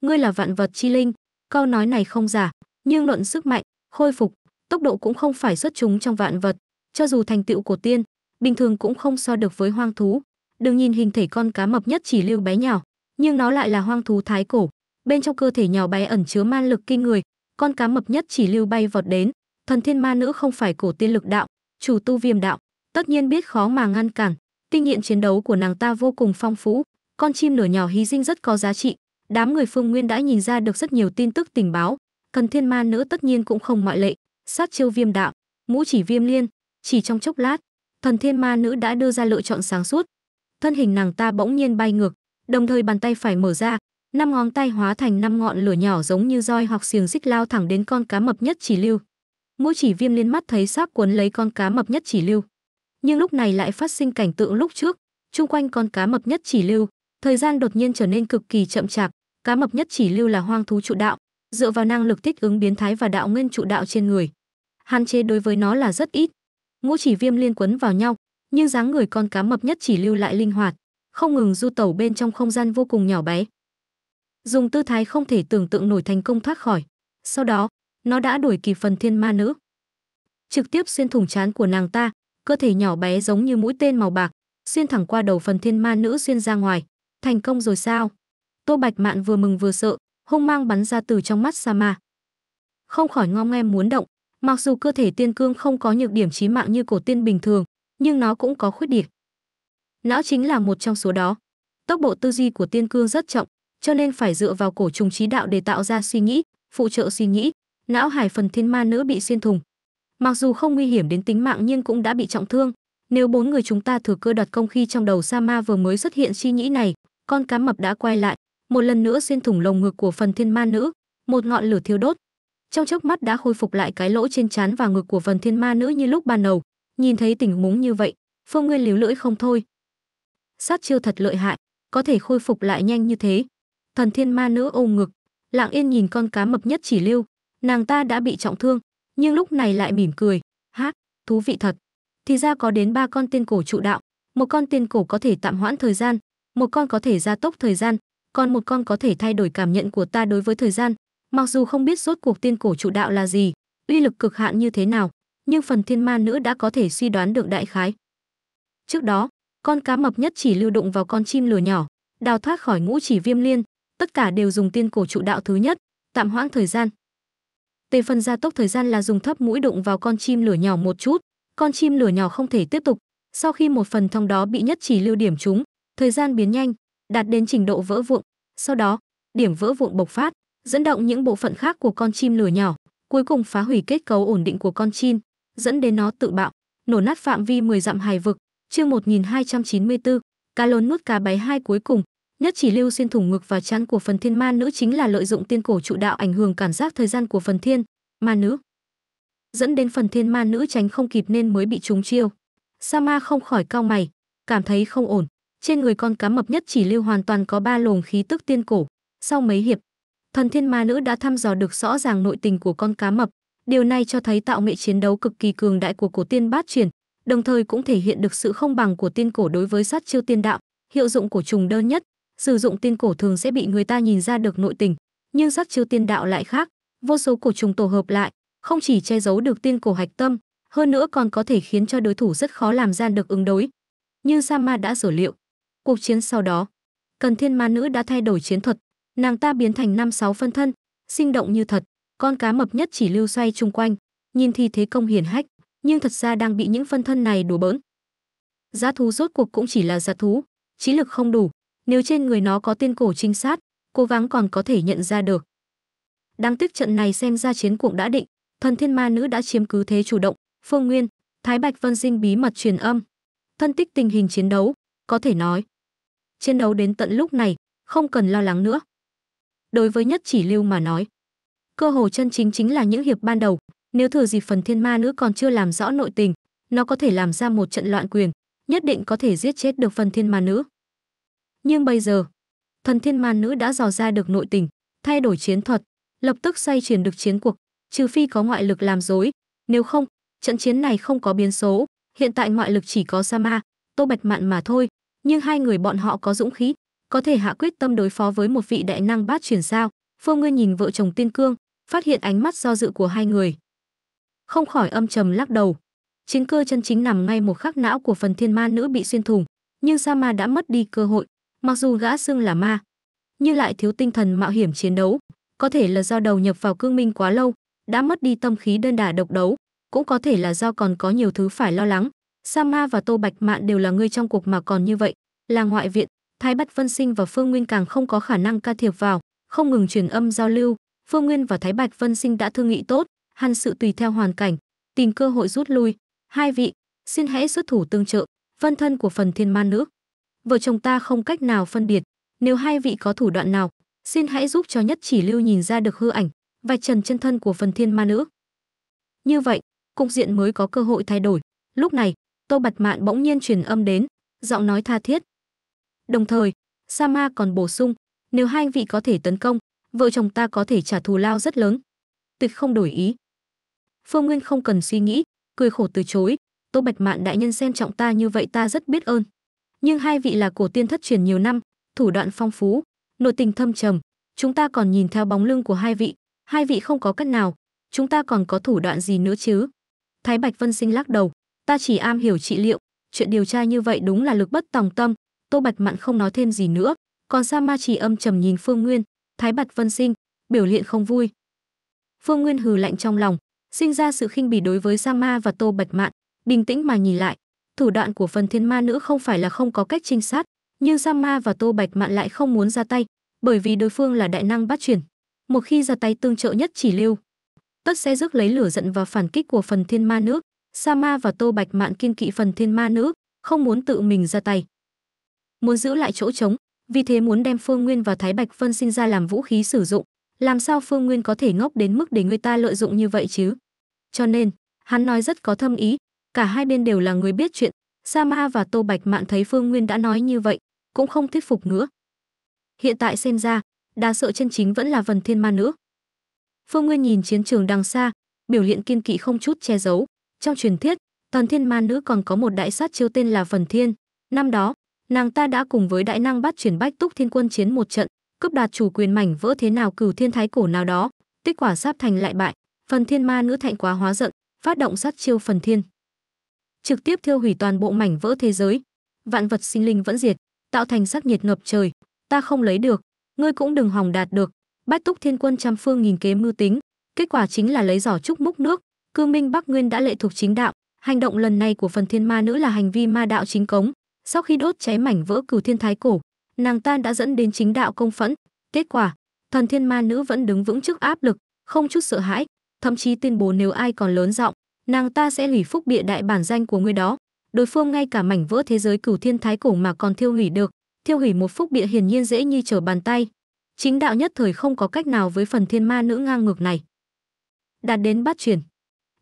Ngươi là vạn vật chi linh, câu nói này không giả, nhưng luận sức mạnh, khôi phục, tốc độ cũng không phải xuất chúng trong vạn vật, cho dù thành tựu của tiên, bình thường cũng không so được với hoang thú. Đừng nhìn hình thể con cá mập nhất chỉ lưu bé nhỏ, nhưng nó lại là hoang thú thái cổ. Bên trong cơ thể nhỏ bé ẩn chứa man lực kinh người, con cá mập nhất chỉ lưu bay vọt đến, thần thiên ma nữ không phải cổ tiên lực đạo, chủ tu viêm đạo, tất nhiên biết khó mà ngăn cản. Kinh nghiệm chiến đấu của nàng ta vô cùng phong phú, con chim nửa nhỏ hí sinh rất có giá trị. Đám người Phương Nguyên đã nhìn ra được rất nhiều tin tức tình báo, Cần Thiên Ma nữ tất nhiên cũng không ngoại lệ, sát chiêu viêm đạo, mũ chỉ viêm liên, chỉ trong chốc lát, thần thiên ma nữ đã đưa ra lựa chọn sáng suốt. Thân hình nàng ta bỗng nhiên bay ngược, đồng thời bàn tay phải mở ra, năm ngón tay hóa thành năm ngọn lửa nhỏ giống như roi hoặc xiềng xích lao thẳng đến con cá mập nhất chỉ lưu. Mũi chỉ viêm liên mắt thấy sáp cuốn lấy con cá mập nhất chỉ lưu. Nhưng lúc này lại phát sinh cảnh tượng lúc trước, chung quanh con cá mập nhất chỉ lưu, thời gian đột nhiên trở nên cực kỳ chậm chạp, cá mập nhất chỉ lưu là hoang thú trụ đạo, dựa vào năng lực thích ứng biến thái và đạo nguyên trụ đạo trên người. Hạn chế đối với nó là rất ít, ngũ chỉ viêm liên quấn vào nhau nhưng dáng người con cá mập nhất chỉ lưu lại linh hoạt không ngừng du tẩu bên trong không gian vô cùng nhỏ bé dùng tư thái không thể tưởng tượng nổi thành công thoát khỏi sau đó nó đã đuổi kịp phần thiên ma nữ trực tiếp xuyên thủng trán của nàng ta cơ thể nhỏ bé giống như mũi tên màu bạc xuyên thẳng qua đầu phần thiên ma nữ xuyên ra ngoài thành công rồi sao tô bạch mạn vừa mừng vừa sợ hung mang bắn ra từ trong mắt sa ma không khỏi ngom nghe muốn động Mặc dù cơ thể tiên cương không có nhược điểm chí mạng như cổ tiên bình thường, nhưng nó cũng có khuyết điểm. Não chính là một trong số đó. Tốc độ tư duy của tiên cương rất chậm, cho nên phải dựa vào cổ trùng trí đạo để tạo ra suy nghĩ, phụ trợ suy nghĩ. Não hải phần thiên ma nữ bị xuyên thùng. Mặc dù không nguy hiểm đến tính mạng nhưng cũng đã bị trọng thương. Nếu bốn người chúng ta thừa cơ đoạt công khi trong đầu Sa Ma vừa mới xuất hiện chi nhĩ này, con cá mập đã quay lại, một lần nữa xuyên thủng lồng ngực của phần thiên ma nữ, một ngọn lửa thiêu đốt, trong chớp mắt đã khôi phục lại cái lỗ trên trán và ngực của vần Thiên Ma nữ như lúc ban đầu. Nhìn thấy tình huống như vậy, Phương Nguyên líu lưỡi không thôi. Sát chiêu thật lợi hại, có thể khôi phục lại nhanh như thế. Thần Thiên Ma nữ ôm ngực, Lặng Yên nhìn con cá mập nhất chỉ lưu, nàng ta đã bị trọng thương, nhưng lúc này lại mỉm cười, "Hát, thú vị thật. Thì ra có đến ba con tiên cổ trụ đạo, một con tiên cổ có thể tạm hoãn thời gian, một con có thể gia tốc thời gian, còn một con có thể thay đổi cảm nhận của ta đối với thời gian, Mặc dù không biết rốt cuộc tiên cổ trụ đạo là gì, uy lực cực hạn như thế nào, nhưng phần thiên ma nữ đã có thể suy đoán được đại khái. Trước đó, con cá mập nhất chỉ lưu động vào con chim lửa nhỏ, đào thoát khỏi ngũ chỉ viêm liên, tất cả đều dùng tiên cổ trụ đạo thứ nhất, tạm hoãn thời gian. Tề phần gia tốc thời gian là dùng thấp mũi đụng vào con chim lửa nhỏ một chút, con chim lửa nhỏ không thể tiếp tục, sau khi một phần trong đó bị nhất chỉ lưu điểm chúng, thời gian biến nhanh, đạt đến trình độ vỡ vụn, sau đó, điểm vỡ vụn bộc phát, dẫn động những bộ phận khác của con chim lửa nhỏ, cuối cùng phá hủy kết cấu ổn định của con chim, dẫn đến nó tự bạo, nổ nát phạm vi 10 dặm hài vực. Chương 1294, cá lớn nuốt cá báy hai cuối cùng, nhất chỉ lưu xuyên thủng ngực và chán của phần thiên ma nữ chính là lợi dụng tiên cổ trụ đạo ảnh hưởng cảm giác thời gian của phần thiên ma nữ, dẫn đến phần thiên ma nữ tránh không kịp nên mới bị trúng chiêu. Sama không khỏi cao mày, cảm thấy không ổn. Trên người con cá mập nhất chỉ lưu hoàn toàn có ba lồng khí tức tiên cổ. Sau mấy hiệp, thần thiên ma nữ đã thăm dò được rõ ràng nội tình của con cá mập. Điều này cho thấy tạo nghệ chiến đấu cực kỳ cường đại của cổ tiên bát chuyển, đồng thời cũng thể hiện được sự không bằng của tiên cổ đối với sát chiêu tiên đạo, hiệu dụng của trùng đơn nhất. Sử dụng tiên cổ thường sẽ bị người ta nhìn ra được nội tình, nhưng sát chiêu tiên đạo lại khác, vô số cổ trùng tổ hợp lại, không chỉ che giấu được tiên cổ hạch tâm, hơn nữa còn có thể khiến cho đối thủ rất khó làm ra được ứng đối. Như Sama đã sở liệu, cuộc chiến sau đó, Cần Thiên Ma Nữ đã thay đổi chiến thuật, Nàng ta biến thành năm sáu phân thân, sinh động như thật, con cá mập nhất chỉ lưu xoay chung quanh, nhìn thì thế công hiền hách, nhưng thật ra đang bị những phân thân này đùa bỡn. Giá thú rốt cuộc cũng chỉ là giá thú, trí lực không đủ, nếu trên người nó có tiên cổ trinh sát, cố gắng còn có thể nhận ra được. Đáng tiếc trận này xem ra chiến cuộc đã định, thần thiên ma nữ đã chiếm cứ thế chủ động, Phương Nguyên, Thái Bạch Vân Sinh bí mật truyền âm, phân tích tình hình chiến đấu, có thể nói. Chiến đấu đến tận lúc này, không cần lo lắng nữa đối với nhất chỉ lưu mà nói cơ hồ chân chính chính là những hiệp ban đầu nếu thừa dịp phần thiên ma nữ còn chưa làm rõ nội tình nó có thể làm ra một trận loạn quyền nhất định có thể giết chết được phần thiên ma nữ nhưng bây giờ thần thiên ma nữ đã dò ra được nội tình thay đổi chiến thuật lập tức xoay chuyển được chiến cuộc trừ phi có ngoại lực làm dối nếu không trận chiến này không có biến số hiện tại ngoại lực chỉ có sama tô bạch mạn mà thôi nhưng hai người bọn họ có dũng khí có thể hạ quyết tâm đối phó với một vị đại năng bát truyền sao phương nguyên nhìn vợ chồng tiên cương phát hiện ánh mắt do dự của hai người không khỏi âm trầm lắc đầu chiến cơ chân chính nằm ngay một khắc não của phần thiên ma nữ bị xuyên thủng nhưng sa ma đã mất đi cơ hội mặc dù gã xưng là ma nhưng lại thiếu tinh thần mạo hiểm chiến đấu có thể là do đầu nhập vào cương minh quá lâu đã mất đi tâm khí đơn đả độc đấu cũng có thể là do còn có nhiều thứ phải lo lắng sa ma và tô bạch mạn đều là người trong cuộc mà còn như vậy là ngoại viện Thái bắt Vân Sinh và Phương Nguyên càng không có khả năng ca thiệp vào, không ngừng truyền âm giao lưu, Phương Nguyên và Thái Bạch Vân Sinh đã thương nghị tốt, hàn sự tùy theo hoàn cảnh, tìm cơ hội rút lui. Hai vị, xin hãy xuất thủ tương trợ, vân thân của phần thiên ma nữ. Vợ chồng ta không cách nào phân biệt, nếu hai vị có thủ đoạn nào, xin hãy giúp cho nhất chỉ lưu nhìn ra được hư ảnh, vạch trần chân thân của phần thiên ma nữ. Như vậy, cục diện mới có cơ hội thay đổi. Lúc này, Tô Bạch Mạn bỗng nhiên truyền âm đến, giọng nói tha thiết, Đồng thời, Sama còn bổ sung, nếu hai anh vị có thể tấn công, vợ chồng ta có thể trả thù lao rất lớn. Tuyệt không đổi ý. Phương Nguyên không cần suy nghĩ, cười khổ từ chối, Tô Bạch Mạn đại nhân xem trọng ta như vậy ta rất biết ơn. Nhưng hai vị là cổ tiên thất truyền nhiều năm, thủ đoạn phong phú, nội tình thâm trầm, chúng ta còn nhìn theo bóng lưng của hai vị, hai vị không có cách nào, chúng ta còn có thủ đoạn gì nữa chứ? Thái Bạch Vân Sinh lắc đầu, ta chỉ am hiểu trị liệu, chuyện điều tra như vậy đúng là lực bất tòng tâm, Tô Bạch Mạn không nói thêm gì nữa, còn Sa Ma chỉ âm trầm nhìn Phương Nguyên, Thái Bạch Vân Sinh, biểu hiện không vui. Phương Nguyên hừ lạnh trong lòng, sinh ra sự khinh bỉ đối với Sa Ma và Tô Bạch Mạn, bình tĩnh mà nhìn lại, thủ đoạn của phần thiên ma nữ không phải là không có cách trinh sát, nhưng Sa Ma và Tô Bạch Mạn lại không muốn ra tay, bởi vì đối phương là đại năng bắt chuyển, một khi ra tay tương trợ nhất chỉ lưu, tất sẽ rước lấy lửa giận và phản kích của phần thiên ma nữ. Sa Ma và Tô Bạch Mạn kiên kỵ phần thiên ma nữ, không muốn tự mình ra tay muốn giữ lại chỗ trống, vì thế muốn đem Phương Nguyên và Thái Bạch Vân sinh ra làm vũ khí sử dụng, làm sao Phương Nguyên có thể ngốc đến mức để người ta lợi dụng như vậy chứ? Cho nên, hắn nói rất có thâm ý, cả hai bên đều là người biết chuyện, Sa Ma và Tô Bạch Mạn thấy Phương Nguyên đã nói như vậy, cũng không thuyết phục nữa. Hiện tại xem ra, đa sợ chân chính vẫn là Vần Thiên Ma nữ. Phương Nguyên nhìn chiến trường đằng xa, biểu hiện kiên kỵ không chút che giấu. Trong truyền thuyết, Tần Thiên Ma nữ còn có một đại sát chiêu tên là Vần Thiên. Năm đó, nàng ta đã cùng với đại năng bắt chuyển bách túc thiên quân chiến một trận cướp đạt chủ quyền mảnh vỡ thế nào cửu thiên thái cổ nào đó tích quả sắp thành lại bại phần thiên ma nữ thạnh quá hóa giận phát động sát chiêu phần thiên trực tiếp thiêu hủy toàn bộ mảnh vỡ thế giới vạn vật sinh linh vẫn diệt tạo thành sắc nhiệt ngập trời ta không lấy được ngươi cũng đừng hòng đạt được bách túc thiên quân trăm phương nghìn kế mưu tính kết quả chính là lấy giỏ trúc múc nước cương minh bắc nguyên đã lệ thuộc chính đạo hành động lần này của phần thiên ma nữ là hành vi ma đạo chính cống sau khi đốt cháy mảnh vỡ cửu thiên thái cổ nàng ta đã dẫn đến chính đạo công phẫn kết quả thần thiên ma nữ vẫn đứng vững trước áp lực không chút sợ hãi thậm chí tuyên bố nếu ai còn lớn giọng nàng ta sẽ hủy phúc bịa đại bản danh của người đó đối phương ngay cả mảnh vỡ thế giới cửu thiên thái cổ mà còn thiêu hủy được thiêu hủy một phúc bịa hiển nhiên dễ như trở bàn tay chính đạo nhất thời không có cách nào với phần thiên ma nữ ngang ngược này đạt đến bát chuyển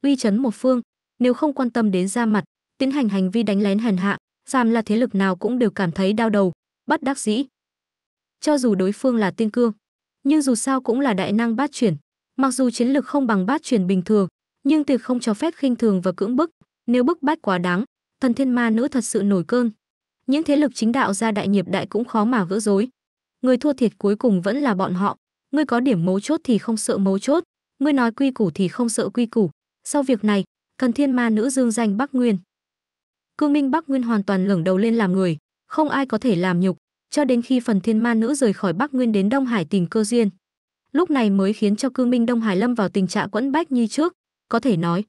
uy chấn một phương nếu không quan tâm đến ra mặt tiến hành hành vi đánh lén hèn hạ Phàm là thế lực nào cũng đều cảm thấy đau đầu, bất đắc dĩ. Cho dù đối phương là tiên cương, nhưng dù sao cũng là đại năng bát chuyển. Mặc dù chiến lực không bằng bát chuyển bình thường, nhưng tuyệt không cho phép khinh thường và cưỡng bức, nếu bức bách quá đáng, thần thiên ma nữ thật sự nổi cơn. Những thế lực chính đạo ra đại nghiệp đại cũng khó mà gỡ rối. Người thua thiệt cuối cùng vẫn là bọn họ, ngươi có điểm mấu chốt thì không sợ mấu chốt, ngươi nói quy củ thì không sợ quy củ. Sau việc này, Cần Thiên Ma nữ dương danh Bắc Nguyên, cương minh bắc nguyên hoàn toàn ngẩng đầu lên làm người không ai có thể làm nhục cho đến khi phần thiên ma nữ rời khỏi bắc nguyên đến đông hải tìm cơ duyên lúc này mới khiến cho cương minh đông hải lâm vào tình trạng quẫn bách như trước có thể nói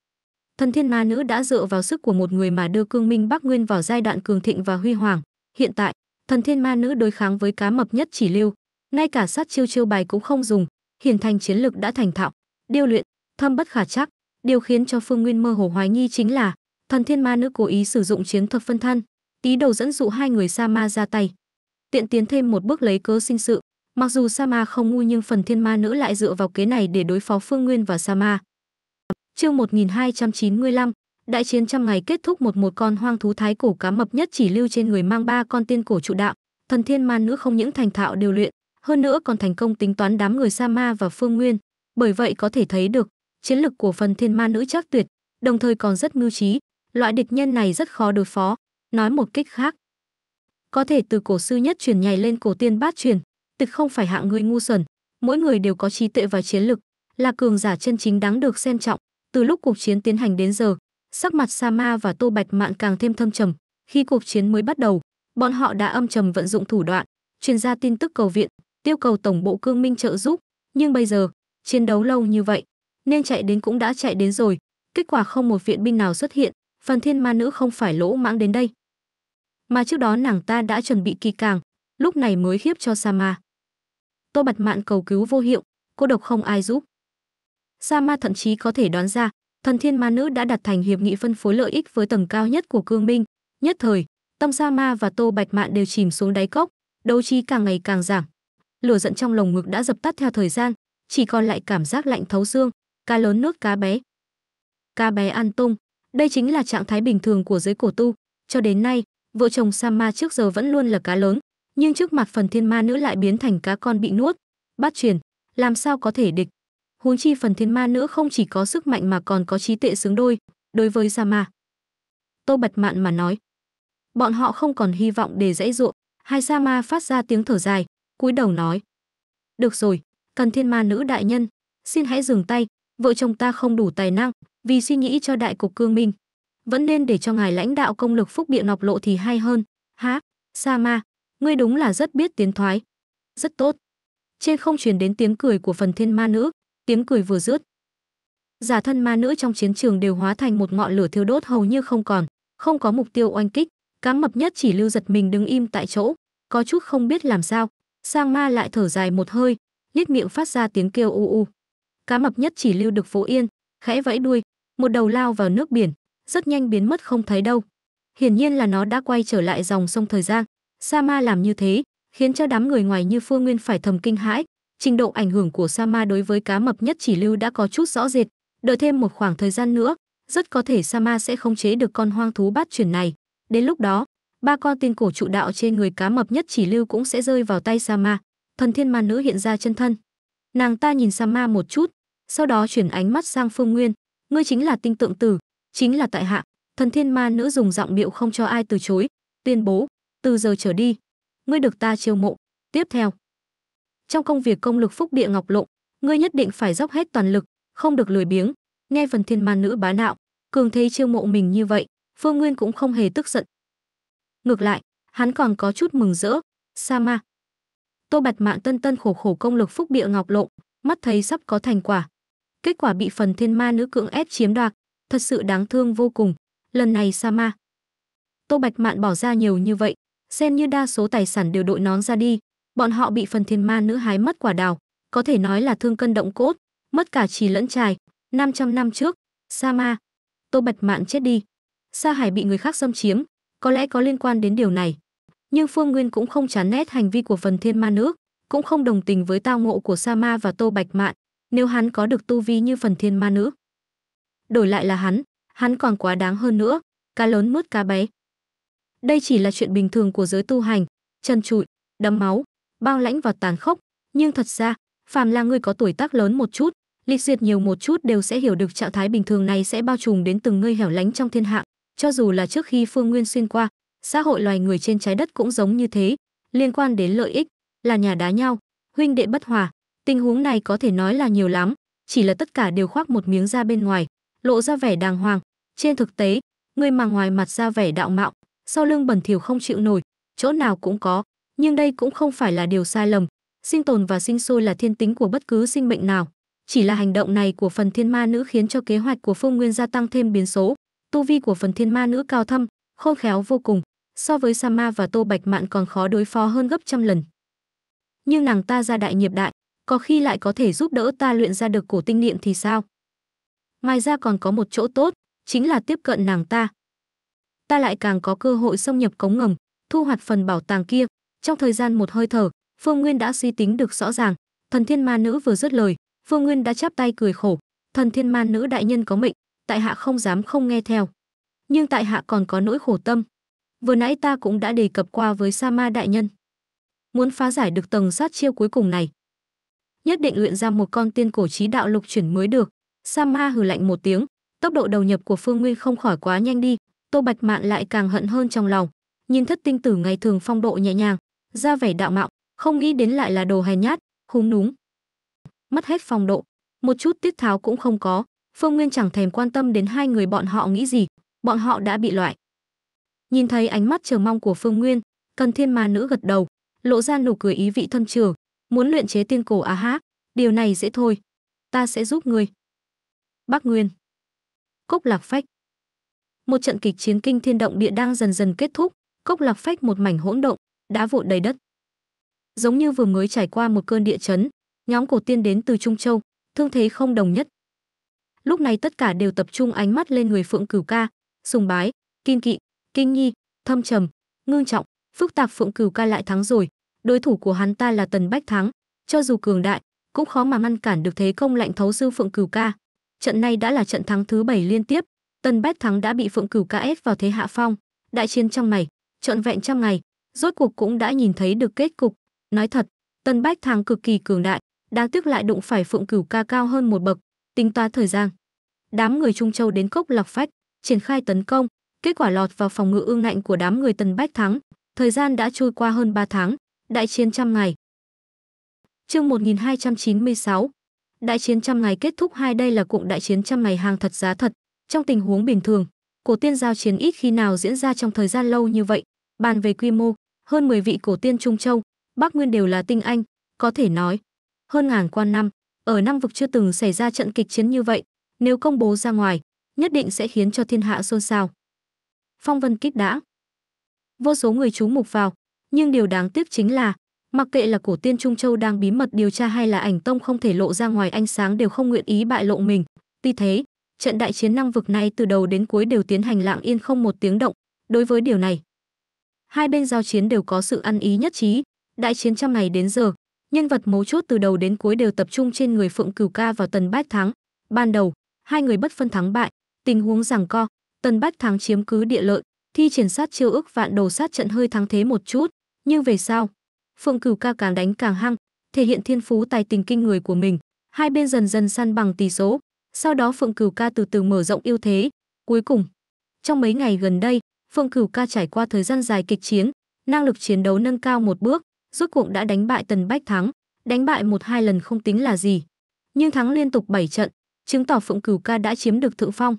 thần thiên ma nữ đã dựa vào sức của một người mà đưa cương minh bắc nguyên vào giai đoạn cường thịnh và huy hoàng hiện tại thần thiên ma nữ đối kháng với cá mập nhất chỉ lưu ngay cả sát chiêu chiêu bài cũng không dùng hiển thành chiến lực đã thành thạo điêu luyện thâm bất khả chắc điều khiến cho phương nguyên mơ hồ hoài nghi chính là Thần thiên ma nữ cố ý sử dụng chiến thuật phân thân, tí đầu dẫn dụ hai người sa ma ra tay. Tiện tiến thêm một bước lấy cớ sinh sự, mặc dù sa ma không ngu nhưng phần thiên ma nữ lại dựa vào kế này để đối phó Phương Nguyên và sa ma. Chương 1295, đại chiến trăm ngày kết thúc một một con hoang thú thái cổ cá mập nhất chỉ lưu trên người mang ba con tiên cổ trụ đạo, thần thiên ma nữ không những thành thạo điều luyện, hơn nữa còn thành công tính toán đám người sa ma và Phương Nguyên, bởi vậy có thể thấy được chiến lực của phần thiên ma nữ chắc tuyệt, đồng thời còn rất mưu trí, loại địch nhân này rất khó đối phó. Nói một cách khác, có thể từ cổ sư nhất truyền nhảy lên cổ tiên bát truyền, thực không phải hạng người ngu xuẩn, mỗi người đều có trí tuệ và chiến lực, là cường giả chân chính đáng được xem trọng. Từ lúc cuộc chiến tiến hành đến giờ, sắc mặt Sama và Tô Bạch Mạn càng thêm thâm trầm. Khi cuộc chiến mới bắt đầu, bọn họ đã âm trầm vận dụng thủ đoạn, truyền ra tin tức cầu viện, tiêu cầu tổng bộ cương minh trợ giúp. Nhưng bây giờ, chiến đấu lâu như vậy, nên chạy đến cũng đã chạy đến rồi. Kết quả không một viện binh nào xuất hiện, phần thiên ma nữ không phải lỗ mãng đến đây mà trước đó nàng ta đã chuẩn bị kỳ càng lúc này mới khiếp cho sa ma tô bạch mạn cầu cứu vô hiệu cô độc không ai giúp sa ma thậm chí có thể đoán ra thần thiên ma nữ đã đặt thành hiệp nghị phân phối lợi ích với tầng cao nhất của cương binh nhất thời tâm sa ma và tô bạch mạn đều chìm xuống đáy cốc đấu trí càng ngày càng giảm lửa giận trong lồng ngực đã dập tắt theo thời gian chỉ còn lại cảm giác lạnh thấu xương cá lớn nước cá bé cá bé ăn tung đây chính là trạng thái bình thường của giới cổ tu. Cho đến nay, vợ chồng Sama trước giờ vẫn luôn là cá lớn, nhưng trước mặt phần thiên ma nữ lại biến thành cá con bị nuốt. bắt truyền, làm sao có thể địch? Huống chi phần thiên ma nữ không chỉ có sức mạnh mà còn có trí tệ xứng đôi, đối với Sama. Tô bật mạn mà nói. Bọn họ không còn hy vọng để dãy ruộng, hai Sama phát ra tiếng thở dài, cúi đầu nói. Được rồi, cần thiên ma nữ đại nhân, xin hãy dừng tay, vợ chồng ta không đủ tài năng, vì suy nghĩ cho đại cục cương minh vẫn nên để cho ngài lãnh đạo công lực phúc biện ngọc lộ thì hay hơn há sa ma ngươi đúng là rất biết tiến thoái rất tốt trên không truyền đến tiếng cười của phần thiên ma nữ tiếng cười vừa rướt giả thân ma nữ trong chiến trường đều hóa thành một ngọn lửa thiêu đốt hầu như không còn không có mục tiêu oanh kích cá mập nhất chỉ lưu giật mình đứng im tại chỗ có chút không biết làm sao sang ma lại thở dài một hơi liếc miệng phát ra tiếng kêu u u cá mập nhất chỉ lưu được phố yên khẽ vẫy đuôi một đầu lao vào nước biển, rất nhanh biến mất không thấy đâu. Hiển nhiên là nó đã quay trở lại dòng sông thời gian. Sama làm như thế, khiến cho đám người ngoài như Phương Nguyên phải thầm kinh hãi. Trình độ ảnh hưởng của Sama đối với cá mập nhất chỉ lưu đã có chút rõ rệt, đợi thêm một khoảng thời gian nữa, rất có thể Sama sẽ không chế được con hoang thú bát chuyển này. Đến lúc đó, ba con tiên cổ trụ đạo trên người cá mập nhất chỉ lưu cũng sẽ rơi vào tay Sama. Thần thiên ma nữ hiện ra chân thân. Nàng ta nhìn Sama một chút, sau đó chuyển ánh mắt sang Phương Nguyên, ngươi chính là tinh tượng tử chính là tại hạ thần thiên ma nữ dùng giọng điệu không cho ai từ chối tuyên bố từ giờ trở đi ngươi được ta chiêu mộ tiếp theo trong công việc công lực phúc địa ngọc lộng ngươi nhất định phải dốc hết toàn lực không được lười biếng nghe phần thiên ma nữ bá đạo cường thấy chiêu mộ mình như vậy phương nguyên cũng không hề tức giận ngược lại hắn còn có chút mừng rỡ sa ma tô bạch mạng tân tân khổ khổ công lực phúc địa ngọc lộng mắt thấy sắp có thành quả kết quả bị phần thiên ma nữ cưỡng ép chiếm đoạt, thật sự đáng thương vô cùng. Lần này sa ma. Tô Bạch Mạn bỏ ra nhiều như vậy, xem như đa số tài sản đều đội nón ra đi, bọn họ bị phần thiên ma nữ hái mất quả đào, có thể nói là thương cân động cốt, mất cả trì lẫn trài. 500 năm trước, Sa Ma, Tô Bạch Mạn chết đi. Sa Hải bị người khác xâm chiếm, có lẽ có liên quan đến điều này. Nhưng Phương Nguyên cũng không chán nét hành vi của phần thiên ma nữ, cũng không đồng tình với tao ngộ của Sa Ma và Tô Bạch Mạn nếu hắn có được tu vi như phần thiên ma nữ. Đổi lại là hắn, hắn còn quá đáng hơn nữa, cá lớn mướt cá bé. Đây chỉ là chuyện bình thường của giới tu hành, chân trụi, đấm máu, bao lãnh và tàn khốc, nhưng thật ra, phàm là người có tuổi tác lớn một chút, lịch diệt nhiều một chút đều sẽ hiểu được trạng thái bình thường này sẽ bao trùm đến từng nơi hẻo lánh trong thiên hạ, cho dù là trước khi Phương Nguyên xuyên qua, xã hội loài người trên trái đất cũng giống như thế, liên quan đến lợi ích, là nhà đá nhau, huynh đệ bất hòa, Tình huống này có thể nói là nhiều lắm, chỉ là tất cả đều khoác một miếng da bên ngoài, lộ ra vẻ đàng hoàng. Trên thực tế, người mà ngoài mặt ra vẻ đạo mạo, sau lưng bẩn thỉu không chịu nổi, chỗ nào cũng có, nhưng đây cũng không phải là điều sai lầm. Sinh tồn và sinh sôi là thiên tính của bất cứ sinh mệnh nào. Chỉ là hành động này của phần thiên ma nữ khiến cho kế hoạch của Phương Nguyên gia tăng thêm biến số. Tu vi của phần thiên ma nữ cao thâm, khôn khéo vô cùng, so với Sama và Tô Bạch Mạn còn khó đối phó hơn gấp trăm lần. Nhưng nàng ta ra đại nghiệp đại, có khi lại có thể giúp đỡ ta luyện ra được cổ tinh niệm thì sao? Ngoài ra còn có một chỗ tốt, chính là tiếp cận nàng ta. Ta lại càng có cơ hội xâm nhập cống ngầm, thu hoạch phần bảo tàng kia. Trong thời gian một hơi thở, Phương Nguyên đã suy tính được rõ ràng. Thần Thiên Ma Nữ vừa dứt lời, Phương Nguyên đã chắp tay cười khổ. Thần Thiên Ma Nữ đại nhân có mệnh, tại hạ không dám không nghe theo. Nhưng tại hạ còn có nỗi khổ tâm. Vừa nãy ta cũng đã đề cập qua với Sa Ma đại nhân. Muốn phá giải được tầng sát chiêu cuối cùng này, nhất định luyện ra một con tiên cổ trí đạo lục chuyển mới được. Sa Ma hừ lạnh một tiếng, tốc độ đầu nhập của Phương Nguyên không khỏi quá nhanh đi, Tô Bạch Mạn lại càng hận hơn trong lòng. Nhìn thất tinh tử ngày thường phong độ nhẹ nhàng, ra vẻ đạo mạo, không nghĩ đến lại là đồ hèn nhát, húng núng. Mất hết phong độ, một chút tiết tháo cũng không có, Phương Nguyên chẳng thèm quan tâm đến hai người bọn họ nghĩ gì, bọn họ đã bị loại. Nhìn thấy ánh mắt chờ mong của Phương Nguyên, Cần Thiên Ma nữ gật đầu, lộ ra nụ cười ý vị thân trường, Muốn luyện chế tiên cổ à há, điều này dễ thôi. Ta sẽ giúp ngươi. Bắc Nguyên Cốc Lạc Phách Một trận kịch chiến kinh thiên động địa đang dần dần kết thúc, Cốc Lạc Phách một mảnh hỗn động, đá vụn đầy đất. Giống như vừa mới trải qua một cơn địa chấn, nhóm cổ tiên đến từ Trung Châu, thương thế không đồng nhất. Lúc này tất cả đều tập trung ánh mắt lên người Phượng Cửu Ca, sùng bái, kinh kỵ, kinh nhi, thâm trầm, ngưng trọng, phức tạp Phượng Cửu Ca lại thắng rồi, đối thủ của hắn ta là Tần Bách Thắng, cho dù cường đại, cũng khó mà ngăn cản được thế công lạnh thấu xương Phượng Cửu Ca. Trận này đã là trận thắng thứ bảy liên tiếp, Tần Bách Thắng đã bị Phượng Cửu Ca ép vào thế hạ phong, đại chiến trong ngày, trọn vẹn trăm ngày, rốt cuộc cũng đã nhìn thấy được kết cục. Nói thật, Tần Bách Thắng cực kỳ cường đại, đáng tiếc lại đụng phải Phượng Cửu Ca cao hơn một bậc, tính toán thời gian. Đám người Trung Châu đến cốc lọc phách, triển khai tấn công, kết quả lọt vào phòng ngự ương ngạnh của đám người Tần Bách Thắng, thời gian đã trôi qua hơn 3 tháng, Đại chiến trăm ngày Chương 1296 Đại chiến trăm ngày kết thúc hai đây là cuộc đại chiến trăm ngày hàng thật giá thật. Trong tình huống bình thường, cổ tiên giao chiến ít khi nào diễn ra trong thời gian lâu như vậy. Bàn về quy mô, hơn 10 vị cổ tiên Trung Châu, Bắc Nguyên đều là tinh anh, có thể nói. Hơn ngàn quan năm, ở năm vực chưa từng xảy ra trận kịch chiến như vậy, nếu công bố ra ngoài, nhất định sẽ khiến cho thiên hạ xôn xao. Phong vân kích đã. Vô số người chú mục vào, nhưng điều đáng tiếc chính là mặc kệ là cổ tiên trung châu đang bí mật điều tra hay là ảnh tông không thể lộ ra ngoài ánh sáng đều không nguyện ý bại lộ mình tuy thế trận đại chiến năng vực này từ đầu đến cuối đều tiến hành lặng yên không một tiếng động đối với điều này hai bên giao chiến đều có sự ăn ý nhất trí đại chiến trăm ngày đến giờ nhân vật mấu chốt từ đầu đến cuối đều tập trung trên người phượng cửu ca và tần bách thắng ban đầu hai người bất phân thắng bại tình huống rằng co tần bách thắng chiếm cứ địa lợi thi triển sát chiêu ước vạn đồ sát trận hơi thắng thế một chút nhưng về sau, Phượng Cửu ca càng đánh càng hăng, thể hiện thiên phú tài tình kinh người của mình. Hai bên dần dần săn bằng tỷ số, sau đó Phượng Cửu ca từ từ mở rộng ưu thế. Cuối cùng, trong mấy ngày gần đây, Phượng Cửu ca trải qua thời gian dài kịch chiến, năng lực chiến đấu nâng cao một bước, rốt cuộc đã đánh bại Tần Bách Thắng, đánh bại một hai lần không tính là gì. Nhưng thắng liên tục bảy trận, chứng tỏ Phượng Cửu ca đã chiếm được thượng phong.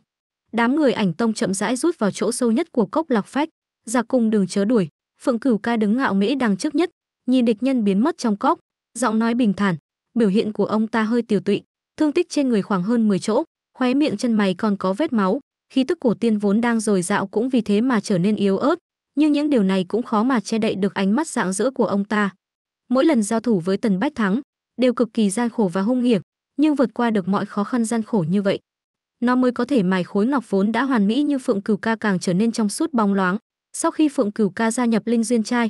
Đám người ảnh tông chậm rãi rút vào chỗ sâu nhất của cốc lạc phách, ra cùng đường chớ đuổi. Phượng Cửu Ca đứng ngạo nghễ đằng trước nhất, nhìn địch nhân biến mất trong cốc, giọng nói bình thản, biểu hiện của ông ta hơi tiểu tụy, thương tích trên người khoảng hơn 10 chỗ, khóe miệng chân mày còn có vết máu, khí tức cổ tiên vốn đang dồi dạo cũng vì thế mà trở nên yếu ớt, nhưng những điều này cũng khó mà che đậy được ánh mắt dạng dỡ của ông ta. Mỗi lần giao thủ với Tần Bách Thắng, đều cực kỳ gian khổ và hung hiểm, nhưng vượt qua được mọi khó khăn gian khổ như vậy, nó mới có thể mài khối ngọc vốn đã hoàn mỹ như phượng Cửu ca càng trở nên trong suốt bóng loáng, sau khi Phượng Cửu ca gia nhập Linh Duyên Trai,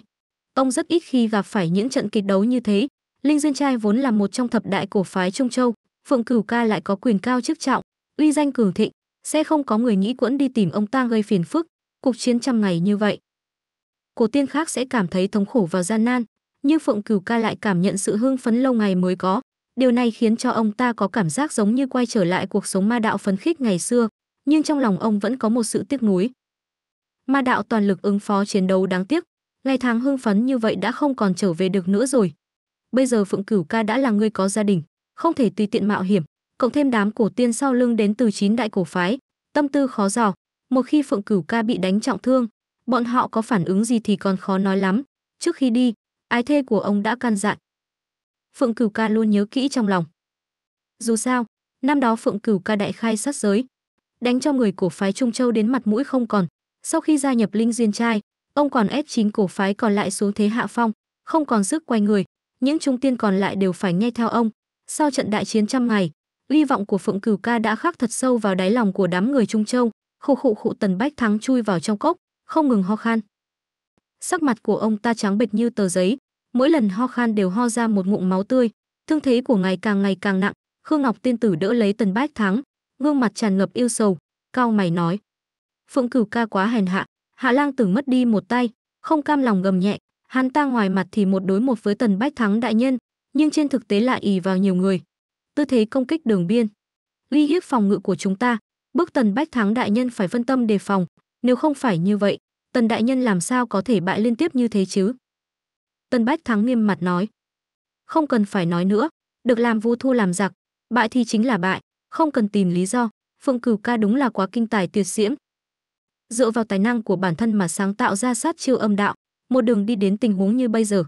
ông rất ít khi gặp phải những trận kịch đấu như thế. Linh Duyên Trai vốn là một trong thập đại cổ phái Trung Châu, Phượng Cửu ca lại có quyền cao chức trọng, uy danh cửu thịnh, sẽ không có người nghĩ quẫn đi tìm ông ta gây phiền phức, cuộc chiến trăm ngày như vậy. Cổ tiên khác sẽ cảm thấy thống khổ và gian nan, nhưng Phượng Cửu ca lại cảm nhận sự hưng phấn lâu ngày mới có. Điều này khiến cho ông ta có cảm giác giống như quay trở lại cuộc sống ma đạo phấn khích ngày xưa, nhưng trong lòng ông vẫn có một sự tiếc nuối ma đạo toàn lực ứng phó chiến đấu đáng tiếc ngày tháng hưng phấn như vậy đã không còn trở về được nữa rồi bây giờ phượng cửu ca đã là người có gia đình không thể tùy tiện mạo hiểm cộng thêm đám cổ tiên sau lưng đến từ chín đại cổ phái tâm tư khó dò một khi phượng cửu ca bị đánh trọng thương bọn họ có phản ứng gì thì còn khó nói lắm trước khi đi ái thê của ông đã căn dặn phượng cửu ca luôn nhớ kỹ trong lòng dù sao năm đó phượng cửu ca đại khai sát giới đánh cho người cổ phái trung châu đến mặt mũi không còn sau khi gia nhập Linh Duyên Trai, ông còn ép chính cổ phái còn lại xuống thế hạ phong, không còn sức quay người, những trung tiên còn lại đều phải nghe theo ông. Sau trận đại chiến trăm ngày, uy vọng của Phượng Cửu Ca đã khắc thật sâu vào đáy lòng của đám người Trung Châu, khụ khụ khụ Tần Bách Thắng chui vào trong cốc, không ngừng ho khan. Sắc mặt của ông ta trắng bệch như tờ giấy, mỗi lần ho khan đều ho ra một ngụm máu tươi, thương thế của ngài càng ngày càng nặng, Khương Ngọc tiên tử đỡ lấy Tần Bách Thắng, gương mặt tràn ngập yêu sầu, cao mày nói: Phượng Cửu ca quá hèn hạ, Hạ Lang tử mất đi một tay, không cam lòng gầm nhẹ, hắn ta ngoài mặt thì một đối một với Tần Bách Thắng đại nhân, nhưng trên thực tế lại ì vào nhiều người. Tư thế công kích đường biên, uy hiếp phòng ngự của chúng ta, bước Tần Bách Thắng đại nhân phải phân tâm đề phòng, nếu không phải như vậy, Tần đại nhân làm sao có thể bại liên tiếp như thế chứ? Tần Bách Thắng nghiêm mặt nói. Không cần phải nói nữa, được làm vu thu làm giặc, bại thì chính là bại, không cần tìm lý do. Phượng Cửu ca đúng là quá kinh tài tuyệt diễm, dựa vào tài năng của bản thân mà sáng tạo ra sát chiêu âm đạo, một đường đi đến tình huống như bây giờ.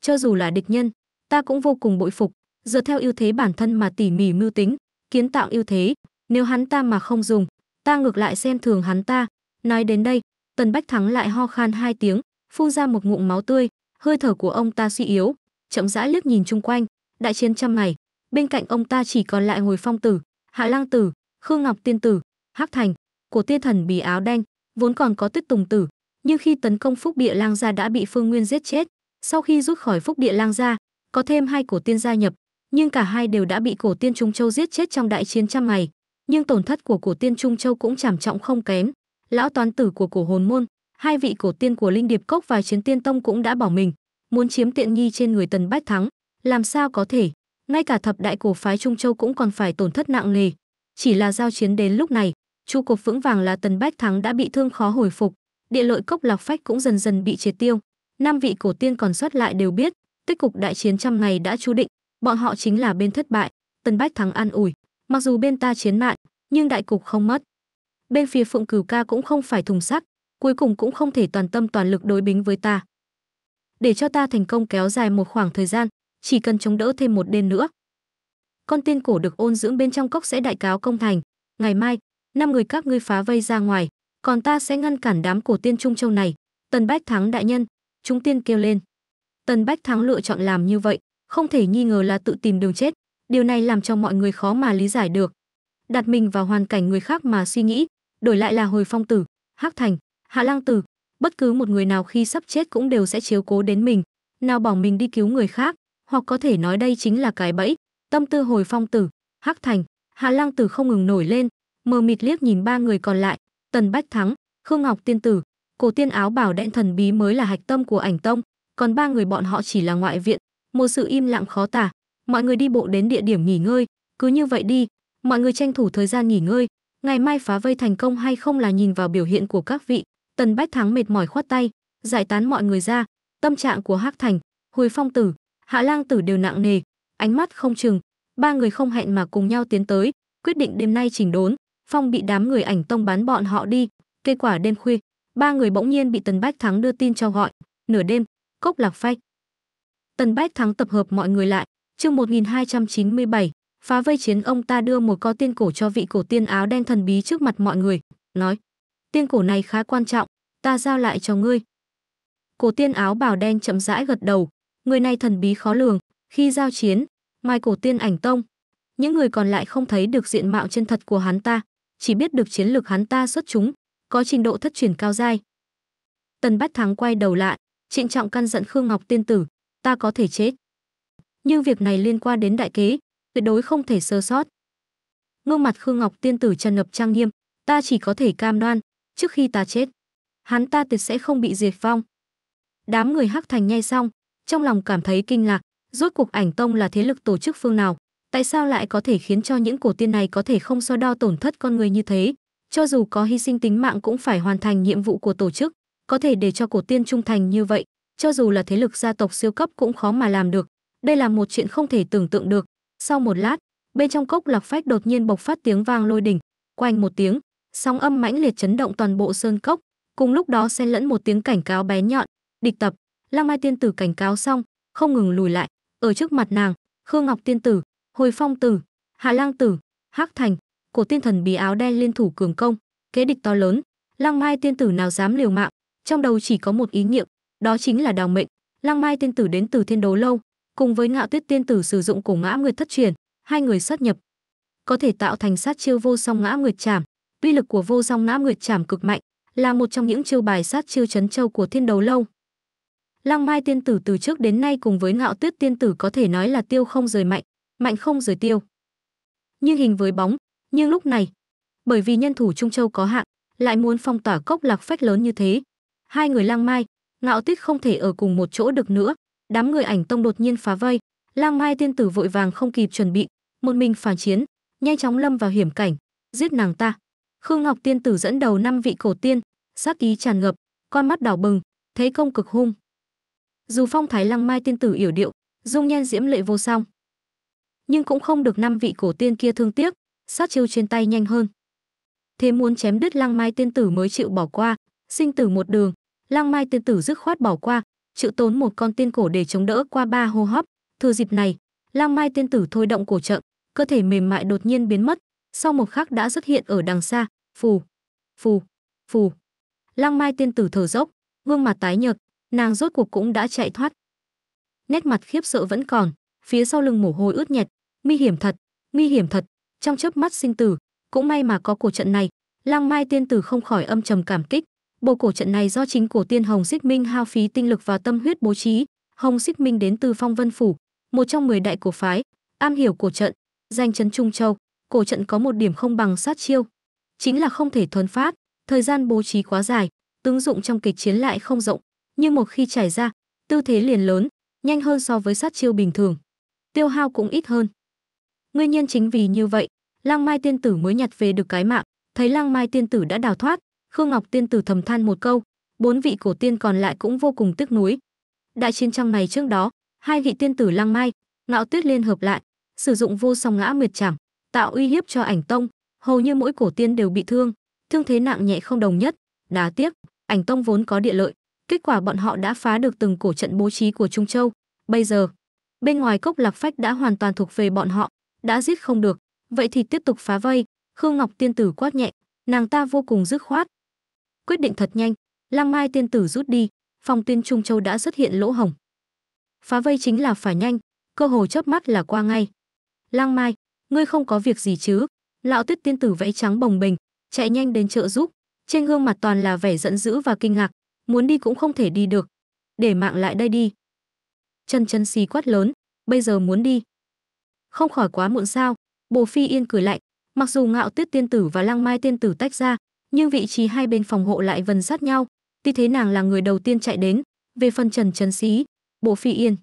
Cho dù là địch nhân, ta cũng vô cùng bội phục, dựa theo ưu thế bản thân mà tỉ mỉ mưu tính, kiến tạo ưu thế, nếu hắn ta mà không dùng, ta ngược lại xem thường hắn ta. Nói đến đây, Tần Bách Thắng lại ho khan hai tiếng, phun ra một ngụm máu tươi, hơi thở của ông ta suy yếu, chậm rãi liếc nhìn chung quanh, đại chiến trăm ngày, bên cạnh ông ta chỉ còn lại Hồi Phong tử, Hạ Lang tử, Khương Ngọc tiên tử, Hắc Thành, của tiên thần bì áo đen vốn còn có tuyết tùng tử, nhưng khi tấn công phúc địa lang gia đã bị Phương Nguyên giết chết. Sau khi rút khỏi phúc địa lang gia, có thêm hai cổ tiên gia nhập, nhưng cả hai đều đã bị cổ tiên Trung Châu giết chết trong đại chiến trăm ngày. Nhưng tổn thất của cổ tiên Trung Châu cũng trảm trọng không kém. Lão toán tử của cổ hồn môn, hai vị cổ tiên của Linh Điệp Cốc và Chiến Tiên Tông cũng đã bỏ mình, muốn chiếm tiện nghi trên người Tần Bách Thắng, làm sao có thể? Ngay cả thập đại cổ phái Trung Châu cũng còn phải tổn thất nặng nề. Chỉ là giao chiến đến lúc này, Chu cột vững vàng là Tần Bách Thắng đã bị thương khó hồi phục, địa lợi cốc lạc phách cũng dần dần bị triệt tiêu. Năm vị cổ tiên còn sót lại đều biết, tích cục đại chiến trăm ngày đã chú định, bọn họ chính là bên thất bại. Tần Bách Thắng an ủi, mặc dù bên ta chiến mạng, nhưng đại cục không mất. Bên phía Phượng Cửu ca cũng không phải thùng sắt, cuối cùng cũng không thể toàn tâm toàn lực đối bính với ta. Để cho ta thành công kéo dài một khoảng thời gian, chỉ cần chống đỡ thêm một đêm nữa. Con tiên cổ được ôn dưỡng bên trong cốc sẽ đại cáo công thành, ngày mai năm người các ngươi phá vây ra ngoài, còn ta sẽ ngăn cản đám cổ tiên Trung Châu này. Tần Bách Thắng đại nhân, chúng tiên kêu lên. Tần Bách Thắng lựa chọn làm như vậy, không thể nghi ngờ là tự tìm đường chết. Điều này làm cho mọi người khó mà lý giải được. Đặt mình vào hoàn cảnh người khác mà suy nghĩ, đổi lại là hồi phong tử, hắc thành, hạ lang tử, bất cứ một người nào khi sắp chết cũng đều sẽ chiếu cố đến mình, nào bỏ mình đi cứu người khác, hoặc có thể nói đây chính là cái bẫy. Tâm tư hồi phong tử, hắc thành, hạ lang tử không ngừng nổi lên, mờ mịt liếc nhìn ba người còn lại, Tần Bách Thắng, Khương Ngọc Tiên Tử, Cổ Tiên Áo Bảo Đen Thần Bí mới là hạch tâm của ảnh tông, còn ba người bọn họ chỉ là ngoại viện, một sự im lặng khó tả. Mọi người đi bộ đến địa điểm nghỉ ngơi, cứ như vậy đi, mọi người tranh thủ thời gian nghỉ ngơi, ngày mai phá vây thành công hay không là nhìn vào biểu hiện của các vị. Tần Bách Thắng mệt mỏi khoát tay, giải tán mọi người ra, tâm trạng của Hắc Thành, Hồi Phong Tử, Hạ Lang Tử đều nặng nề, ánh mắt không chừng, ba người không hẹn mà cùng nhau tiến tới, quyết định đêm nay chỉnh đốn, Phong bị đám người ảnh tông bán bọn họ đi, kết quả đêm khuya, ba người bỗng nhiên bị Tần Bách Thắng đưa tin cho gọi, nửa đêm, cốc lạc phách. Tần Bách Thắng tập hợp mọi người lại, chương 1297, phá vây chiến ông ta đưa một co tiên cổ cho vị cổ tiên áo đen thần bí trước mặt mọi người, nói, tiên cổ này khá quan trọng, ta giao lại cho ngươi. Cổ tiên áo bào đen chậm rãi gật đầu, người này thần bí khó lường, khi giao chiến, mai cổ tiên ảnh tông. Những người còn lại không thấy được diện mạo chân thật của hắn ta, chỉ biết được chiến lược hắn ta xuất chúng, có trình độ thất truyền cao dai. Tần Bách Thắng quay đầu lại, trịnh trọng căn dặn Khương Ngọc tiên tử, ta có thể chết. Nhưng việc này liên quan đến đại kế, tuyệt đối không thể sơ sót. Ngương mặt Khương Ngọc tiên tử tràn ngập trang nghiêm, ta chỉ có thể cam đoan, trước khi ta chết, hắn ta tuyệt sẽ không bị diệt vong. Đám người hắc thành nhai xong, trong lòng cảm thấy kinh ngạc, rốt cuộc ảnh tông là thế lực tổ chức phương nào, tại sao lại có thể khiến cho những cổ tiên này có thể không so đo tổn thất con người như thế cho dù có hy sinh tính mạng cũng phải hoàn thành nhiệm vụ của tổ chức có thể để cho cổ tiên trung thành như vậy cho dù là thế lực gia tộc siêu cấp cũng khó mà làm được đây là một chuyện không thể tưởng tượng được sau một lát bên trong cốc lạc phách đột nhiên bộc phát tiếng vang lôi đỉnh quanh một tiếng sóng âm mãnh liệt chấn động toàn bộ sơn cốc cùng lúc đó xen lẫn một tiếng cảnh cáo bé nhọn địch tập lăng mai tiên tử cảnh cáo xong không ngừng lùi lại ở trước mặt nàng khương ngọc tiên tử Hồi Phong Tử, Hà Lang Tử, Hắc Thành, cổ tiên thần bí áo đen liên thủ cường công, kế địch to lớn, Lang Mai tiên tử nào dám liều mạng, trong đầu chỉ có một ý niệm, đó chính là đào mệnh. Lang Mai tiên tử đến từ Thiên Đấu lâu, cùng với Ngạo Tuyết tiên tử sử dụng cổ ngã nguyệt thất truyền, hai người sát nhập, có thể tạo thành sát chiêu vô song ngã nguyệt trảm. Uy lực của vô song ngã nguyệt trảm cực mạnh, là một trong những chiêu bài sát chiêu chấn châu của Thiên Đấu lâu. Lang Mai tiên tử từ trước đến nay cùng với Ngạo Tuyết tiên tử có thể nói là tiêu không rời mạnh, mạnh không rời tiêu. như hình với bóng, nhưng lúc này, bởi vì nhân thủ Trung Châu có hạn, lại muốn phong tỏa cốc lạc phách lớn như thế. Hai người lang mai, ngạo Tích không thể ở cùng một chỗ được nữa, đám người ảnh tông đột nhiên phá vây, lang mai tiên tử vội vàng không kịp chuẩn bị, một mình phản chiến, nhanh chóng lâm vào hiểm cảnh, giết nàng ta. Khương Ngọc tiên tử dẫn đầu năm vị cổ tiên, sát ý tràn ngập, con mắt đỏ bừng, thế công cực hung. Dù phong thái Lang mai tiên tử yểu điệu, dung nhan diễm lệ vô song, nhưng cũng không được năm vị cổ tiên kia thương tiếc, sát chiêu trên tay nhanh hơn. Thế muốn chém đứt Lăng Mai tiên tử mới chịu bỏ qua, sinh tử một đường, Lăng Mai tiên tử dứt khoát bỏ qua, chịu tốn một con tiên cổ để chống đỡ qua ba hô hấp, thừa dịp này, Lăng Mai tiên tử thôi động cổ chậm, cơ thể mềm mại đột nhiên biến mất, sau một khắc đã xuất hiện ở đằng xa, phù, phù, phù. Lăng Mai tiên tử thở dốc, gương mặt tái nhợt, nàng rốt cuộc cũng đã chạy thoát. Nét mặt khiếp sợ vẫn còn, phía sau lưng mồ hôi ướt nhẹt, Nguy hiểm thật, nguy hiểm thật, trong chớp mắt sinh tử, cũng may mà có cổ trận này, lang Mai tiên tử không khỏi âm trầm cảm kích. Bộ cổ trận này do chính cổ tiên Hồng Xích Minh hao phí tinh lực và tâm huyết bố trí, Hồng Xích Minh đến từ Phong Vân phủ, một trong 10 đại cổ phái, am hiểu cổ trận, danh chấn Trung Châu, cổ trận có một điểm không bằng sát chiêu, chính là không thể thuần phát, thời gian bố trí quá dài, ứng dụng trong kịch chiến lại không rộng, nhưng một khi trải ra, tư thế liền lớn, nhanh hơn so với sát chiêu bình thường. Tiêu hao cũng ít hơn. Nguyên nhân chính vì như vậy, Lăng Mai tiên tử mới nhặt về được cái mạng, thấy Lăng Mai tiên tử đã đào thoát, Khương Ngọc tiên tử thầm than một câu, bốn vị cổ tiên còn lại cũng vô cùng tức nuối. Đại chiến trong này trước đó, hai vị tiên tử Lăng Mai, Ngạo Tuyết liên hợp lại, sử dụng vô song ngã miệt chẳng, tạo uy hiếp cho Ảnh Tông, hầu như mỗi cổ tiên đều bị thương, thương thế nặng nhẹ không đồng nhất, Đá tiếc, Ảnh Tông vốn có địa lợi, kết quả bọn họ đã phá được từng cổ trận bố trí của Trung Châu, bây giờ, bên ngoài cốc Lạc Phách đã hoàn toàn thuộc về bọn họ, đã giết không được, vậy thì tiếp tục phá vây, Khương Ngọc tiên tử quát nhẹ, nàng ta vô cùng dứt khoát. Quyết định thật nhanh, Lăng Mai tiên tử rút đi, phòng tuyên Trung Châu đã xuất hiện lỗ hổng. Phá vây chính là phải nhanh, cơ hồ chớp mắt là qua ngay. Lăng Mai, ngươi không có việc gì chứ? Lão Tuyết tiên tử vẫy trắng bồng bềnh, chạy nhanh đến trợ giúp, trên gương mặt toàn là vẻ giận dữ và kinh ngạc, muốn đi cũng không thể đi được. Để mạng lại đây đi. Chân chân xì quát lớn, bây giờ muốn đi, không khỏi quá muộn sao bồ phi yên cười lạnh mặc dù ngạo tuyết tiên tử và lăng mai tiên tử tách ra nhưng vị trí hai bên phòng hộ lại vần sát nhau tuy thế nàng là người đầu tiên chạy đến về phần trần trấn sĩ bồ phi yên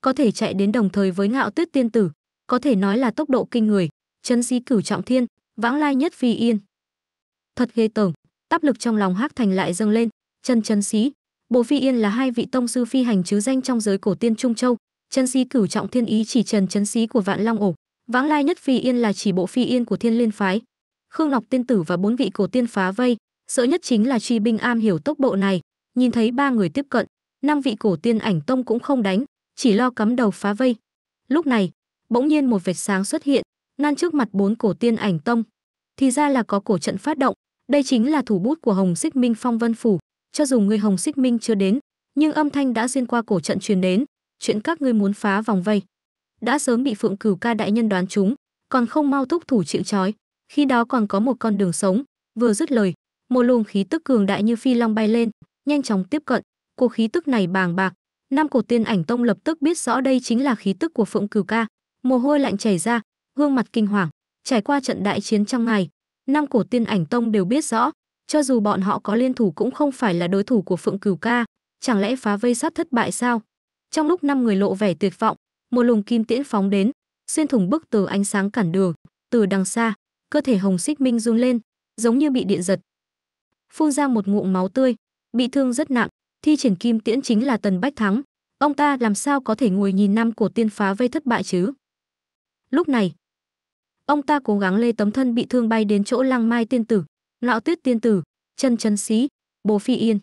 có thể chạy đến đồng thời với ngạo tuyết tiên tử có thể nói là tốc độ kinh người trấn sĩ cửu trọng thiên vãng lai nhất phi yên thật ghê tởm áp lực trong lòng hắc thành lại dâng lên trần trấn sĩ bồ phi yên là hai vị tông sư phi hành chứ danh trong giới cổ tiên trung châu chân sĩ cửu trọng thiên ý chỉ trần chân sĩ của vạn long ổ vãng lai nhất phi yên là chỉ bộ phi yên của thiên liên phái khương ngọc tiên tử và bốn vị cổ tiên phá vây sợ nhất chính là truy binh am hiểu tốc bộ này nhìn thấy ba người tiếp cận năm vị cổ tiên ảnh tông cũng không đánh chỉ lo cắm đầu phá vây lúc này bỗng nhiên một vệt sáng xuất hiện ngăn trước mặt bốn cổ tiên ảnh tông thì ra là có cổ trận phát động đây chính là thủ bút của hồng xích minh phong vân phủ cho dù người hồng xích minh chưa đến nhưng âm thanh đã xuyên qua cổ trận truyền đến chuyện các ngươi muốn phá vòng vây đã sớm bị phượng cửu ca đại nhân đoán chúng còn không mau thúc thủ chịu trói khi đó còn có một con đường sống vừa dứt lời một luồng khí tức cường đại như phi long bay lên nhanh chóng tiếp cận cổ khí tức này bàng bạc năm cổ tiên ảnh tông lập tức biết rõ đây chính là khí tức của phượng cửu ca mồ hôi lạnh chảy ra gương mặt kinh hoàng trải qua trận đại chiến trong ngày năm cổ tiên ảnh tông đều biết rõ cho dù bọn họ có liên thủ cũng không phải là đối thủ của phượng cửu ca chẳng lẽ phá vây sắp thất bại sao trong lúc năm người lộ vẻ tuyệt vọng, một lùng kim tiễn phóng đến, xuyên thủng bức từ ánh sáng cản đường, từ đằng xa, cơ thể Hồng Xích Minh run lên, giống như bị điện giật. Phun ra một ngụm máu tươi, bị thương rất nặng, thi triển kim tiễn chính là Tần Bách Thắng, ông ta làm sao có thể ngồi nhìn năm cổ tiên phá vây thất bại chứ? Lúc này, ông ta cố gắng lê tấm thân bị thương bay đến chỗ Lăng Mai tiên tử, Lão Tuyết tiên tử, Chân Chân Sĩ, Bồ Phi Yên.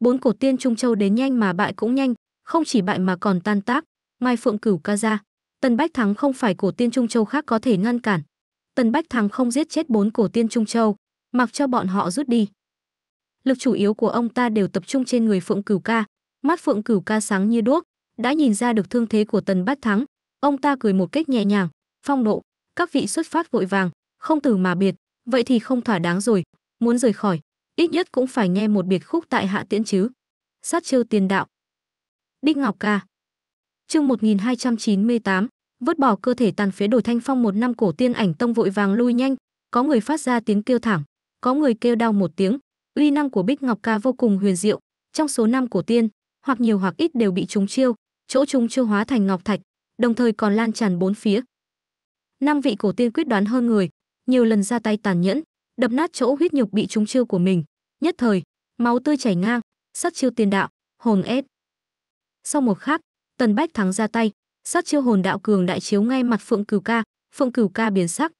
Bốn cổ tiên Trung Châu đến nhanh mà bại cũng nhanh, không chỉ bại mà còn tan tác, Mai Phượng Cửu ca ra, Tần Bách Thắng không phải cổ tiên Trung Châu khác có thể ngăn cản. Tần Bách Thắng không giết chết bốn cổ tiên Trung Châu, mặc cho bọn họ rút đi. Lực chủ yếu của ông ta đều tập trung trên người Phượng Cửu ca, mắt Phượng Cửu ca sáng như đuốc, đã nhìn ra được thương thế của Tần Bách Thắng, ông ta cười một cách nhẹ nhàng, phong độ, các vị xuất phát vội vàng, không từ mà biệt, vậy thì không thỏa đáng rồi, muốn rời khỏi, ít nhất cũng phải nghe một biệt khúc tại hạ tiễn chứ. Sát chiêu tiền đạo, Bích Ngọc ca. Chương 1298, vứt bỏ cơ thể tàn phế đổi thanh phong một năm cổ tiên ảnh tông vội vàng lui nhanh, có người phát ra tiếng kêu thảm, có người kêu đau một tiếng, uy năng của Bích Ngọc ca vô cùng huyền diệu, trong số năm cổ tiên, hoặc nhiều hoặc ít đều bị trúng chiêu, chỗ trúng chiêu hóa thành ngọc thạch, đồng thời còn lan tràn bốn phía. Năm vị cổ tiên quyết đoán hơn người, nhiều lần ra tay tàn nhẫn, đập nát chỗ huyết nhục bị trúng chiêu của mình, nhất thời, máu tươi chảy ngang, sắt chiêu tiền đạo, hồn ép. Sau một khắc, Tần Bách Thắng ra tay, sát chiêu hồn đạo cường đại chiếu ngay mặt Phượng Cửu Ca, Phượng Cửu Ca biến sắc,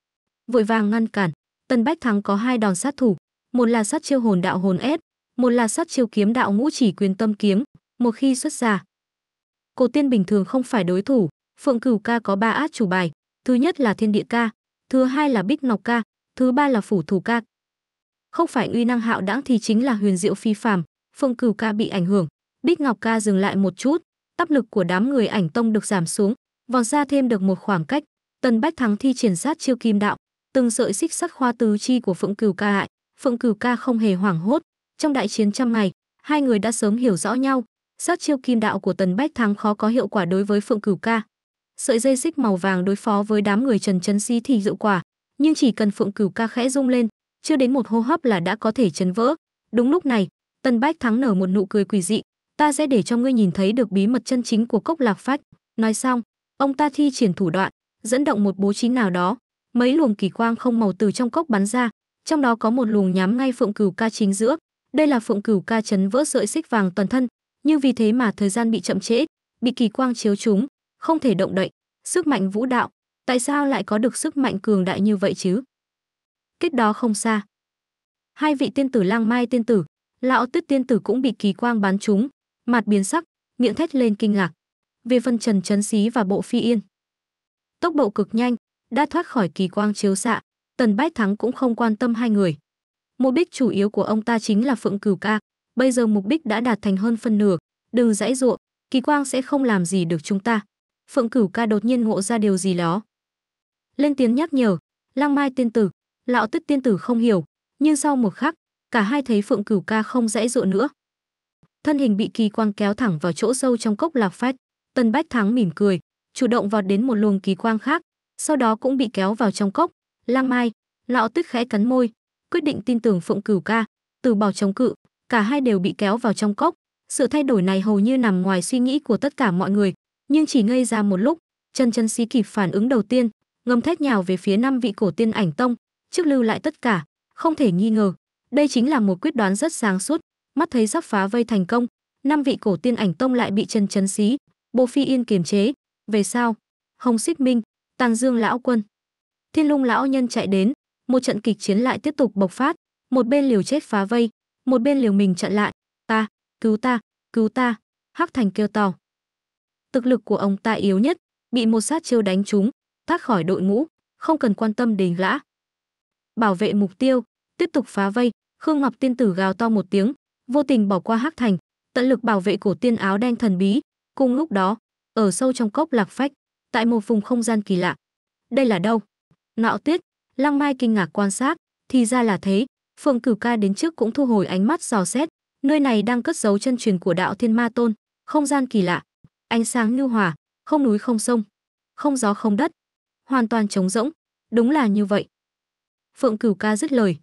vội vàng ngăn cản. Tần Bách Thắng có hai đòn sát thủ, một là sát chiêu hồn đạo hồn ép, một là sát chiêu kiếm đạo ngũ chỉ quyền tâm kiếm, một khi xuất ra. Cổ tiên bình thường không phải đối thủ, Phượng Cửu Ca có ba át chủ bài, thứ nhất là Thiên Địa Ca, thứ hai là Bích Ngọc Ca, thứ ba là Phủ Thủ Ca. Không phải uy năng hạo đãng thì chính là huyền diệu phi phàm, Phượng Cửu Ca bị ảnh hưởng, Bích Ngọc Ca dừng lại một chút, áp lực của đám người ảnh tông được giảm xuống, vọt ra thêm được một khoảng cách. Tần Bách Thắng thi triển sát chiêu kim đạo, từng sợi xích sắt khoa tứ chi của Phượng Cửu Ca hại. Phượng Cửu Ca không hề hoảng hốt, trong đại chiến trăm ngày, hai người đã sớm hiểu rõ nhau. Sát chiêu kim đạo của Tần Bách Thắng khó có hiệu quả đối với Phượng Cửu Ca. Sợi dây xích màu vàng đối phó với đám người Trần Trấn Si thì hiệu quả, nhưng chỉ cần Phượng Cửu Ca khẽ rung lên, chưa đến một hô hấp là đã có thể chấn vỡ. Đúng lúc này, Tần Bách Thắng nở một nụ cười quỷ dị, ta sẽ để cho ngươi nhìn thấy được bí mật chân chính của cốc lạc phách nói xong ông ta thi triển thủ đoạn dẫn động một bố trí nào đó mấy luồng kỳ quang không màu từ trong cốc bắn ra trong đó có một luồng nhắm ngay phượng cửu ca chính giữa đây là phượng cửu ca chấn vỡ sợi xích vàng toàn thân nhưng vì thế mà thời gian bị chậm trễ bị kỳ quang chiếu chúng, không thể động đậy sức mạnh vũ đạo tại sao lại có được sức mạnh cường đại như vậy chứ Kết đó không xa hai vị tiên tử lang mai tiên tử lão tuyết tiên tử cũng bị kỳ quang bắn chúng mặt biến sắc, miệng thét lên kinh ngạc. Về phần Trần Trấn Xí và Bộ Phi Yên, tốc độ cực nhanh, đã thoát khỏi kỳ quang chiếu xạ, Tần Bách Thắng cũng không quan tâm hai người. Mục đích chủ yếu của ông ta chính là Phượng Cửu Ca, bây giờ mục đích đã đạt thành hơn phân nửa, đừng dãy dụa, kỳ quang sẽ không làm gì được chúng ta. Phượng Cửu Ca đột nhiên ngộ ra điều gì đó. Lên tiếng nhắc nhở, Lang Mai tiên tử, lão tức tiên tử không hiểu, nhưng sau một khắc, cả hai thấy Phượng Cửu Ca không dãy dụa nữa thân hình bị kỳ quang kéo thẳng vào chỗ sâu trong cốc lạc phách. Tân Bách Thắng mỉm cười, chủ động vọt đến một luồng kỳ quang khác, sau đó cũng bị kéo vào trong cốc. Lang Mai, Lão Tuyết khẽ cắn môi, quyết định tin tưởng Phượng Cửu ca, từ bỏ chống cự, cả hai đều bị kéo vào trong cốc. Sự thay đổi này hầu như nằm ngoài suy nghĩ của tất cả mọi người, nhưng chỉ ngây ra một lúc, chân chân xí kịp phản ứng đầu tiên, ngầm thét nhào về phía năm vị cổ tiên ảnh tông, trước lưu lại tất cả, không thể nghi ngờ, đây chính là một quyết đoán rất sáng suốt mắt thấy sắp phá vây thành công năm vị cổ tiên ảnh tông lại bị chân chấn xí bồ phi yên kiềm chế về sau hồng xích minh tàn dương lão quân thiên lung lão nhân chạy đến một trận kịch chiến lại tiếp tục bộc phát một bên liều chết phá vây một bên liều mình chặn lại ta cứu ta cứu ta hắc thành kêu to thực lực của ông ta yếu nhất bị một sát chiêu đánh trúng thoát khỏi đội ngũ không cần quan tâm đến lã bảo vệ mục tiêu tiếp tục phá vây khương ngọc tiên tử gào to một tiếng vô tình bỏ qua hắc thành tận lực bảo vệ cổ tiên áo đen thần bí cùng lúc đó ở sâu trong cốc lạc phách tại một vùng không gian kỳ lạ đây là đâu nạo tiết lăng mai kinh ngạc quan sát thì ra là thế phượng cửu ca đến trước cũng thu hồi ánh mắt dò xét nơi này đang cất giấu chân truyền của đạo thiên ma tôn không gian kỳ lạ ánh sáng lưu hòa không núi không sông không gió không đất hoàn toàn trống rỗng đúng là như vậy phượng cửu ca dứt lời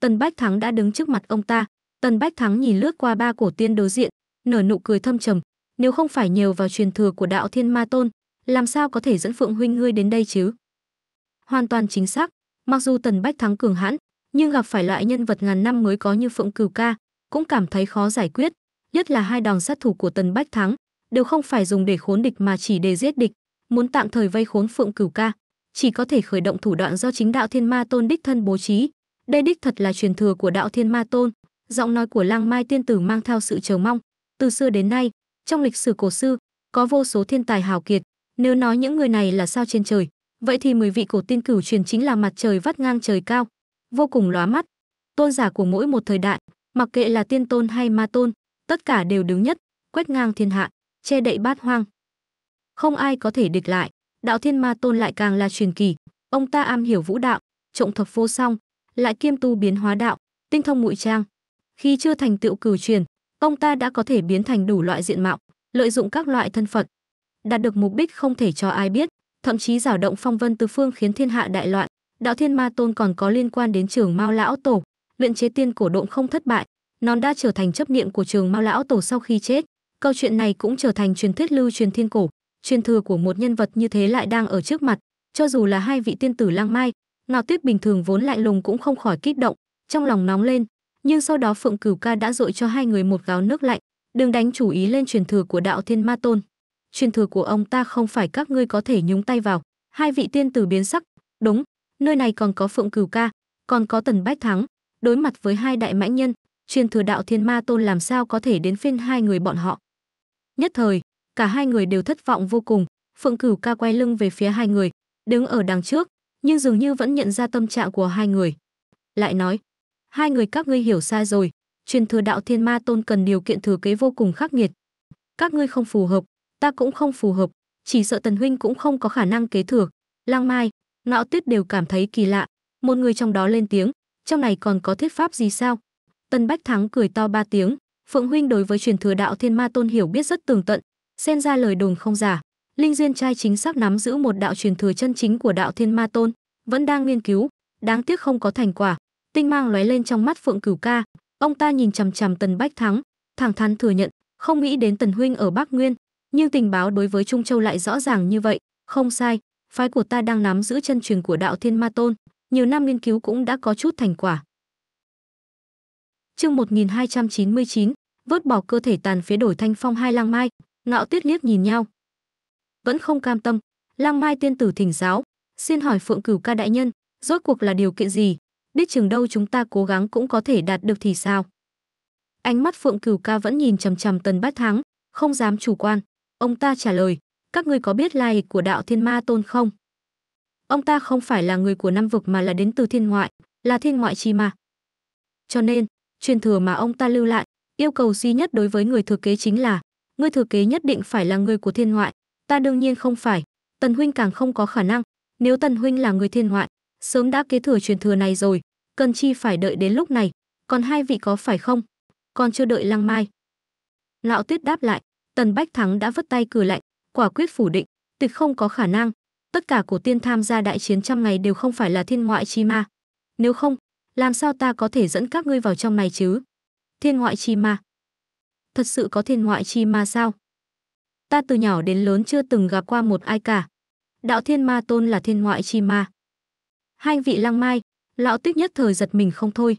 tần bách thắng đã đứng trước mặt ông ta Tần Bách Thắng nhìn lướt qua ba cổ tiên đối diện, nở nụ cười thâm trầm, nếu không phải nhờ vào truyền thừa của đạo Thiên Ma Tôn, làm sao có thể dẫn Phượng huynh ngươi đến đây chứ? Hoàn toàn chính xác, mặc dù Tần Bách Thắng cường hãn, nhưng gặp phải loại nhân vật ngàn năm mới có như Phượng Cửu Ca, cũng cảm thấy khó giải quyết, nhất là hai đòn sát thủ của Tần Bách Thắng, đều không phải dùng để khốn địch mà chỉ để giết địch, muốn tạm thời vây khốn Phượng Cửu Ca, chỉ có thể khởi động thủ đoạn do chính đạo Thiên Ma Tôn đích thân bố trí. Đây đích thật là truyền thừa của đạo Thiên Ma Tôn, giọng nói của Lang Mai tiên tử mang theo sự chờ mong. Từ xưa đến nay, trong lịch sử cổ xưa, có vô số thiên tài hào kiệt, nếu nói những người này là sao trên trời, vậy thì mười vị cổ tiên cửu truyền chính là mặt trời vắt ngang trời cao, vô cùng lóa mắt. Tôn giả của mỗi một thời đại, mặc kệ là tiên tôn hay ma tôn, tất cả đều đứng nhất, quét ngang thiên hạ, che đậy bát hoang. Không ai có thể địch lại, đạo thiên ma tôn lại càng là truyền kỳ, ông ta am hiểu vũ đạo, trọng thập vô song, lại kiêm tu biến hóa đạo, tinh thông ngụy trang, khi chưa thành tựu cửu truyền, ông ta đã có thể biến thành đủ loại diện mạo, lợi dụng các loại thân phận, đạt được mục đích không thể cho ai biết, thậm chí giảo động phong vân tứ phương khiến thiên hạ đại loạn. Đạo Thiên Ma Tôn còn có liên quan đến Trường Mao lão tổ, luyện chế tiên cổ độn không thất bại, nón đã trở thành chấp niệm của Trường Mao lão tổ sau khi chết. Câu chuyện này cũng trở thành truyền thuyết lưu truyền thiên cổ, truyền thừa của một nhân vật như thế lại đang ở trước mặt, cho dù là hai vị tiên tử lang mai, Ngao Tuyết bình thường vốn lạnh lùng cũng không khỏi kích động, trong lòng nóng lên, nhưng sau đó Phượng Cửu Ca đã dội cho hai người một gáo nước lạnh, đừng đánh chủ ý lên truyền thừa của đạo Thiên Ma Tôn. Truyền thừa của ông ta không phải các ngươi có thể nhúng tay vào. Hai vị tiên tử biến sắc, đúng, nơi này còn có Phượng Cửu Ca, còn có Tần Bách Thắng, đối mặt với hai đại mãnh nhân, truyền thừa đạo Thiên Ma Tôn làm sao có thể đến phiên hai người bọn họ. Nhất thời, cả hai người đều thất vọng vô cùng, Phượng Cửu Ca quay lưng về phía hai người, đứng ở đằng trước, nhưng dường như vẫn nhận ra tâm trạng của hai người. Lại nói, hai người các ngươi hiểu sai rồi, truyền thừa đạo thiên ma tôn cần điều kiện thừa kế vô cùng khắc nghiệt. Các ngươi không phù hợp, ta cũng không phù hợp, chỉ sợ Tần huynh cũng không có khả năng kế thừa. Lang Mai, Ngạo Tuyết đều cảm thấy kỳ lạ, một người trong đó lên tiếng, trong này còn có thiết pháp gì sao? Tần Bách Thắng cười to ba tiếng, Phượng huynh đối với truyền thừa đạo thiên ma tôn hiểu biết rất tường tận, xen ra lời đồn không giả. Linh duyên trai chính xác nắm giữ một đạo truyền thừa chân chính của đạo thiên ma tôn, vẫn đang nghiên cứu, đáng tiếc không có thành quả tinh mang lóe lên trong mắt phượng cửu ca ông ta nhìn chằm chằm tần bách thắng thẳng thắn thừa nhận không nghĩ đến tần huynh ở bắc nguyên nhưng tình báo đối với trung châu lại rõ ràng như vậy không sai phái của ta đang nắm giữ chân truyền của đạo thiên ma tôn nhiều năm nghiên cứu cũng đã có chút thành quả chương 1299, vớt bỏ cơ thể tàn phế đổi thanh phong hai lang mai ngạo tuyết liếc nhìn nhau vẫn không cam tâm lang mai tiên tử thỉnh giáo xin hỏi phượng cửu ca đại nhân rốt cuộc là điều kiện gì biết chừng đâu chúng ta cố gắng cũng có thể đạt được thì sao. Ánh mắt Phượng Cửu Ca vẫn nhìn chằm chằm Tần Bát Thắng, không dám chủ quan. Ông ta trả lời, các ngươi có biết lai lịch của đạo Thiên Ma Tôn không? Ông ta không phải là người của nam vực mà là đến từ thiên ngoại, là thiên ngoại chi ma. Cho nên, truyền thừa mà ông ta lưu lại, yêu cầu duy nhất đối với người thừa kế chính là, người thừa kế nhất định phải là người của thiên ngoại, ta đương nhiên không phải, Tần huynh càng không có khả năng, nếu Tần huynh là người thiên ngoại, sớm đã kế thừa truyền thừa này rồi, cần chi phải đợi đến lúc này, còn hai vị có phải không? Còn chưa đợi lăng mai. Lão Tuyết đáp lại, Tần Bách Thắng đã vất tay cười lạnh, quả quyết phủ định, tuyệt không có khả năng. Tất cả cổ tiên tham gia đại chiến trăm ngày đều không phải là thiên ngoại chi ma. Nếu không, làm sao ta có thể dẫn các ngươi vào trong này chứ? Thiên ngoại chi ma. Thật sự có thiên ngoại chi ma sao? Ta từ nhỏ đến lớn chưa từng gặp qua một ai cả. Đạo thiên ma tôn là thiên ngoại chi ma hai vị lăng mai lão tích nhất thời giật mình không thôi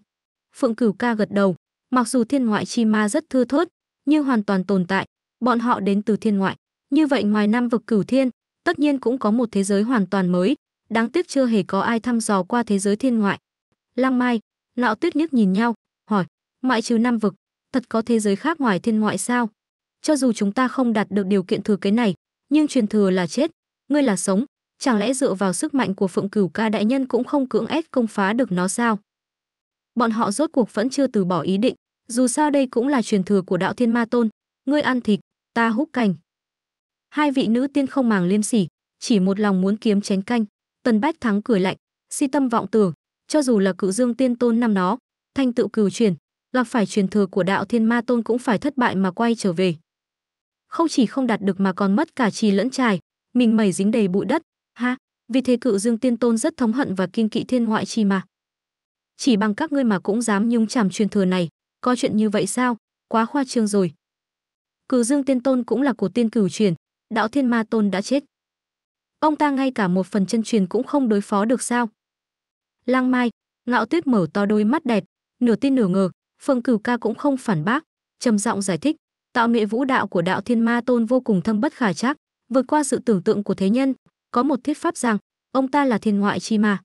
phượng cửu ca gật đầu mặc dù thiên ngoại chi ma rất thưa thớt nhưng hoàn toàn tồn tại bọn họ đến từ thiên ngoại như vậy ngoài năm vực cửu thiên tất nhiên cũng có một thế giới hoàn toàn mới đáng tiếc chưa hề có ai thăm dò qua thế giới thiên ngoại lăng mai lão tuyết nhất nhìn nhau hỏi ngoại trừ năm vực thật có thế giới khác ngoài thiên ngoại sao cho dù chúng ta không đạt được điều kiện thừa kế này nhưng truyền thừa là chết ngươi là sống chẳng lẽ dựa vào sức mạnh của Phượng Cửu Ca đại nhân cũng không cưỡng ép công phá được nó sao? Bọn họ rốt cuộc vẫn chưa từ bỏ ý định, dù sao đây cũng là truyền thừa của đạo thiên ma tôn, ngươi ăn thịt, ta hút cành. Hai vị nữ tiên không màng liêm sỉ, chỉ một lòng muốn kiếm chén canh, Tần Bách Thắng cười lạnh, si tâm vọng tưởng, cho dù là cựu dương tiên tôn năm nó thanh tựu cửu truyền, gặp phải truyền thừa của đạo thiên ma tôn cũng phải thất bại mà quay trở về. Không chỉ không đạt được mà còn mất cả trì lẫn trài, mình mẩy dính đầy bụi đất, Ha, vì thế cựu Dương Tiên Tôn rất thống hận và kiên kỵ thiên ngoại chi mà. Chỉ bằng các ngươi mà cũng dám nhúng chàm truyền thừa này, có chuyện như vậy sao? Quá khoa trương rồi. Cửu Dương Tiên Tôn cũng là cổ tiên cửu truyền, đạo Thiên Ma Tôn đã chết. Ông ta ngay cả một phần chân truyền cũng không đối phó được sao? Lang Mai, Ngạo Tuyết mở to đôi mắt đẹp, nửa tin nửa ngờ, Phương Cửu Ca cũng không phản bác, trầm giọng giải thích, tạo nghệ vũ đạo của đạo Thiên Ma Tôn vô cùng thâm bất khả trắc, vượt qua sự tưởng tượng của thế nhân, có một thuyết pháp rằng, ông ta là thiên ngoại chi ma.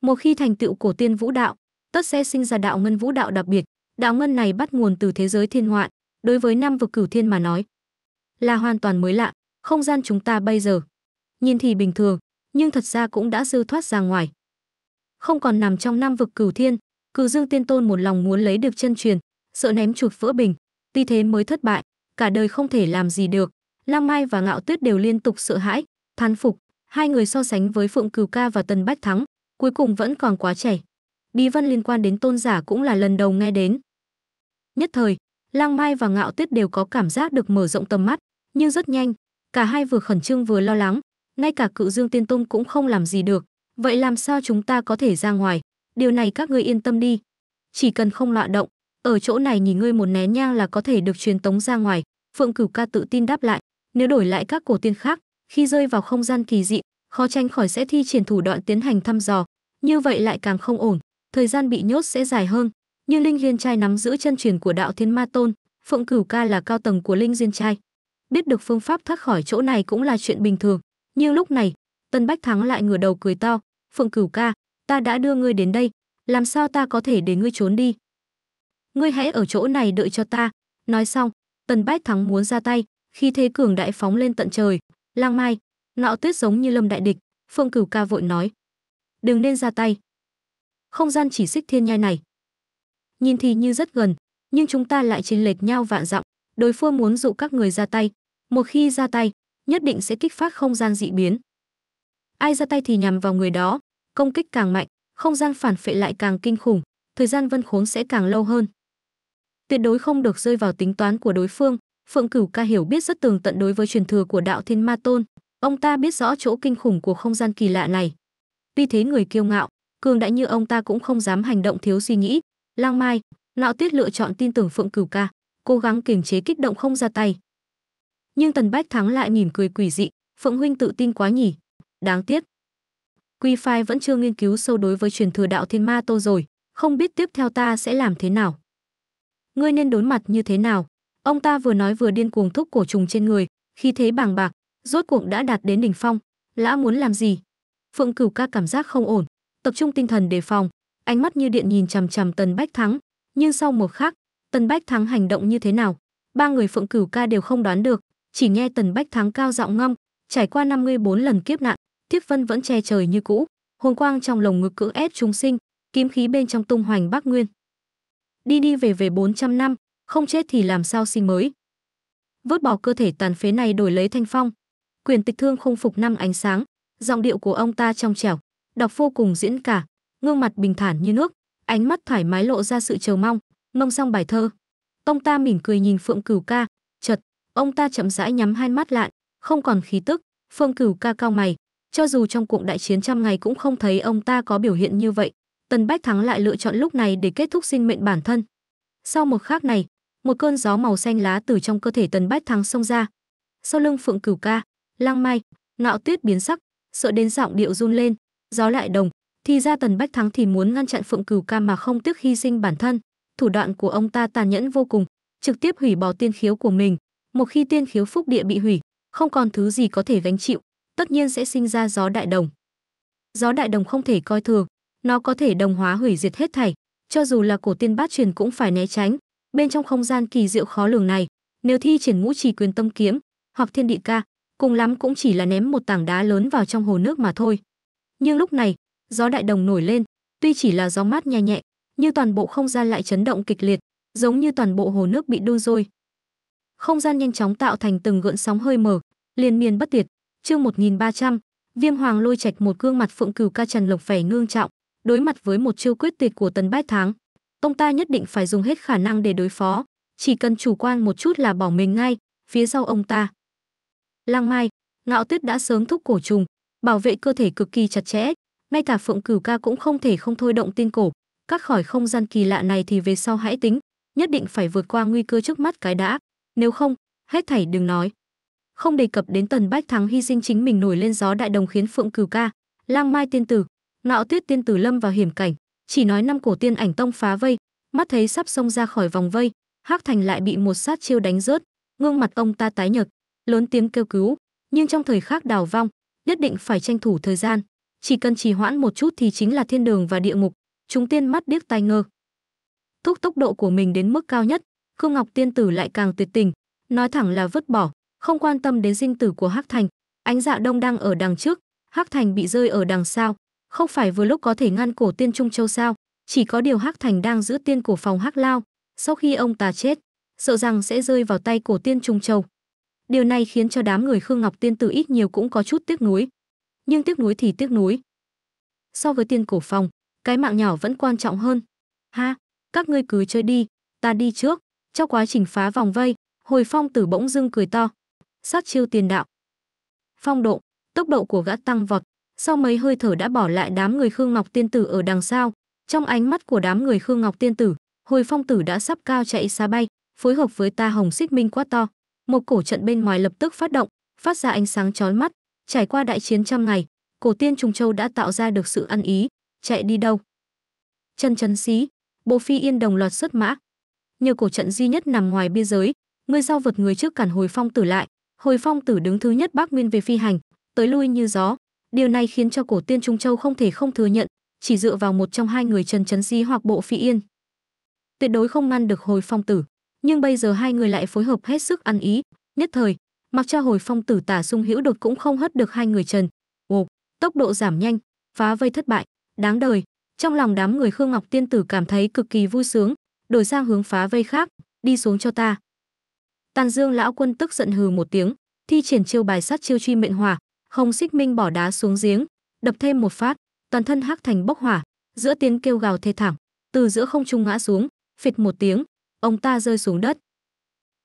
Một khi thành tựu cổ tiên vũ đạo, tất sẽ sinh ra đạo ngân vũ đạo đặc biệt. Đạo ngân này bắt nguồn từ thế giới thiên ngoại, đối với năm vực cửu thiên mà nói, là hoàn toàn mới lạ, không gian chúng ta bây giờ. Nhìn thì bình thường, nhưng thật ra cũng đã dư thoát ra ngoài. Không còn nằm trong năm vực cửu thiên, cử dương tiên tôn một lòng muốn lấy được chân truyền, sợ ném chuột vỡ bình, tuy thế mới thất bại, cả đời không thể làm gì được. Lam Mai và Ngạo Tuyết đều liên tục sợ hãi, thán phục hai người so sánh với phượng Cửu ca và tần bách thắng cuối cùng vẫn còn quá trẻ bí văn liên quan đến tôn giả cũng là lần đầu nghe đến nhất thời lang mai và ngạo tuyết đều có cảm giác được mở rộng tầm mắt nhưng rất nhanh cả hai vừa khẩn trương vừa lo lắng ngay cả cự dương tiên tôn cũng không làm gì được vậy làm sao chúng ta có thể ra ngoài điều này các ngươi yên tâm đi chỉ cần không loạ động ở chỗ này nghỉ ngơi một nén nhang là có thể được truyền tống ra ngoài phượng cửu ca tự tin đáp lại nếu đổi lại các cổ tiên khác khi rơi vào không gian kỳ dị khó tránh khỏi sẽ thi triển thủ đoạn tiến hành thăm dò như vậy lại càng không ổn thời gian bị nhốt sẽ dài hơn như linh hiên trai nắm giữ chân truyền của đạo thiên ma tôn phượng cửu ca là cao tầng của linh diên trai biết được phương pháp thoát khỏi chỗ này cũng là chuyện bình thường nhưng lúc này tân bách thắng lại ngửa đầu cười to phượng cửu ca ta đã đưa ngươi đến đây làm sao ta có thể để ngươi trốn đi ngươi hãy ở chỗ này đợi cho ta nói xong tân bách thắng muốn ra tay khi thế cường đại phóng lên tận trời Lang Mai, ngạo tuyết giống như lâm đại địch, Phương Cửu ca vội nói. Đừng nên ra tay. Không gian chỉ xích thiên nhai này. Nhìn thì như rất gần, nhưng chúng ta lại chênh lệch nhau vạn dặm, đối phương muốn dụ các người ra tay, một khi ra tay, nhất định sẽ kích phát không gian dị biến. Ai ra tay thì nhằm vào người đó, công kích càng mạnh, không gian phản phệ lại càng kinh khủng, thời gian vân khốn sẽ càng lâu hơn. Tuyệt đối không được rơi vào tính toán của đối phương, Phượng Cửu Ca hiểu biết rất tường tận đối với truyền thừa của đạo Thiên Ma Tôn, ông ta biết rõ chỗ kinh khủng của không gian kỳ lạ này. Vì thế người kiêu ngạo, cường đại như ông ta cũng không dám hành động thiếu suy nghĩ. Lang Mai, Lão Tuyết lựa chọn tin tưởng Phượng Cửu Ca, cố gắng kiềm chế kích động không ra tay. Nhưng Tần Bách Thắng lại mỉm cười quỷ dị, Phượng huynh tự tin quá nhỉ? Đáng tiếc. Quy Phai vẫn chưa nghiên cứu sâu đối với truyền thừa đạo Thiên Ma tôn rồi, không biết tiếp theo ta sẽ làm thế nào. Ngươi nên đối mặt như thế nào? Ông ta vừa nói vừa điên cuồng thúc cổ trùng trên người, khi thế bàng bạc, rốt cuộc đã đạt đến đỉnh phong. Lã muốn làm gì? Phượng Cửu ca cảm giác không ổn, tập trung tinh thần đề phòng, ánh mắt như điện nhìn chằm chằm Tần Bách Thắng, nhưng sau một khắc, Tần Bách Thắng hành động như thế nào, ba người Phượng Cửu ca đều không đoán được, chỉ nghe Tần Bách Thắng cao giọng ngâm, trải qua 54 lần kiếp nạn, thiếp Vân vẫn che trời như cũ, hồn quang trong lồng ngực cưỡng ép chúng sinh, kiếm khí bên trong tung hoành Bắc Nguyên. Đi đi về về 400 năm, không chết thì làm sao sinh mới. Vớt bỏ cơ thể tàn phế này đổi lấy thanh phong. Quyền tịch thương không phục năm ánh sáng, giọng điệu của ông ta trong trẻo, đọc vô cùng diễn cả, gương mặt bình thản như nước, ánh mắt thoải mái lộ ra sự chờ mong, mong xong bài thơ. Ông ta mỉm cười nhìn Phượng Cửu ca, chợt, ông ta chậm rãi nhắm hai mắt lại, không còn khí tức, phượng Cửu ca cao mày, cho dù trong cuộc đại chiến trăm ngày cũng không thấy ông ta có biểu hiện như vậy, Tần Bách Thắng lại lựa chọn lúc này để kết thúc sinh mệnh bản thân. Sau một khắc này, một cơn gió màu xanh lá từ trong cơ thể tần bách thắng xông ra sau lưng phượng cửu ca lang mai ngạo tuyết biến sắc sợ đến giọng điệu run lên gió lại đồng thì ra tần bách thắng thì muốn ngăn chặn phượng cửu ca mà không tiếc hy sinh bản thân thủ đoạn của ông ta tàn nhẫn vô cùng trực tiếp hủy bỏ tiên khiếu của mình một khi tiên khiếu phúc địa bị hủy không còn thứ gì có thể gánh chịu tất nhiên sẽ sinh ra gió đại đồng gió đại đồng không thể coi thường nó có thể đồng hóa hủy diệt hết thảy cho dù là cổ tiên bát truyền cũng phải né tránh bên trong không gian kỳ diệu khó lường này nếu thi triển ngũ chỉ quyền tâm kiếm hoặc thiên địa ca cùng lắm cũng chỉ là ném một tảng đá lớn vào trong hồ nước mà thôi nhưng lúc này gió đại đồng nổi lên tuy chỉ là gió mát nhẹ nhẹ nhưng toàn bộ không gian lại chấn động kịch liệt giống như toàn bộ hồ nước bị đun rồi không gian nhanh chóng tạo thành từng gợn sóng hơi mở liên miên bất tiệt chương trăm viêm hoàng lôi trạch một gương mặt phượng cửu ca trần lộc vẻ ngương trọng đối mặt với một chiêu quyết tuyệt của tần bách tháng ông ta nhất định phải dùng hết khả năng để đối phó, chỉ cần chủ quan một chút là bỏ mình ngay, phía sau ông ta. Lang Mai, Ngạo Tuyết đã sớm thúc cổ trùng, bảo vệ cơ thể cực kỳ chặt chẽ, ngay cả Phượng Cửu ca cũng không thể không thôi động tiên cổ, cắt khỏi không gian kỳ lạ này thì về sau hãy tính, nhất định phải vượt qua nguy cơ trước mắt cái đã, nếu không, hết thảy đừng nói. Không đề cập đến Tần Bách Thắng hy sinh chính mình nổi lên gió đại đồng khiến Phượng Cửu ca, Lang Mai tiên tử, Ngạo Tuyết tiên tử lâm vào hiểm cảnh chỉ nói năm cổ tiên ảnh tông phá vây mắt thấy sắp xông ra khỏi vòng vây hắc thành lại bị một sát chiêu đánh rớt gương mặt ông ta tái nhợt lớn tiếng kêu cứu nhưng trong thời khắc đào vong nhất định phải tranh thủ thời gian chỉ cần trì hoãn một chút thì chính là thiên đường và địa ngục chúng tiên mắt điếc tai ngơ thúc tốc độ của mình đến mức cao nhất khương ngọc tiên tử lại càng tuyệt tình nói thẳng là vứt bỏ không quan tâm đến dinh tử của hắc thành ánh dạ đông đang ở đằng trước hắc thành bị rơi ở đằng sau không phải vừa lúc có thể ngăn cổ tiên trung châu sao chỉ có điều hắc thành đang giữ tiên cổ phòng hắc lao sau khi ông ta chết sợ rằng sẽ rơi vào tay cổ tiên trung châu điều này khiến cho đám người khương ngọc tiên tử ít nhiều cũng có chút tiếc nuối nhưng tiếc nuối thì tiếc nuối so với tiên cổ phòng cái mạng nhỏ vẫn quan trọng hơn ha các ngươi cứ chơi đi ta đi trước trong quá trình phá vòng vây hồi phong tử bỗng dưng cười to sát chiêu tiền đạo phong độ tốc độ của gã tăng vọt sau mấy hơi thở đã bỏ lại đám người Khương Ngọc Tiên Tử ở đằng sau, trong ánh mắt của đám người Khương Ngọc Tiên Tử, hồi phong tử đã sắp cao chạy xa bay, phối hợp với ta hồng xích minh quá to. Một cổ trận bên ngoài lập tức phát động, phát ra ánh sáng chói mắt, trải qua đại chiến trăm ngày, cổ tiên trùng châu đã tạo ra được sự ăn ý, chạy đi đâu? Chân chấn xí, bộ phi yên đồng loạt xuất mã. Nhờ cổ trận duy nhất nằm ngoài biên giới, người sau vượt người trước cản hồi phong tử lại, hồi phong tử đứng thứ nhất bác nguyên về phi hành, tới lui như gió, Điều này khiến cho cổ tiên Trung Châu không thể không thừa nhận, chỉ dựa vào một trong hai người Trần Trấn Di hoặc Bộ Phi Yên, tuyệt đối không ngăn được Hồi Phong Tử. Nhưng bây giờ hai người lại phối hợp hết sức ăn ý, nhất thời, mặc cho Hồi Phong Tử tả sung hữu đột cũng không hất được hai người Trần. Ồ, tốc độ giảm nhanh, phá vây thất bại, đáng đời. Trong lòng đám người Khương Ngọc Tiên Tử cảm thấy cực kỳ vui sướng, đổi sang hướng phá vây khác, đi xuống cho ta. Tàn Dương lão quân tức giận hừ một tiếng, thi triển chiêu bài sát chiêu truy mệnh hỏa, Hồng Xích Minh bỏ đá xuống giếng, đập thêm một phát, toàn thân hắc thành bốc hỏa, giữa tiếng kêu gào thê thảm, từ giữa không trung ngã xuống, phịch một tiếng, ông ta rơi xuống đất.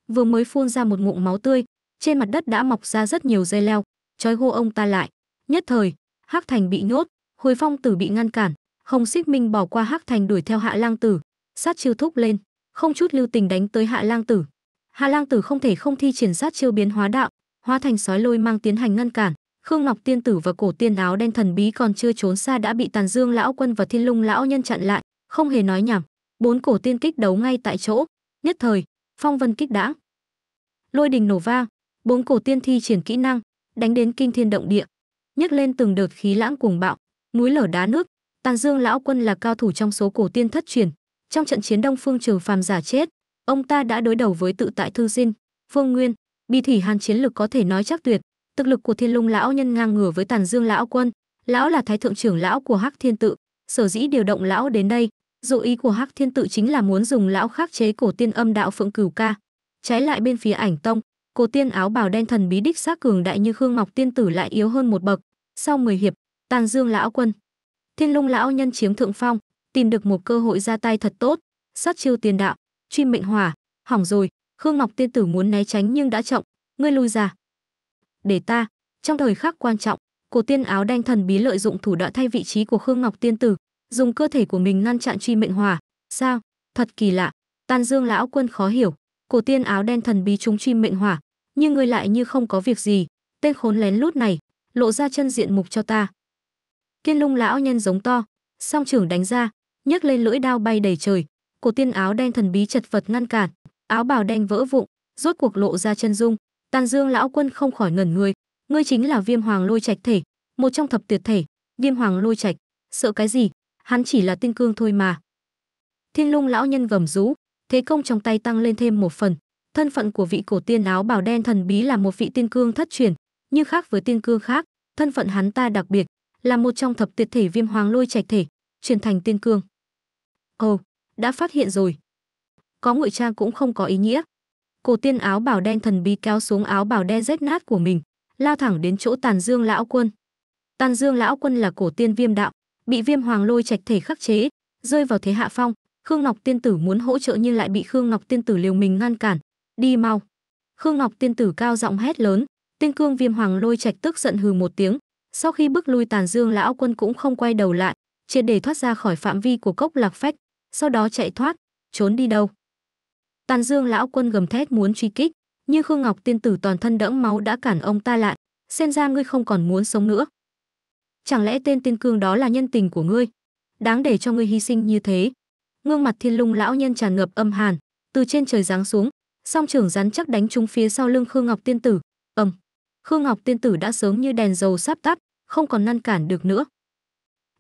Vừa mới phun ra một ngụm máu tươi, trên mặt đất đã mọc ra rất nhiều dây leo, trói hô ông ta lại. Nhất thời, Hắc Thành bị nhốt, Hồi Phong Tử bị ngăn cản, Hồng Xích Minh bỏ qua Hắc Thành đuổi theo Hạ Lang Tử, sát chiêu thúc lên, không chút lưu tình đánh tới Hạ Lang Tử. Hạ Lang Tử không thể không thi triển sát chiêu biến hóa đạo, hóa thành sói lôi mang tiến hành ngăn cản, Khương Ngọc Tiên Tử và cổ tiên áo đen thần bí còn chưa trốn xa đã bị Tàn Dương lão quân và Thiên Lung lão nhân chặn lại, không hề nói nhảm, bốn cổ tiên kích đấu ngay tại chỗ, nhất thời, phong vân kích đãng. Lôi đình nổ vang, bốn cổ tiên thi triển kỹ năng, đánh đến kinh thiên động địa, nhấc lên từng đợt khí lãng cuồng bạo, núi lở đá nước, Tàn Dương lão quân là cao thủ trong số cổ tiên thất truyền, trong trận chiến Đông Phương Trừ phàm giả chết, ông ta đã đối đầu với tự tại thư sinh, Phương Nguyên, Bi Thủy Hàn chiến lực có thể nói chắc tuyệt, Tức lực của Thiên Lung lão nhân ngang ngửa với Tàn Dương lão quân, lão là thái thượng trưởng lão của Hắc Thiên tự, sở dĩ điều động lão đến đây, dụ ý của Hắc Thiên tự chính là muốn dùng lão khắc chế cổ tiên âm đạo phượng cửu ca. Trái lại bên phía Ảnh Tông, cổ tiên áo bào đen thần bí đích xác cường đại như Khương Ngọc tiên tử lại yếu hơn một bậc. Sau mười hiệp, Tàn Dương lão quân, Thiên Lung lão nhân chiếm thượng phong, tìm được một cơ hội ra tay thật tốt, sát chiêu tiền đạo, truy mệnh hỏa, hỏng rồi, Khương Ngọc tiên tử muốn né tránh nhưng đã trọng, ngươi lui ra để ta trong thời khắc quan trọng cổ tiên áo đen thần bí lợi dụng thủ đoạn thay vị trí của khương ngọc tiên tử dùng cơ thể của mình ngăn chặn truy mệnh hỏa sao thật kỳ lạ tan dương lão quân khó hiểu cổ tiên áo đen thần bí trúng truy mệnh hỏa nhưng người lại như không có việc gì tên khốn lén lút này lộ ra chân diện mục cho ta kiên lung lão nhân giống to song trưởng đánh ra nhấc lên lưỡi đao bay đầy trời cổ tiên áo đen thần bí chật vật ngăn cản áo bào đen vỡ vụn rốt cuộc lộ ra chân dung Tàn Dương lão quân không khỏi ngẩn người, ngươi chính là Viêm Hoàng Lôi Trạch thể, một trong thập tuyệt thể, Viêm Hoàng Lôi Trạch, sợ cái gì, hắn chỉ là tinh cương thôi mà. Thiên Lung lão nhân gầm rú, thế công trong tay tăng lên thêm một phần. Thân phận của vị cổ tiên áo bào đen thần bí là một vị tiên cương thất truyền, nhưng khác với tiên cương khác, thân phận hắn ta đặc biệt, là một trong thập tuyệt thể viêm hoàng lôi trạch thể, truyền thành tiên cương. Ồ, đã phát hiện rồi. Có ngụy trang cũng không có ý nghĩa, cổ tiên áo bảo đen thần bí kéo xuống áo bảo đen rách nát của mình, lao thẳng đến chỗ Tàn Dương lão quân. Tàn Dương lão quân là cổ tiên viêm đạo, bị viêm hoàng lôi trạch thể khắc chế, rơi vào thế hạ phong, Khương Ngọc tiên tử muốn hỗ trợ nhưng lại bị Khương Ngọc tiên tử liều mình ngăn cản, "Đi mau." Khương Ngọc tiên tử cao giọng hét lớn, Tiên Cương Viêm Hoàng Lôi Trạch tức giận hừ một tiếng, sau khi bước lui Tàn Dương lão quân cũng không quay đầu lại, triệt để thoát ra khỏi phạm vi của cốc lạc phách, sau đó chạy thoát, trốn đi đâu? Tàn Dương lão quân gầm thét muốn truy kích, nhưng Khương Ngọc tiên tử toàn thân đẫm máu đã cản ông ta lại, xem ra ngươi không còn muốn sống nữa. Chẳng lẽ tên tiên cương đó là nhân tình của ngươi, đáng để cho ngươi hy sinh như thế? Ngương mặt Thiên Lung lão nhân tràn ngập âm hàn, từ trên trời giáng xuống, song trưởng rắn chắc đánh trúng phía sau lưng Khương Ngọc tiên tử, ầm. Khương Ngọc tiên tử đã sớm như đèn dầu sắp tắt, không còn ngăn cản được nữa.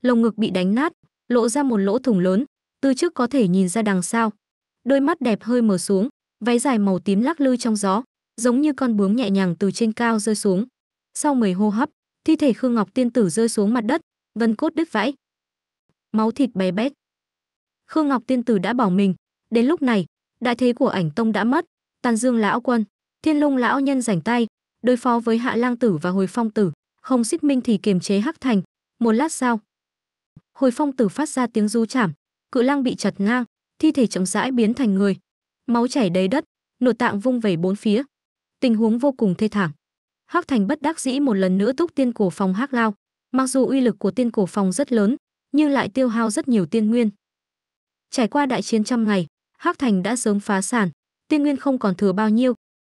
Lồng ngực bị đánh nát, lộ ra một lỗ thủng lớn, từ trước có thể nhìn ra đằng sau, đôi mắt đẹp hơi mở xuống, váy dài màu tím lắc lư trong gió, giống như con bướm nhẹ nhàng từ trên cao rơi xuống. Sau mười hô hấp, thi thể Khương Ngọc tiên tử rơi xuống mặt đất, vân cốt đứt vãi. Máu thịt bé bét. Khương Ngọc tiên tử đã bỏ mình, đến lúc này, đại thế của ảnh tông đã mất, Tàn Dương lão quân, Thiên Lung lão nhân rảnh tay, đối phó với Hạ Lang tử và Hồi Phong tử, không Xích Minh thì kiềm chế Hắc Thành, một lát sau. Hồi Phong tử phát ra tiếng rú chảm, cự lang bị chật ngang, thi thể chậm rãi biến thành người máu chảy đầy đất nội tạng vung vẩy bốn phía tình huống vô cùng thê thảm hắc thành bất đắc dĩ một lần nữa thúc tiên cổ phòng hắc lao mặc dù uy lực của tiên cổ phòng rất lớn nhưng lại tiêu hao rất nhiều tiên nguyên trải qua đại chiến trăm ngày hắc thành đã sớm phá sản tiên nguyên không còn thừa bao nhiêu